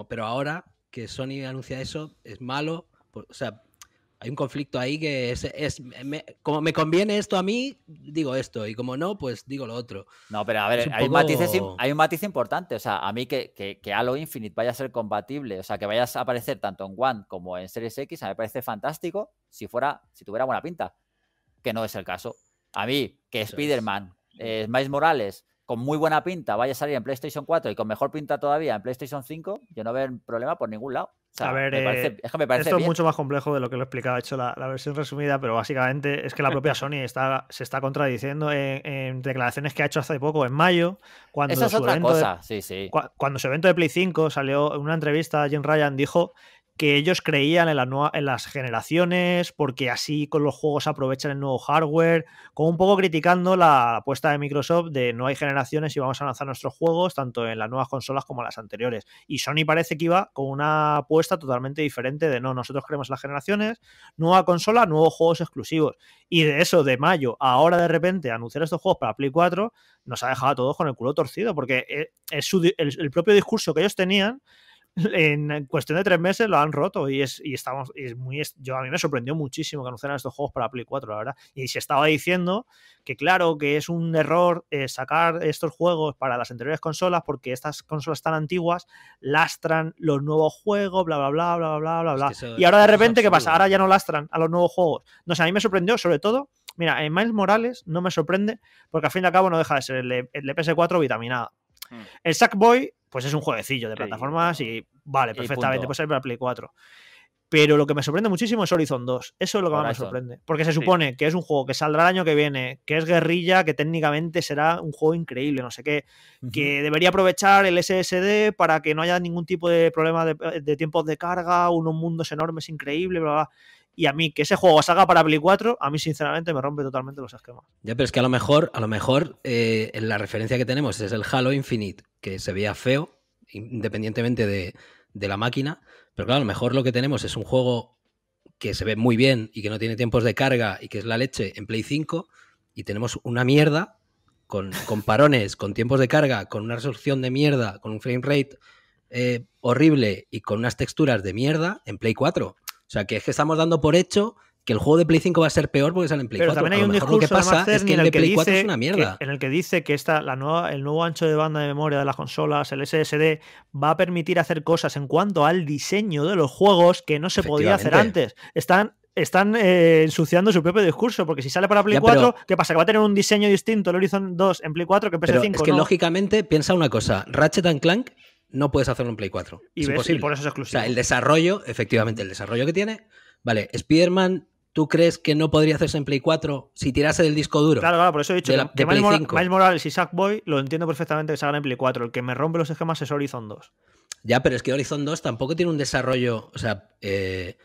B: pero ahora que Sony anuncia eso, es malo. o sea, hay un conflicto ahí que es, como me conviene esto a mí, digo esto, y como no, pues digo lo otro.
A: No, pero a ver, hay, un matiz, hay, un importante, o sea, a mí que, que, que, Halo Infinite vaya a ser compatible, o sea, que vayas a aparecer tanto en One como en Series X, a mí me parece fantástico si fuera, si tuviera buena pinta, que no es el caso. A mí, que Spider-Man, eh, Miles Morales, con muy buena pinta, vaya a salir en PlayStation 4 y con mejor pinta todavía en PlayStation 5, yo no veo problema por ningún lado. a ver, me parece, eh, esto es mucho
D: más complejo de lo que lo explicaba hecho la, versión resumida, pero básicamente es que la propia Sony está, se está contradiciendo en, declaraciones que ha hecho hace poco, en mayo, cuando es su otra de, cuando su evento de Play 5 salió en una entrevista, Jim Ryan dijo que ellos creían en, las generaciones, porque así con los juegos aprovechan el nuevo hardware, como un poco criticando la apuesta de Microsoft de no hay generaciones y vamos a lanzar nuestros juegos tanto en las nuevas consolas como en las anteriores. Y Sony parece que iba con una apuesta totalmente diferente de no, nosotros queremos las generaciones, nueva consola, nuevos juegos exclusivos. Y de eso, de mayo ahora de repente anunciar estos juegos para Play 4, nos ha dejado a todos con el culo torcido, porque eh, es el propio discurso que ellos tenían en cuestión de tres meses lo han roto y es, estamos, es muy, yo a mí me sorprendió muchísimo que anunciaran estos juegos para Play 4, la verdad. Y se estaba diciendo que claro, que es un error eh, sacar estos juegos para las anteriores consolas porque estas consolas tan antiguas lastran los nuevos juegos, bla, bla, bla, bla, bla, bla, bla. y ahora de repente, ¿qué pasa? Ahora ya no lastran a los nuevos juegos. No sé, a mí me sorprendió sobre todo Mira, en Miles Morales no me sorprende porque al fin y al cabo no deja de ser el, PS4 vitaminada. Mm. El Sackboy, pues es un jueguecillo de plataformas y vale, perfectamente, puede ser para Play 4. Pero lo que me sorprende muchísimo es Horizon 2. Eso es lo que más me sorprende. Porque se supone que es un juego que saldrá el año que viene, que es guerrilla, que técnicamente será un juego increíble, no sé qué, que debería aprovechar el SSD para que no haya ningún tipo de problema eh, de, tiempos de carga, unos mundos enormes, increíbles bla, bla. Y a mí, que ese juego salga para Play 4, a mí sinceramente me rompe totalmente los esquemas.
B: Ya, pero es que a lo mejor, a lo mejor eh, la referencia que tenemos es el Halo Infinite, que se veía feo, independientemente de, la máquina. Pero claro, a lo mejor lo que tenemos es un juego que se ve muy bien y que no tiene tiempos de carga y que es la leche en Play 5 y tenemos una mierda con, con parones, con tiempos de carga, con una resolución de mierda, con un frame rate eh, horrible y con unas texturas de mierda en Play 4. O sea, que es que estamos dando por hecho que el juego de Play 5 va a ser peor porque sale en Play pero También hay un discurso que pasa es que el, en el que dice
D: que la nueva, el nuevo ancho de banda de memoria de las consolas, el SSD, va a permitir hacer cosas en cuanto al diseño de los juegos que no se podía hacer antes. Están están eh, ensuciando su propio discurso, porque si sale para Play 4, ¿qué pasa? Que va a tener un diseño distinto el Horizon 2 en Play 4 que en PS5. Es que
B: lógicamente piensa una cosa, Ratchet and Clank no puedes hacerlo en Play 4. Y, por eso es exclusivo. O sea, el desarrollo, efectivamente, el desarrollo que tiene. Vale, Spider-Man, ¿tú crees que no podría hacerse en Play 4 si tirase del disco duro? Claro, claro, por eso he dicho que, Play Miles, Morales y Sackboy lo entiendo perfectamente que se hagan en Play 4. El que me rompe los esquemas es Horizon 2. Ya, pero es que Horizon 2 tampoco tiene un desarrollo. O sea, eh,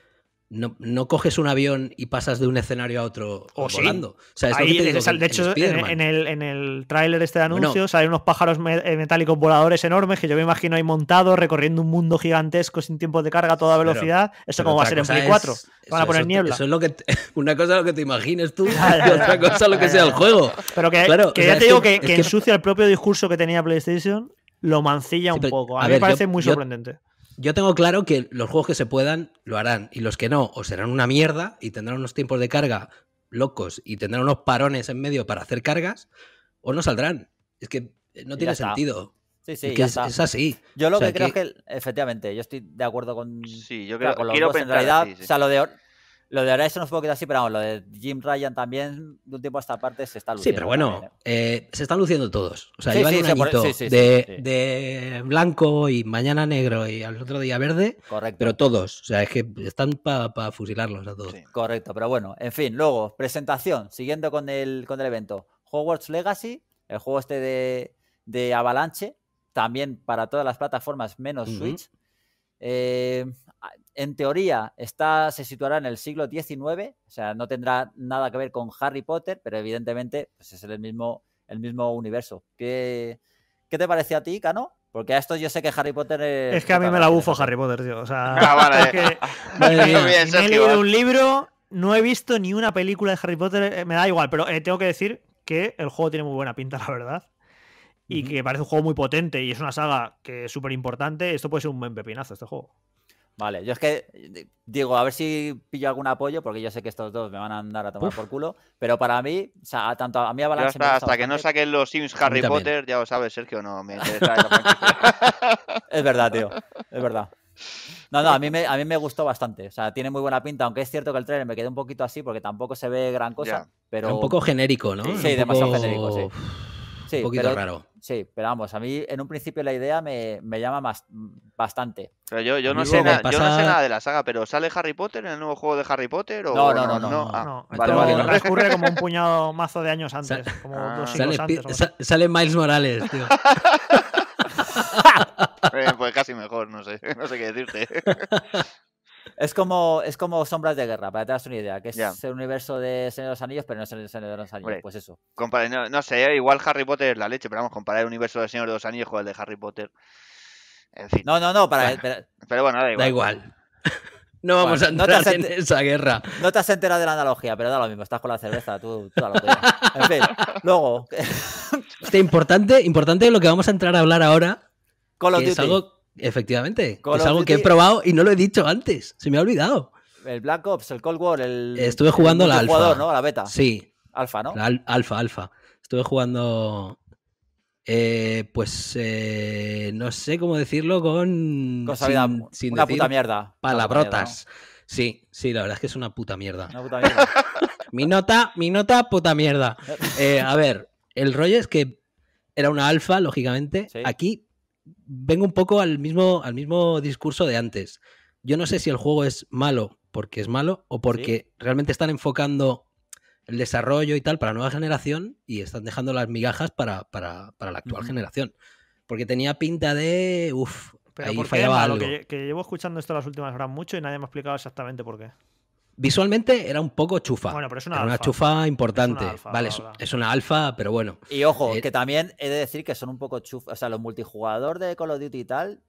B: no, coges un avión y pasas de un escenario a otro oh, volando. O sea, de hecho, en,
D: el, en el tráiler este de anuncios anuncio, hay unos pájaros eh, metálicos voladores enormes que yo me imagino ahí montados, recorriendo un mundo gigantesco sin tiempo de carga a toda velocidad. eso como va a ser en Play 4. Van a poner niebla. Eso
B: es una cosa es lo que te imagines tú y otra cosa lo que sea el juego. Pero que, ya te digo que, ensucia
D: el propio discurso que tenía PlayStation,
B: lo mancilla un poco. A, mí me parece muy sorprendente yo tengo claro que los juegos que se puedan lo harán y los que no, o serán una mierda y tendrán unos tiempos de carga locos y tendrán unos parones en medio para hacer cargas, o no saldrán. Es que eh, no tiene sentido. Sí, sí, es, así. Yo lo que creo que... que,
A: efectivamente, yo estoy de acuerdo con. Sí, yo creo quiero en realidad. de lo de Horizon es un poquito así, pero vamos, lo de Jim Ryan también, de un tiempo a esta parte, se está luciendo. Sí, pero bueno,
B: ¿eh? Eh, se están luciendo todos. O sea, hay llevan sí, de, blanco y mañana negro y al otro día verde. Correcto. Pero todos. O sea, es que están para fusilarlos a todos. Correcto, pero bueno, en fin, luego, presentación, siguiendo con
A: el, con el evento. Hogwarts Legacy, el juego este de, Avalanche, también para todas las plataformas menos Switch. Eh, en teoría, está, se situará en el siglo XIX, o sea, no tendrá nada que ver con Harry Potter, pero evidentemente pues, es el mismo, el mismo universo. ¿Qué, ¿Qué te parece a ti, Cano? Porque a esto yo sé que Harry Potter. Es, que a mí me la bufo
D: Harry Potter, tío. O sea, ah, es que, he leído un libro, no he visto ni una película de Harry Potter, eh, me da igual, pero eh, tengo que decir que el juego tiene muy buena pinta, la verdad y que parece un juego muy potente y es una saga que es súper importante, esto puede ser un buen pepinazo, este juego.
A: Vale, yo es que eh, digo, a ver si pillo algún apoyo, porque yo sé que estos dos me van a andar a tomar por culo, pero para mí, o sea, tanto a mí a Balance... Hasta, hasta que no saquen
C: los Sims Harry Potter, ya lo sabes, Sergio, no me interesa. es verdad, tío,
A: es verdad. No, no, a mí, me, a mí me gustó bastante. O sea, tiene muy buena pinta, aunque es cierto que el trailer me quedé un poquito así porque tampoco se ve gran cosa. Pero... Un poco genérico, ¿no? Sí, demasiado
B: genérico, sí un poquito raro.
A: Sí, pero vamos, a mí en un principio la idea me, me llama más, bastante. Pero yo, yo, no
C: sé nada, yo no sé nada
A: de la saga, pero
C: ¿sale Harry Potter en el nuevo juego de Harry Potter? O... No, no, no. no, no. como
D: un puñado mazo de años antes. Como ah. sale,
B: sale Miles Morales, tío.
D: Eh, pues
C: casi mejor, no sé, no sé qué decirte.
A: Es como, es como Sombras de Guerra, para que te hagas una idea, que es el universo de Señor de los Anillos, pero no es el Señor de los Anillos, pues eso.
C: no, sé, eh, igual Harry Potter es la leche, pero vamos, comparar el universo de Señor de los Anillos con el de Harry Potter. En fin. No, no, no, para... pero, bueno, da igual. Da igual. No
A: vamos a entrar esa guerra. No te has enterado de la analogía, pero da lo mismo, estás con la cerveza, tú, tú a lo
B: En fin, luego... Este, importante, importante lo que vamos a entrar a hablar ahora. Con lo es Efectivamente. es algo que he probado y no lo he dicho antes. Se me ha olvidado.
A: El Black Ops, el Cold War, el. Estuve jugando la alfa. ¿no? La beta. Sí.
B: Alfa, ¿no? alfa, alfa. Estuve jugando. Eh, pues eh, no sé cómo decirlo con. con sin, decir una puta mierda. Palabrotas. Sí, sí, la verdad es que es una puta mierda. Una puta mierda. mi nota, mi nota, puta mierda. Eh, a ver, el rollo es que era una alfa, lógicamente. Aquí vengo un poco al mismo, al mismo discurso de antes. Yo no sé si el juego es malo porque es malo o porque realmente están enfocando el desarrollo y tal para la nueva generación y están dejando las migajas para, la actual generación. Porque tenía pinta de. Uf, ahí fallaba algo. que,
D: llevo escuchando esto las últimas horas mucho y nadie me ha explicado exactamente por qué.
B: Visualmente era un poco chufa. Bueno, pero es una, era una chufa importante. vale, es, una alfa, pero bueno.
A: Y ojo, eh, que también he de decir que son un poco chufa O sea, los multijugador de Call of Duty y tal,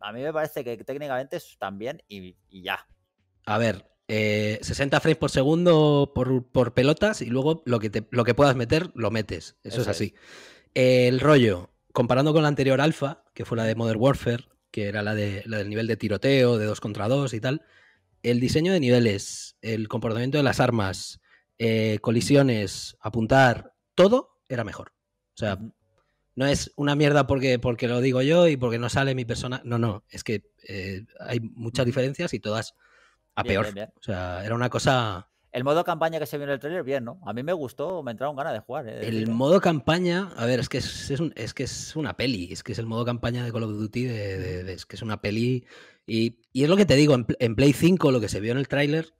A: a mí me parece que técnicamente es también y, ya.
B: A ver, 60 eh, frames por segundo por, pelotas y luego lo que, lo que puedas meter lo metes. Eso, es así. El rollo, comparando con la anterior alfa, que fue la de Modern Warfare, que era la, de, la del nivel de tiroteo, de 2 contra 2 y tal el diseño de niveles, el comportamiento de las armas, eh, colisiones, apuntar, todo era mejor. O sea, no es una mierda porque, porque lo digo yo y porque no sale mi persona. No, no, es que eh, hay muchas diferencias y todas
A: a peor. O
B: sea, era una cosa...
A: El modo campaña que se vio en el trailer, bien, ¿no? A mí me gustó, me entraron ganas de jugar. Eh, el
B: modo campaña, a ver, es que es, que es una peli, es que es el modo campaña de Call of Duty, es que es una peli y y es lo que te digo, en, Play 5 lo que se vio en el tráiler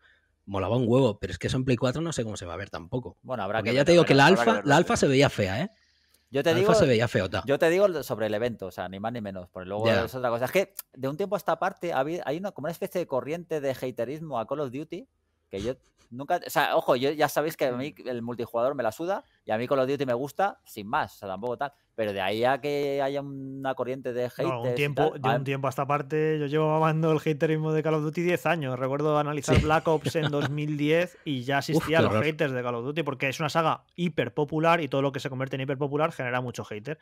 B: molaba un huevo, pero es que eso en Play 4 no sé cómo se va a ver tampoco. Bueno, habrá Porque que ya te digo que la alfa, la alfa se veía fea, ¿eh? Yo te, digo, se veía feota.
A: yo te digo sobre el evento, o sea, ni más ni menos, porque luego es otra cosa. Es que de un tiempo a esta parte hay una, como una especie de corriente de haterismo a Call of Duty que yo nunca... O sea, ojo, ya sabéis que a mí mm. el multijugador me la suda, y a mí Call of Duty me gusta, sin más, tampoco tal. Pero de ahí a que haya una corriente de haters. un tiempo, de un
D: tiempo a esta parte, yo llevo amando el haterismo de Call of Duty 10 años. Recuerdo analizar Black Ops en 2010 y ya asistía a los haters de Call of Duty, porque es una saga hiper popular y todo lo que se convierte en hiper popular genera mucho hater.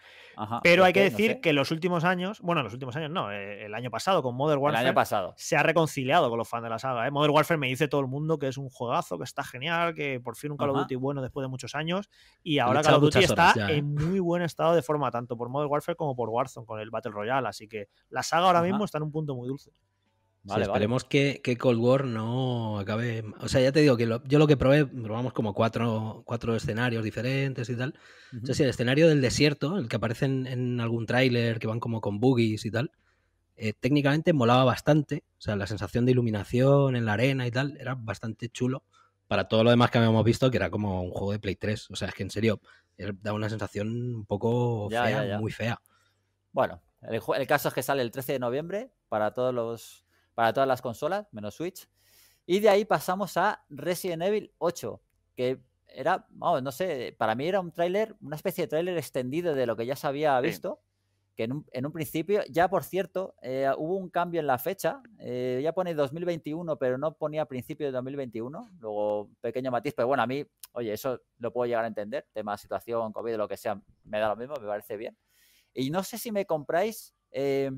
D: Pero hay que, decir que en los últimos años, bueno, en los últimos años no, eh, el año pasado con Modern Warfare pasado. se ha reconciliado con los fans de la saga. ¿eh? Modern Warfare me dice todo el mundo que es un juegazo, que está genial, que por fin un Call of Duty bueno después de muchos años. Y ahora Call of está en ¿eh? muy buen estado de forma, tanto por Modern Warfare como por Warzone con el Battle Royale. Así que la saga ahora mismo está en un punto muy dulce.
B: Vale, esperemos Que, que, Cold War no acabe. O sea, ya te digo que yo lo que probé, probamos como cuatro, escenarios diferentes y tal. o sea, sí, el escenario del desierto, el que aparece en, algún tráiler, que van como con boogies y tal, eh, técnicamente molaba bastante. O sea, la sensación de iluminación en la arena y tal era bastante chulo para todo lo demás que habíamos visto, que era como un juego de Play 3. O sea, es que en serio, da una sensación un poco fea, muy fea. Bueno,
A: el, caso es que sale el 13 de noviembre para, todos los, para todas las consolas, menos Switch. Y de ahí pasamos a Resident Evil 8, que era, vamos, no sé, para mí era un tráiler, una especie de tráiler extendido de lo que ya se había visto que en un, principio, ya por cierto, eh, hubo un cambio en la fecha, eh, ya pone 2021, pero no ponía principio de 2021, luego pequeño matiz, pero bueno, a mí, oye, eso lo puedo llegar a entender, tema situación, COVID, lo que sea, me da lo mismo, me parece bien. Y no sé si me compráis, eh,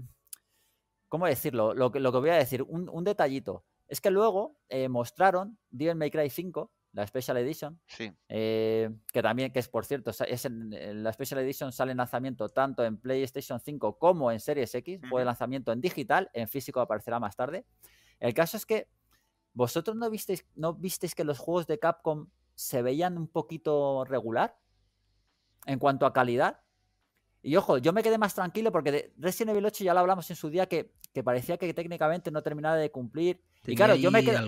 A: ¿cómo decirlo? Lo, lo, que voy a decir, un, detallito. Es que luego mostraron Devil May Cry 5 la Special Edition. Sí. Eh, que también, que es por cierto, es en, la Special Edition sale en lanzamiento tanto en PlayStation 5 como en Series X. pues el lanzamiento en digital, en físico aparecerá más tarde. El caso es que vosotros no visteis, no visteis que los juegos de Capcom se veían un poquito regular en cuanto a calidad. Y ojo, yo me quedé más tranquilo porque de Resident Evil 8 ya lo hablamos en su día que, parecía que técnicamente no terminaba de cumplir. y claro, yo me quedé.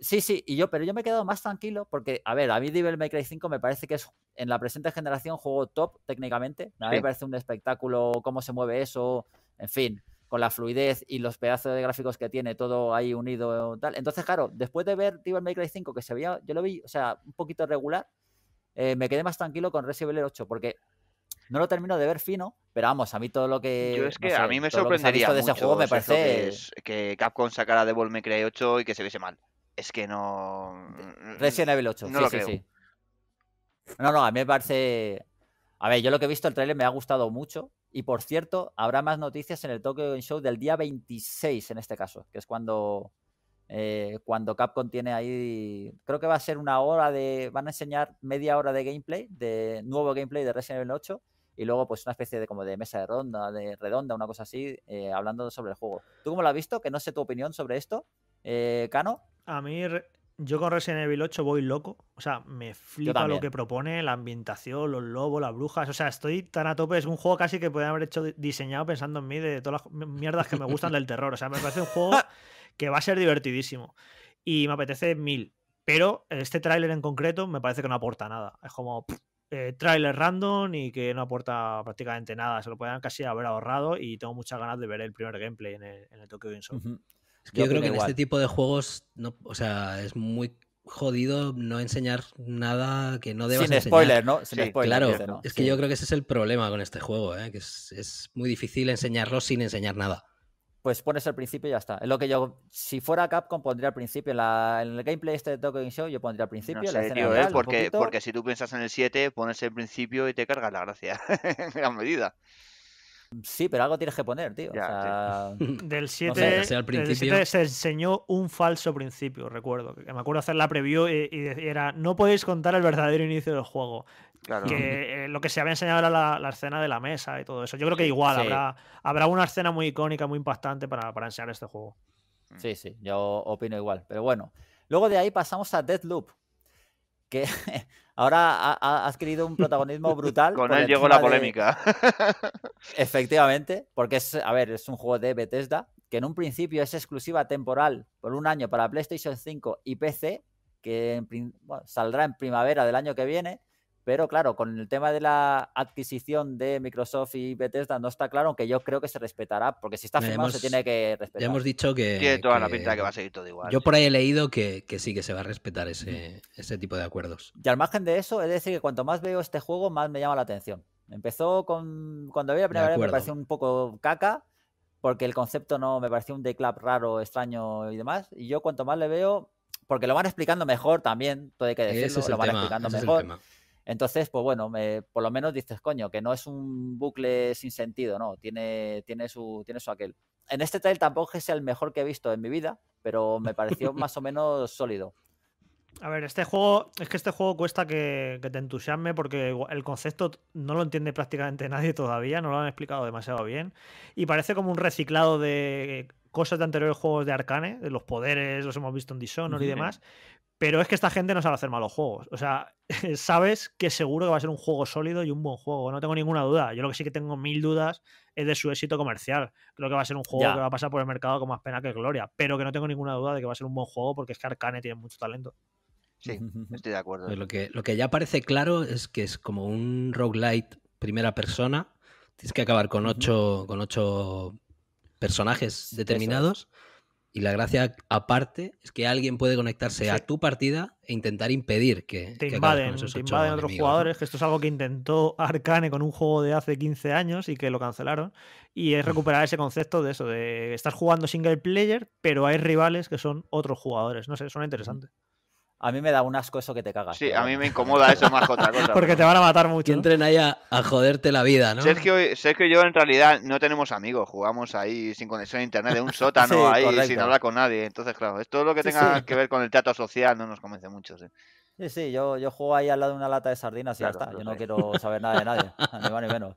A: sí. sí, yo, pero yo me he quedado más tranquilo porque, a ver, a mí Devil May Cry 5 me parece que es en la presente generación juego top técnicamente. A mí me parece un espectáculo cómo se mueve eso, en fin, con la fluidez y los pedazos de gráficos que tiene, todo ahí unido tal. Entonces, claro, después de ver Devil May Cry 5, que se veía, yo lo vi, o sea, un poquito regular, eh, me quedé más tranquilo con Resident Evil 8 porque no lo termino de ver fino, pero vamos, a mí todo lo que. Yo es que a mí me sorprendería. de mucho, me parece.
C: Que, Capcom sacara Devil May Cry 8 y que se viese mal. Es que no. Mm, mm, Resident Evil 8, no sí, sí, sí.
A: No, no, a mí me parece. A ver, yo lo que he visto, el trailer me ha gustado mucho. Y por cierto, habrá más noticias en el Tokyo Game Show del día 26, en este caso, que es cuando, eh, cuando Capcom tiene ahí. Creo que va a ser una hora de. Van a enseñar media hora de gameplay, de nuevo gameplay de Resident Evil 8 y luego pues una especie de como de mesa de ronda, de redonda, una cosa así, eh, hablando sobre el juego. ¿Tú cómo lo has visto? Que no sé tu opinión sobre esto, eh, Cano.
D: A mí, yo con Resident Evil 8 voy loco. O sea, me flipa lo que propone, la ambientación, los lobos, las brujas. O sea, estoy tan a tope. Es un juego casi que podría haber hecho diseñado pensando en mí de todas las mierdas que me gustan del terror. O sea, me parece un juego que va a ser divertidísimo. Y me apetece mil. Pero este tráiler en concreto me parece que no aporta nada. Es como, eh, trailer random y que no aporta prácticamente nada. Se lo podrían casi haber ahorrado y tengo muchas ganas de ver el primer gameplay en el, en el Tokyo Game
B: yo, creo que en este tipo de juegos, no, o sea, es muy jodido no enseñar nada que no debas Sin ¿no? Sin spoiler, claro, es que yo creo que ese es el problema con este juego, ¿eh? que es, es muy difícil enseñarlo sin enseñar nada
A: pues pones el principio y ya está. lo que yo, si fuera Capcom, pondría al principio. En, el gameplay este de Tokyo Show, yo pondría al principio. ¿eh? porque,
B: porque si
C: tú piensas en el 7, pones el principio y te cargas la gracia. en gran medida. Sí, pero algo tienes que poner, tío.
D: Del 7 principio... se enseñó un falso principio, recuerdo. Me acuerdo hacer la preview eh, y, y, era, no podéis contar el verdadero inicio del juego. Que eh, lo que se había enseñado era la, escena de la mesa y todo eso. Yo creo que igual habrá, una escena muy icónica, muy impactante para, enseñar este juego.
A: Mm. Sí, sí, yo opino igual. Pero bueno, luego de ahí pasamos a Loop que ahora ha, adquirido un protagonismo brutal. Con él llegó la polémica. Efectivamente, porque es, a ver, es un juego de Bethesda que en un principio es exclusiva temporal por un año para PlayStation 5 y PC, que saldrá en primavera del año que viene pero claro, con el tema de la adquisición de Microsoft y Bethesda no está claro, aunque yo creo que se respetará, porque si está firmado se tiene que respetar. Ya hemos dicho que. Tiene toda la pinta que va a
B: seguir todo igual. Yo por ahí he leído que, sí, que se va a respetar ese, tipo de acuerdos. Y al margen de eso, es decir que cuanto
A: más veo este juego, más me llama la atención. Empezó con. Cuando vi la primera vez me pareció un poco caca, porque el concepto no me pareció un declap raro, extraño y demás. Y yo cuanto más le veo, porque lo van explicando mejor también, todo hay que decirlo, es lo van explicando mejor. Entonces, pues bueno, por lo menos dices, coño, que no es un bucle sin sentido, ¿no? Tiene, tiene, su, tiene su aquel. En este trail tampoco es el mejor que he visto en mi vida, pero me pareció más o menos sólido.
D: A ver, este juego, es que este juego cuesta que, te entusiasme porque el concepto no lo entiende prácticamente nadie todavía, no lo han explicado demasiado bien. Y parece como un reciclado de cosas de anteriores juegos de Arcane, de los poderes, los hemos visto en Dishonored y demás. Pero es que esta gente no sabe hacer malos juegos. O sea, sabes que seguro que va a ser un juego sólido y un buen juego. No tengo ninguna duda. Yo lo que sí que tengo mil dudas es de su éxito comercial. Creo que va a ser un juego que va a pasar por el mercado con más pena que gloria. Pero que no tengo ninguna duda de que va a ser un buen juego porque es que Arcane tiene mucho talento.
B: Sí, estoy de acuerdo. Pues lo, que, lo que ya parece claro es que es como un roguelite primera persona. Tienes que acabar con ocho, con ocho personajes determinados. Y la gracia aparte es que alguien puede conectarse a tu partida e intentar impedir que te invaden, otros jugadores,
D: que esto es algo que intentó Arcane con un juego de hace 15 años y que lo cancelaron. Y es recuperar ese concepto de eso, de estar jugando single player, pero hay rivales que son otros jugadores.
C: No sé, suena interesante. A mí me da un asco eso que te cagas. Sí, a mí me incomoda eso más que otra cosa. Porque
B: te van a matar mucho. Y entren ahí a, joderte la vida, ¿no?
C: Sergio, y yo en realidad no tenemos amigos. Jugamos ahí sin conexión a internet, en un sótano, ahí sin hablar con nadie. Entonces, claro, esto todo lo que tenga que ver con el teatro social no nos convence mucho.
A: Sí, sí, yo, yo juego ahí al lado de una lata de sardinas y ya está. Yo no quiero saber nada de nadie, ni más ni menos.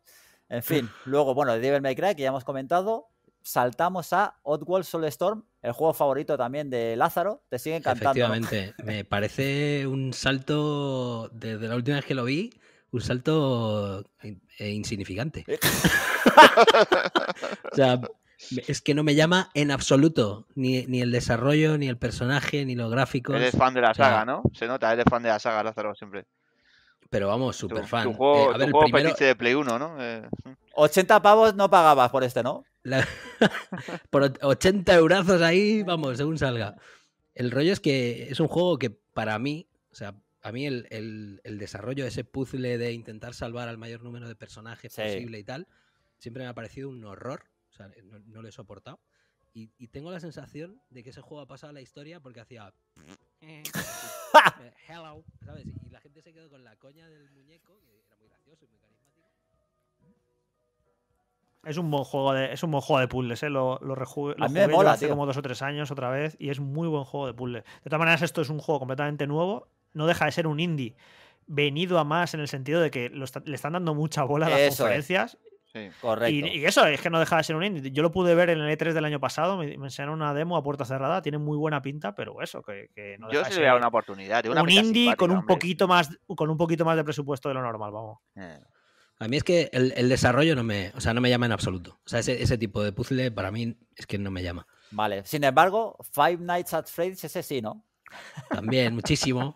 A: En fin, luego, bueno, Devil May Cry, que ya hemos comentado saltamos a Oddworld Soulstorm, el juego favorito también de Lázaro. Te sigue encantando.
B: Efectivamente, me parece un salto desde la última vez que lo vi, un salto eh, insignificante. o sea, es que no me llama en absoluto, ni, el desarrollo, ni el personaje, ni los gráficos. Eres fan de la saga, ¿no?
C: Se nota, eres fan de la saga, Lázaro, siempre. Pero vamos,
B: super fan. juego, eh, a de Play 1, ¿no? Eh,
C: 80 pavos no pagabas por este,
A: ¿no?
B: por 80 eurazos ahí, vamos, según salga. El rollo es que es un juego que para mí, o sea, a mí el, desarrollo de ese puzzle de intentar salvar al mayor número de personajes posible y tal, siempre me ha parecido un horror. O sea, no, lo he soportado. Y, tengo la sensación de que ese juego ha pasado a la historia porque hacía. Eh, hello, ¿sabes? Y la gente se quedó con la coña del muñeco, que era muy gracioso y muy gracioso
D: es un buen juego de, es un buen juego de puzzles, ¿eh? lo, lo, hace como dos o tres años otra vez y es muy buen juego de puzzles. De todas maneras, esto es un juego completamente nuevo, no deja de ser un indie venido a más en el sentido de que le están dando mucha bola a las conferencias.
A: Y,
D: eso es que no deja de ser un indie. Yo lo pude ver en el E3 del año pasado, me, enseñaron una demo a puerta cerrada, tiene muy buena pinta, pero eso,
C: que, no deja Yo una oportunidad. un indie con
B: un, poquito más, con un poquito más de presupuesto de lo normal, vamos. Eh. A mí es que el, desarrollo no me, o sea, no me llama en absoluto. O sea, ese, tipo de puzzle para mí es que no me llama.
A: Vale. Sin embargo, Five Nights at Freddy's, ese sí, ¿no?
B: También, muchísimo.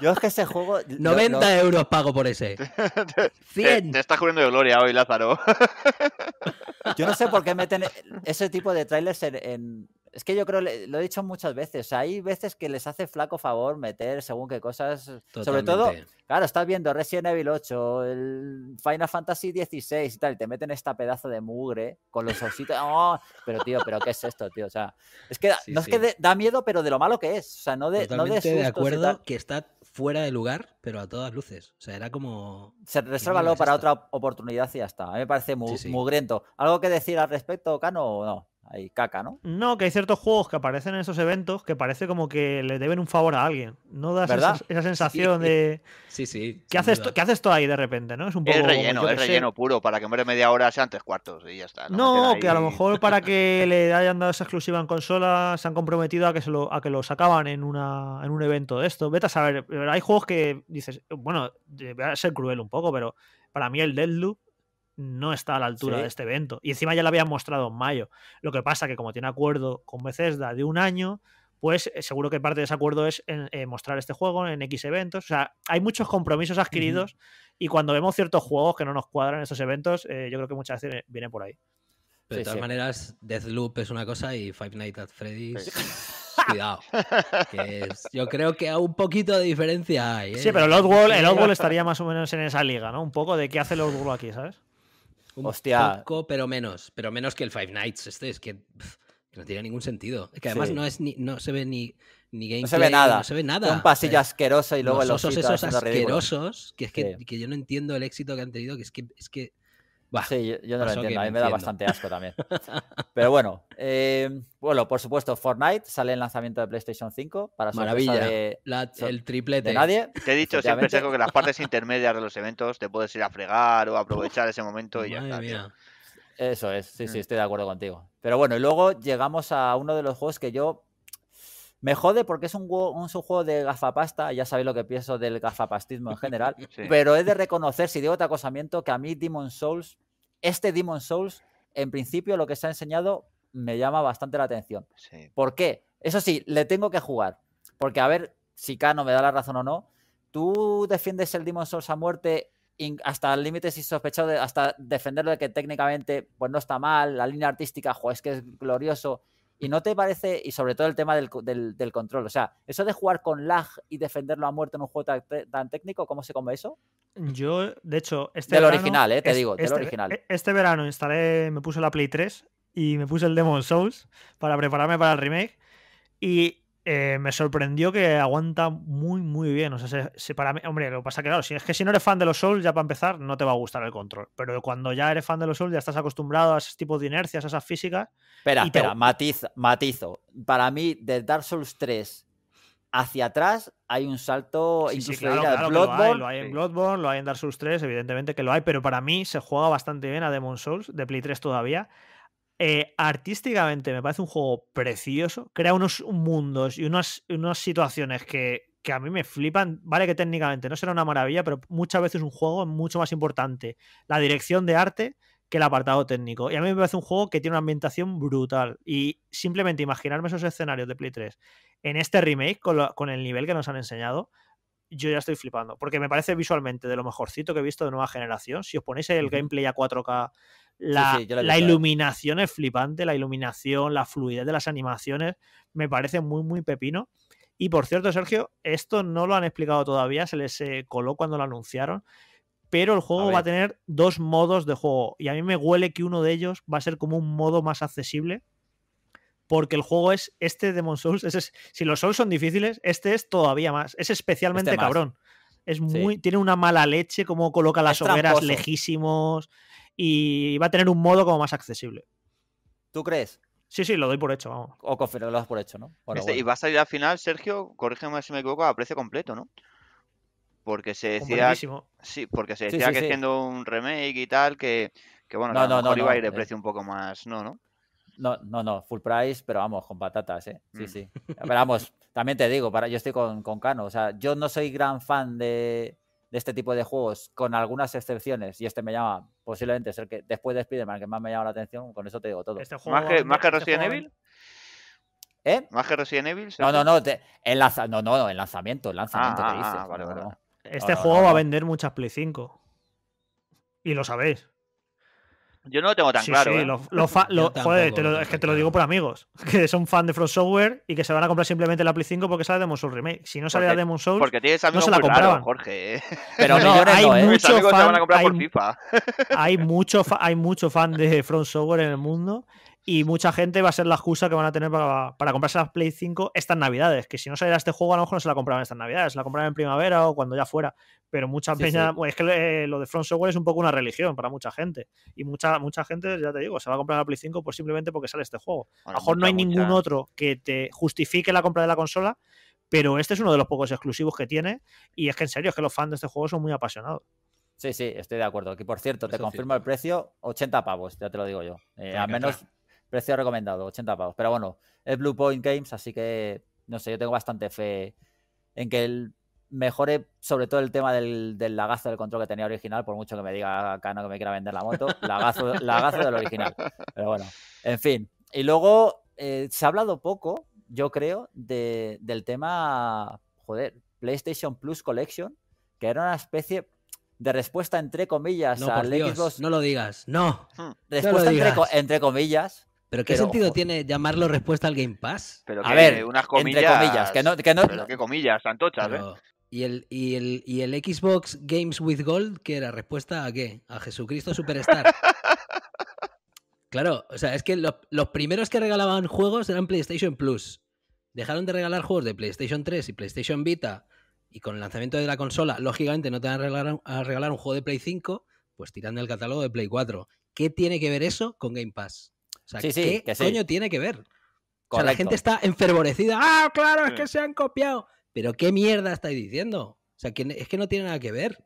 A: Yo es que ese juego. 90
B: euros pago por ese.
C: 100. Te, estás jurando de gloria hoy, Lázaro.
B: Yo
A: no sé por qué meten ese tipo de trailers en es que yo creo, lo he dicho muchas veces, hay veces que les hace flaco favor meter según qué cosas. Sobre todo, claro, estás viendo Resident Evil 8, el Final Fantasy 16 y tal, y te meten esta pedazo de mugre con los ositos. ¡oh! Pero tío, ¿pero qué es esto, tío? O sea, es que no es que da miedo, pero de lo malo que es. O sea, no de. Totalmente de, acuerdo
B: que está fuera de lugar, pero a todas luces. O sea, era como.
A: Se reserva lo para otra oportunidad y ya está. A mí me parece muy ¿Algo que decir al respecto, Cano, o no? caca, ¿no?
D: No, que hay ciertos juegos que aparecen en esos eventos que parece como que le deben un favor a alguien. No da esa, sensación de.
C: Sí, sí. ¿Qué haces, ¿Qué
D: haces ahí de repente, no? Es un poco. relleno, es relleno
C: puro, para que muere media hora sean tres cuartos y ya está. No, que a lo mejor
D: para que le hayan dado esa exclusiva en consola se han comprometido a que, se lo, a que lo sacaban en, una, en un evento de esto. Vete a saber, hay juegos que dices, bueno, voy a ser cruel un poco, pero para mí el Deadloop no está a la altura de este evento. Y encima ya lo habían mostrado en mayo. Lo que pasa que como tiene acuerdo con Bethesda de un año, pues eh, seguro que parte de ese acuerdo es eh, mostrar este juego en X eventos. O sea, hay muchos compromisos adquiridos y cuando vemos ciertos juegos que no nos cuadran en estos eventos, eh, yo creo que muchas veces viene
B: por ahí. Pero de todas maneras maneras, Deathloop es una cosa y Five Nights at Freddy's... Cuidado. yo creo que un poquito de diferencia hay. Sí, pero el el Outworld estaría
D: más o menos en esa liga, ¿no? Un poco de qué hace el Outworld aquí, ¿sabes? Un
B: poco, pero menos. Pero menos que el Five Nights este. Es que, no tiene ningún sentido. Es que además no, es no se ve ni, ni gameplay. No se ve nada. No se ve nada. Un pasillo asqueroso y luego los osos esos asquerosos. Que es que, que, yo no entiendo el éxito que han tenido. Que es que, es que sí, yo, no lo entiendo, a mí me, da bastante asco
A: también. Pero bueno, eh, bueno, por supuesto, Fortnite sale el lanzamiento de PlayStation 5
C: para Maravilla,
A: el triplete. De nadie. Te he dicho siempre, Seco, que las
C: partes intermedias de los eventos te puedes ir a fregar o aprovechar ese momento y ya
A: está. Eso es, sí, sí, mm. estoy de acuerdo contigo. Pero bueno, y luego llegamos a uno de los juegos que yo me jode porque es un, juego, de gafapasta, ya sabéis lo que pienso del gafapastismo en general, pero he de reconocer, si digo otro acosamiento, que a mí Demon Souls, este Demon Souls, en principio lo que se ha enseñado me llama bastante la atención. ¿Por qué? Eso sí, le tengo que jugar, porque a ver si Cano me da la razón o no, tú defiendes el Demon Souls a muerte hasta límites insospechados, hasta defenderlo de que técnicamente pues no está mal, la línea artística, jo, es que es glorioso ¿Y no te parece, y sobre todo el tema del,
D: control, o sea,
A: eso de jugar con lag y defenderlo a muerte en un juego tan, técnico, ¿cómo se
D: come eso? Yo, de hecho, este del verano, original, eh, te digo, del este, original. E, este verano instalé, me puse la Play 3 y me puse el Demon Souls para prepararme para el remake. Y eh, me sorprendió que aguanta muy, muy bien. O sea, para mí, hombre, lo que pasa que, claro, si es que si no eres fan de los Souls, ya para empezar, no te va a gustar el control. Pero cuando ya eres fan de los Souls, ya estás acostumbrado a ese tipo de inercias, a esas físicas.
A: Espera, espera, matiz, matizo. Para mí, de Dark Souls 3 hacia atrás hay un salto sí, sí, Lo hay,
D: en Bloodborne, lo hay en Dark Souls 3, evidentemente que lo hay, pero para mí se juega bastante bien a Demon Souls de Play 3 todavía. Eh, artísticamente me parece un juego precioso. Crea unos mundos y unas, situaciones que, que, a mí me flipan. Vale que técnicamente no será una maravilla, pero muchas veces un juego es mucho más importante la dirección de arte que el apartado técnico. Y a mí me parece un juego que tiene una ambientación brutal. Y simplemente imaginarme esos escenarios de Play 3 en este remake, con, con el nivel que nos han enseñado, yo ya estoy flipando. Porque me parece visualmente de lo mejorcito que he visto de nueva generación. Si os ponéis el gameplay a 4K la, eh. iluminación es flipante, la iluminación, la fluidez de las animaciones, me parece muy, muy pepino. Y por cierto, Sergio, esto no lo han explicado todavía, se les eh, coló cuando lo anunciaron, pero el juego va a tener dos modos de juego y a mí me huele que uno de ellos va a ser como un modo más accesible porque el juego es este de Souls, si los Souls son difíciles, este es todavía más, es especialmente este cabrón. Es muy, tiene una mala leche, como coloca las hogueras lejísimos y va a tener un modo como más accesible.
A: ¿Tú crees? Sí, sí, lo doy por hecho, vamos. O confirmo, lo das por hecho, ¿no? Este, y
C: va a salir al final, Sergio, corrígeme si me equivoco, a precio completo, ¿no? Porque se decía. Sí, porque se decía que siendo un remake y tal, que, que bueno, no, a no, iba a ir de eh. precio un poco más, ¿no? ¿no?
A: No, no, no, full price, pero vamos, con patatas, ¿eh? Sí, mm. sí. Pero vamos, también te digo, para, yo estoy con, con Cano, o sea, yo no soy gran fan de, de este tipo de juegos, con algunas excepciones, y este me llama, posiblemente ser que después de Spider-Man que más me
C: llama la atención, con eso te digo todo. Este ¿Más que, este Resident Evil? ¿Eh? ¿Más que Resident Evil? No, no, no,
A: el no, no, el lanzamiento, el lanzamiento que Este juego
C: va a
D: vender muchas Play 5. Y lo sabéis.
C: Yo no lo tengo tan claro. Sí, ¿eh? lo, joder, es
D: que te lo digo por amigos, que son fan de From Software y que se van a comprar simplemente la Play 5 porque sale Demon Souls Remake. Si no sale porque, Souls, porque tienes amigos no se la compraban. Jorge. ¿eh? Pero no, hay, ¿eh? muchos van a comprar hay, por FIFA. hay mucho fan, hay mucho fan de From Software en el mundo y mucha gente va a ser la excusa que van a tener para, para comprarse la Play 5 estas navidades. Que si no saliera este juego, a lo mejor no se la compraban estas navidades, se la compraban en primavera o cuando ya fuera. Pero mucha peña. Pues, es que eh, lo de Front Software es un poco una religión para mucha gente. Y mucha, mucha gente, ya te digo, se va a comprar la Play 5 pues, simplemente porque sale este juego. a lo mejor no hay ningún otro que te justifique la compra de la consola, pero este es uno de los pocos exclusivos que tiene. Y es que en serio, es que los fans de este juego son muy apasionados.
A: Sí, sí, estoy de acuerdo. Aquí, por cierto, te confirmo el precio, 80 pavos, ya te lo digo yo. Eh, al menos Precio recomendado, 80 pavos. Pero bueno, es Blue Point Games, así que no sé, yo tengo bastante fe en que mejore sobre todo el tema del, lagazo del control que tenía original, por mucho que me diga Cano que me quiera vender la moto, lagazo, lagazo del original. Pero bueno, en fin. Y luego eh, se ha hablado poco, yo creo, de, del tema, joder, PlayStation Plus Collection, que era una especie de respuesta entre comillas no, al Xbox.
B: No lo digas, no. Hmm. Respuesta
A: entre comillas ¿Pero qué sentido
B: tiene llamarlo respuesta al Game Pass? a ver, unas comillas, entre comillas, que no, que Pero qué
C: comillas, antochas, ¿eh?
B: ¿y el, y, el, Xbox Games with Gold que era respuesta a qué? A Jesucristo Superstar. claro, o sea, es que los, primeros que regalaban juegos eran PlayStation Plus. Dejaron de regalar juegos de PlayStation 3 y PlayStation Vita y con el lanzamiento de la consola, lógicamente no te van a regalar, a regalar un juego de Play 5, pues tirando el catálogo de Play 4. ¿Qué tiene que ver eso con Game Pass? sí, ¿qué coño tiene que ver?
C: O sea, la gente está
B: enfervorecida. ¡Ah, claro! Es que se han copiado. Pero ¿qué mierda estáis diciendo? O sea, es que no tiene nada que ver.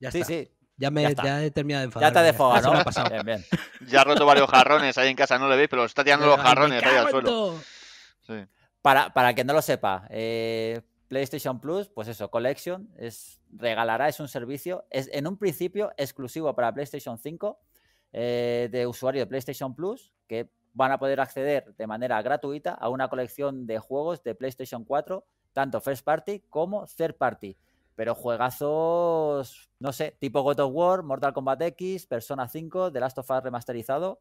B: Ya está. Sí. Ya, me, he terminado de enfadar. Ya te foga, ¿no? Bien,
C: Ya ha roto varios jarrones ahí en casa, no lo veis, pero está tirando los jarrones ahí al suelo.
A: Para, para que no lo sepa, eh, PlayStation Plus, pues eso, Collection, es, regalará, es un servicio, es en un principio exclusivo para PlayStation 5, eh, de usuario de PlayStation Plus que van a poder acceder de manera gratuita a una colección de juegos de PlayStation 4, tanto first party como third party. Pero juegazos, no sé, tipo God of War, Mortal Kombat X, Persona 5, The Last of Us remasterizado.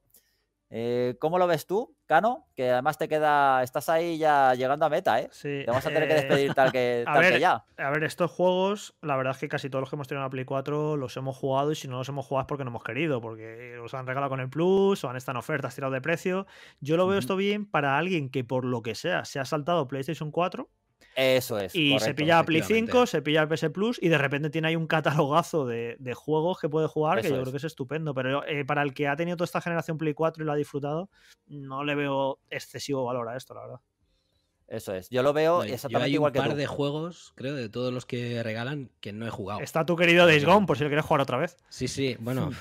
A: Eh, ¿Cómo lo ves tú, Cano? Que además te queda. Estás ahí ya llegando a meta, ¿eh? Sí. Te vas a tener que eh, despedir tal, que, tal ya.
D: A ver, estos juegos, la verdad es que casi todos los que hemos tenido en la Play 4 los hemos jugado y si no los hemos jugado es porque no hemos querido, porque los han regalado con el Plus o han estado en ofertas, tirado de precio. Yo lo veo esto bien para alguien que por lo que sea se ha saltado PlayStation 4
A: eso es. Y se pilla Play 5,
D: se pilla PS Plus y de repente tiene ahí un catalogazo de, juegos que puede jugar que yo creo que es estupendo. Pero eh, para el que ha tenido toda esta generación Play 4 y lo ha disfrutado, no le veo excesivo valor a esto, la verdad.
B: Eso es. Yo lo veo exactamente igual que un par de juegos, creo, de todos los que regalan, que no he jugado. Está tu querido Days Gone, por si lo quieres jugar otra vez. Sí, sí. Bueno, hmm.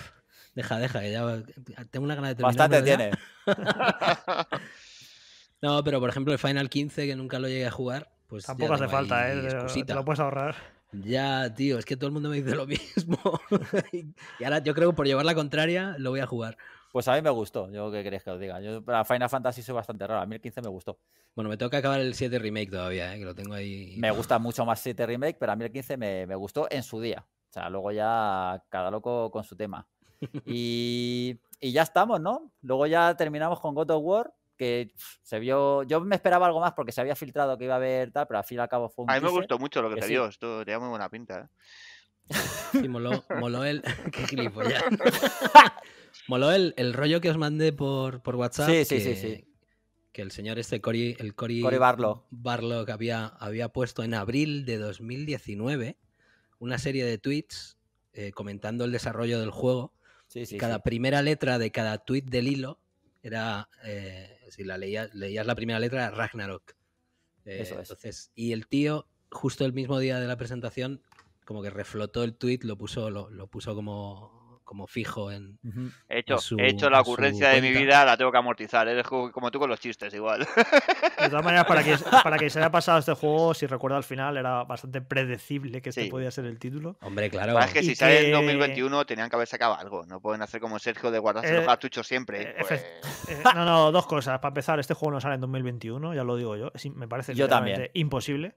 B: deja, deja, ya tengo una gana de terminar. Bastante tiene. no, pero por ejemplo el Final 15, que nunca lo llegué a jugar, pues Tampoco hace falta, ¿eh? Te lo puedes ahorrar. Ya, tío, es que todo el mundo me dice lo mismo. y ahora yo creo que por llevar la contraria lo voy a jugar. Pues
A: a mí me gustó, yo qué queréis que os diga. Yo para Final Fantasy soy bastante raro, a mí 15 me gustó. Bueno, me tengo que acabar el 7 Remake todavía, ¿eh? que lo tengo ahí. Me gusta mucho más 7 Remake, pero a mí el 15 me, gustó en su día. O sea, luego ya cada loco con su tema. Y, y ya estamos, ¿no? Luego ya terminamos con God of War que se vio. Yo me esperaba algo más porque se había filtrado que iba a haber tal, pero al fin y al cabo fue un. A mí me gustó mucho lo que, te dio,
C: esto tenía muy buena pinta. ¿eh?
B: Sí, moló, moló el. Qué gilipollas. moló el, el, rollo que os mandé por, WhatsApp. Sí, sí, que, sí, Que el señor este, Cory, el Cory, barlo Barlow. que había, había puesto en abril de 2019 una serie de tweets eh, comentando el desarrollo del juego. Sí, sí, cada primera letra de cada tweet del hilo era eh, si la leías, leías la primera letra, Ragnarok. Eso eh, es. Entonces, y el tío, justo el mismo día de la presentación, como que reflotó el tweet, lo puso, lo, lo puso como como fijo en. He hecho, la ocurrencia de mi
C: vida, la tengo que amortizar. Eres ¿eh? como tú con los chistes, igual. De todas maneras,
D: para que, se haya pasado este juego, si recuerdo al final, era bastante predecible que este podía ser el título. Hombre, claro. Es que si sale en 2021,
C: tenían que haber sacado algo. No pueden hacer como Sergio de guardarse los eh, cartuchos siempre. Eh, pues.
D: no, no, dos cosas. Para empezar, este juego no sale en 2021, ya lo digo yo. me parece yo imposible.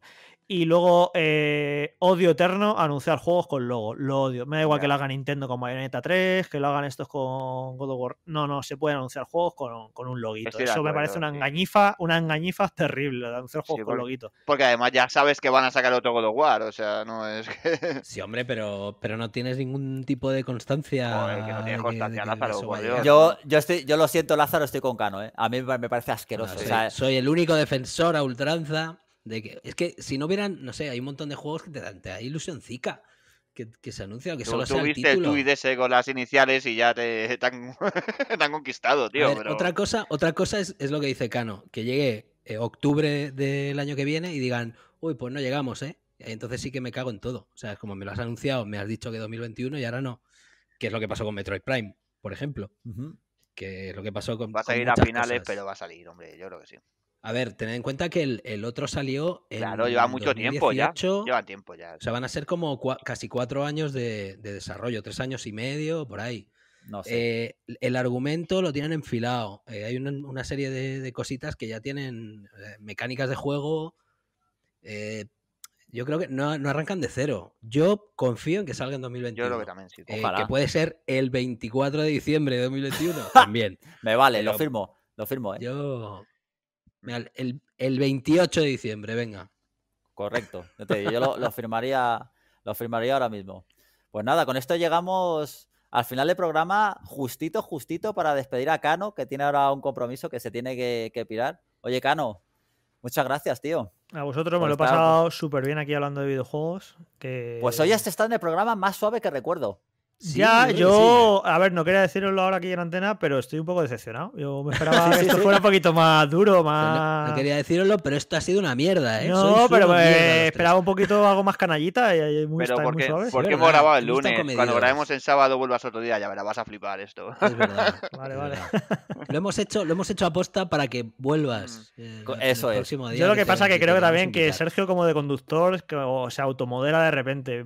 D: Y luego, odio eterno anunciar juegos con logo. Lo odio. Me da igual que lo haga Nintendo con Bayonetta que lo hagan estos con God of War. No, no, se pueden anunciar juegos con,
C: un loguito. Eso me parece una
D: engañifa, una engañifa terrible, anunciar
C: juegos con loguito. Porque además ya sabes que van a sacar otro God of War, o sea, no es que... Sí, hombre,
B: pero, pero no tienes ningún tipo de constancia. Yo,
A: yo, estoy, yo lo siento, Lázaro, estoy
B: con Cano, ¿eh? A mí me parece asqueroso. soy, soy el único defensor a ultranza de que... Es que si no hubieran, no sé, hay un montón de juegos que te dan, te da ilusioncica que, se anuncia, que solo tú, sea el viste título.
C: y con las iniciales y ya te, han, conquistado, tío. Otra
B: cosa, otra cosa es, lo que dice Cano, que llegue eh, octubre del año que viene y digan, uy, pues no llegamos, ¿eh? entonces sí que me cago en todo. O sea, es como me lo has anunciado, me has dicho que 2021 y ahora no. Que es lo que pasó con Metroid Prime, por ejemplo. Que lo que pasó con. Va a salir a finales, pero
C: va a salir, hombre, yo creo que sí.
B: A ver, tened en cuenta que el, otro salió. En, claro, lleva mucho tiempo ya. Lleva tiempo ya. O sea, van a ser como casi cuatro años de, desarrollo, tres años y medio, por ahí. No sé. Eh, el argumento lo tienen enfilado. Eh, hay una, serie de, cositas que ya tienen eh, mecánicas de juego. yo creo que no, arrancan de cero. Yo confío en que salga en 2021. Yo creo que también sí. que puede ser el 24 de diciembre de 2021. también. Me vale, lo firmo. Lo firmo, ¿eh? Yo. El, el 28 de diciembre, venga.
A: Correcto. Yo, lo, firmaría, lo firmaría ahora mismo. Pues nada, con esto llegamos al final del programa, justito, justito, para despedir a Cano, que tiene ahora un compromiso que se tiene que, que pirar. Oye, Cano, muchas gracias, tío.
D: A vosotros me lo he pasado súper bien aquí hablando de videojuegos. Que... Pues hoy
A: este está en el programa más suave que recuerdo
D: ya, yo, a ver, no quería deciroslo ahora aquí en antena, pero estoy un poco decepcionado. Yo me esperaba que esto fuera un
B: poquito más duro, pues más. No, quería deciroslo, pero esto ha
D: sido una mierda, ¿eh? No, pero me eh, esperaba un poquito algo más canallita y muy, pero ¿Por qué
C: hemos grabado el lunes? Cuando grabemos en sábado vuelvas otro día, ya verás, vas a flipar esto. Es verdad. vale,
D: vale.
B: Lo hemos hecho, lo hemos hecho aposta para que vuelvas. Mm. Eh,
C: eso es. yo lo que,
B: pasa es que creo que también que
D: Sergio, como de conductor, se automodera de repente.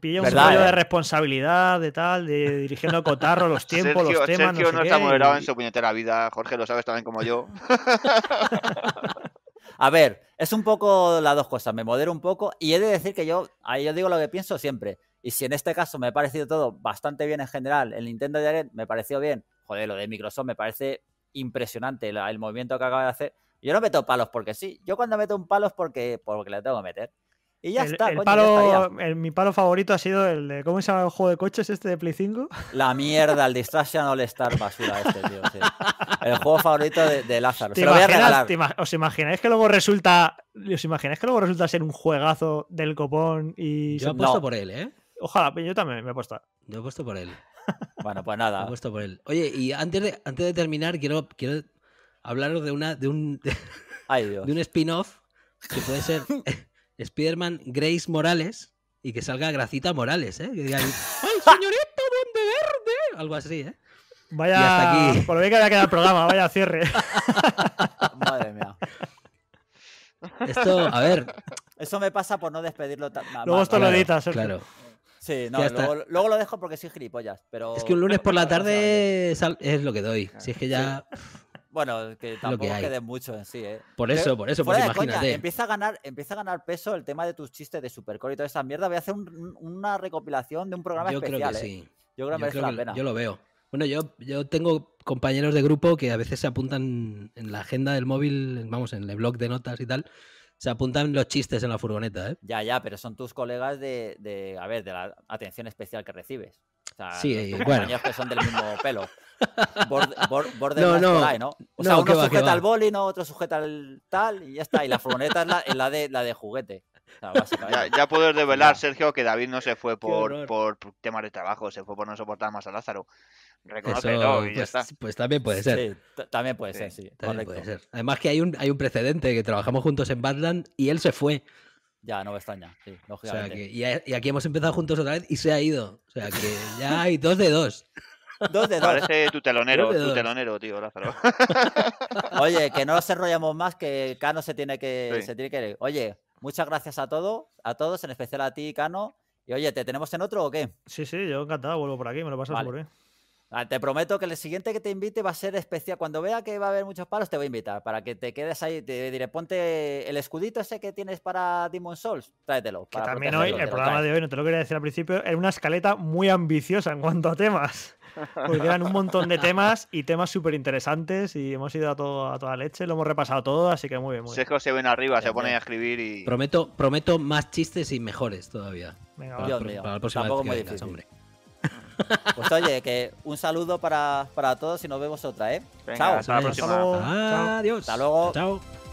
D: Pilla un poco de eh. responsabilidad, de de, dirigiendo Cotarro, los tiempos, los temas. Sergio no, está moderado
C: en su puñetera vida, Jorge, lo sabes también como yo.
A: a ver, es un poco las dos cosas, me modero un poco y he de decir que yo, ahí yo digo lo que pienso siempre. Y si en este caso me ha parecido todo bastante bien en general, el Nintendo de Direct me pareció bien, joder, lo de Microsoft me parece impresionante el, movimiento que acaba de hacer. Yo no meto palos porque sí, yo cuando meto un palo es porque, porque le tengo que meter. Y ya está. mi
D: palo favorito ha sido el de. ¿Cómo se llama el juego de coches este de Play 5?
A: La mierda, el Distraction All Star basura este, tío. El juego favorito de, Lázaro.
D: ¿Os imagináis que luego resulta. ¿Os imagináis que luego resulta ser un juegazo del copón y. Yo he puesto por
B: él, ¿eh? Ojalá, yo también me he puesto. Yo he puesto por él. Bueno, pues nada. he puesto por él. Oye, y antes de, antes de terminar, quiero, quiero hablaros de una. de un. De un spin-off que puede ser. Spiderman Grace Morales y que salga Gracita Morales, ¿eh? Que diga, ¡ay, señorita, donde verde! Algo así, ¿eh?
D: Vaya, por lo bien que había quedado el programa, vaya cierre. Madre mía.
A: Esto, a ver. Eso me pasa por no despedirlo tan mal. Luego esto lo editas, Claro. Sí, no, luego, lo dejo porque soy gilipollas, pero... Es que un lunes por
B: la tarde es lo que doy. Si es que ya... Bueno, que tampoco quede mucho en sí, ¿eh? Por eso, por eso, pues imagínate.
A: empieza, a ganar, empieza a ganar peso el tema de tus chistes de Supercore y toda esa mierda. Voy a hacer una recopilación de un programa yo creo que ¿eh? sí.
B: Yo creo que merece la pena. Yo lo veo. Bueno, yo, yo tengo compañeros de grupo que a veces se apuntan en la agenda del móvil, vamos, en el blog de notas y tal, se apuntan los chistes en la furgoneta, ¿eh?
A: Ya, ya, pero son tus colegas de a ver, de la atención especial que recibes sí, bueno. que son del mismo pelo. Borde,
C: no, no, ¿eh, ¿no? O sea, uno sujeta al
A: no otro sujeta al tal, y ya está. Y la furgoneta
C: es la, de, juguete. ya, puedes develar, Sergio, que David no se fue por, por, temas de trabajo, se fue por no soportar más a Lázaro. pues, y ya pues, está. Pues también puede ser. también puede ser, sí. También puede ser.
B: Además que hay un, hay un precedente, que trabajamos juntos en Badland y él se fue.
A: Ya, no me extraña, sí, que, y,
B: y, aquí hemos empezado juntos otra vez y se ha ido. O sea que ya hay dos de dos.
A: Dos de dos. Parece tu telonero, tío, Lázaro. Oye, que no nos enrollamos más, que Cano se tiene que, se tiene que Oye, muchas gracias a todos, a todos, en especial a ti, Cano. Y oye, ¿te tenemos en otro
D: o qué? Sí, sí, yo encantado, vuelvo por aquí, me lo pasas por ahí.
A: Ah, te prometo que el siguiente que te invite va a ser especial. Cuando vea que va a haber muchos palos, te voy a invitar para que te quedes ahí. Te diré, ponte el escudito ese que tienes para Demon Souls, tráetelo. Que también hoy, el programa
D: de hoy, no te lo quería decir al principio, era una escaleta muy ambiciosa en cuanto a temas. Porque eran un montón de temas y temas súper interesantes y hemos ido a, todo, a toda leche, lo hemos repasado todo, así que muy bien.
C: Muy se ven arriba, se ponen a escribir y.
B: Prometo, prometo más chistes y mejores todavía. Venga, para, Dios para, hombre.
A: Pues oye, que un saludo para, para todos y nos vemos otra, ¿eh? chao. Hasta la próxima. Adiós. Hasta luego. Chao.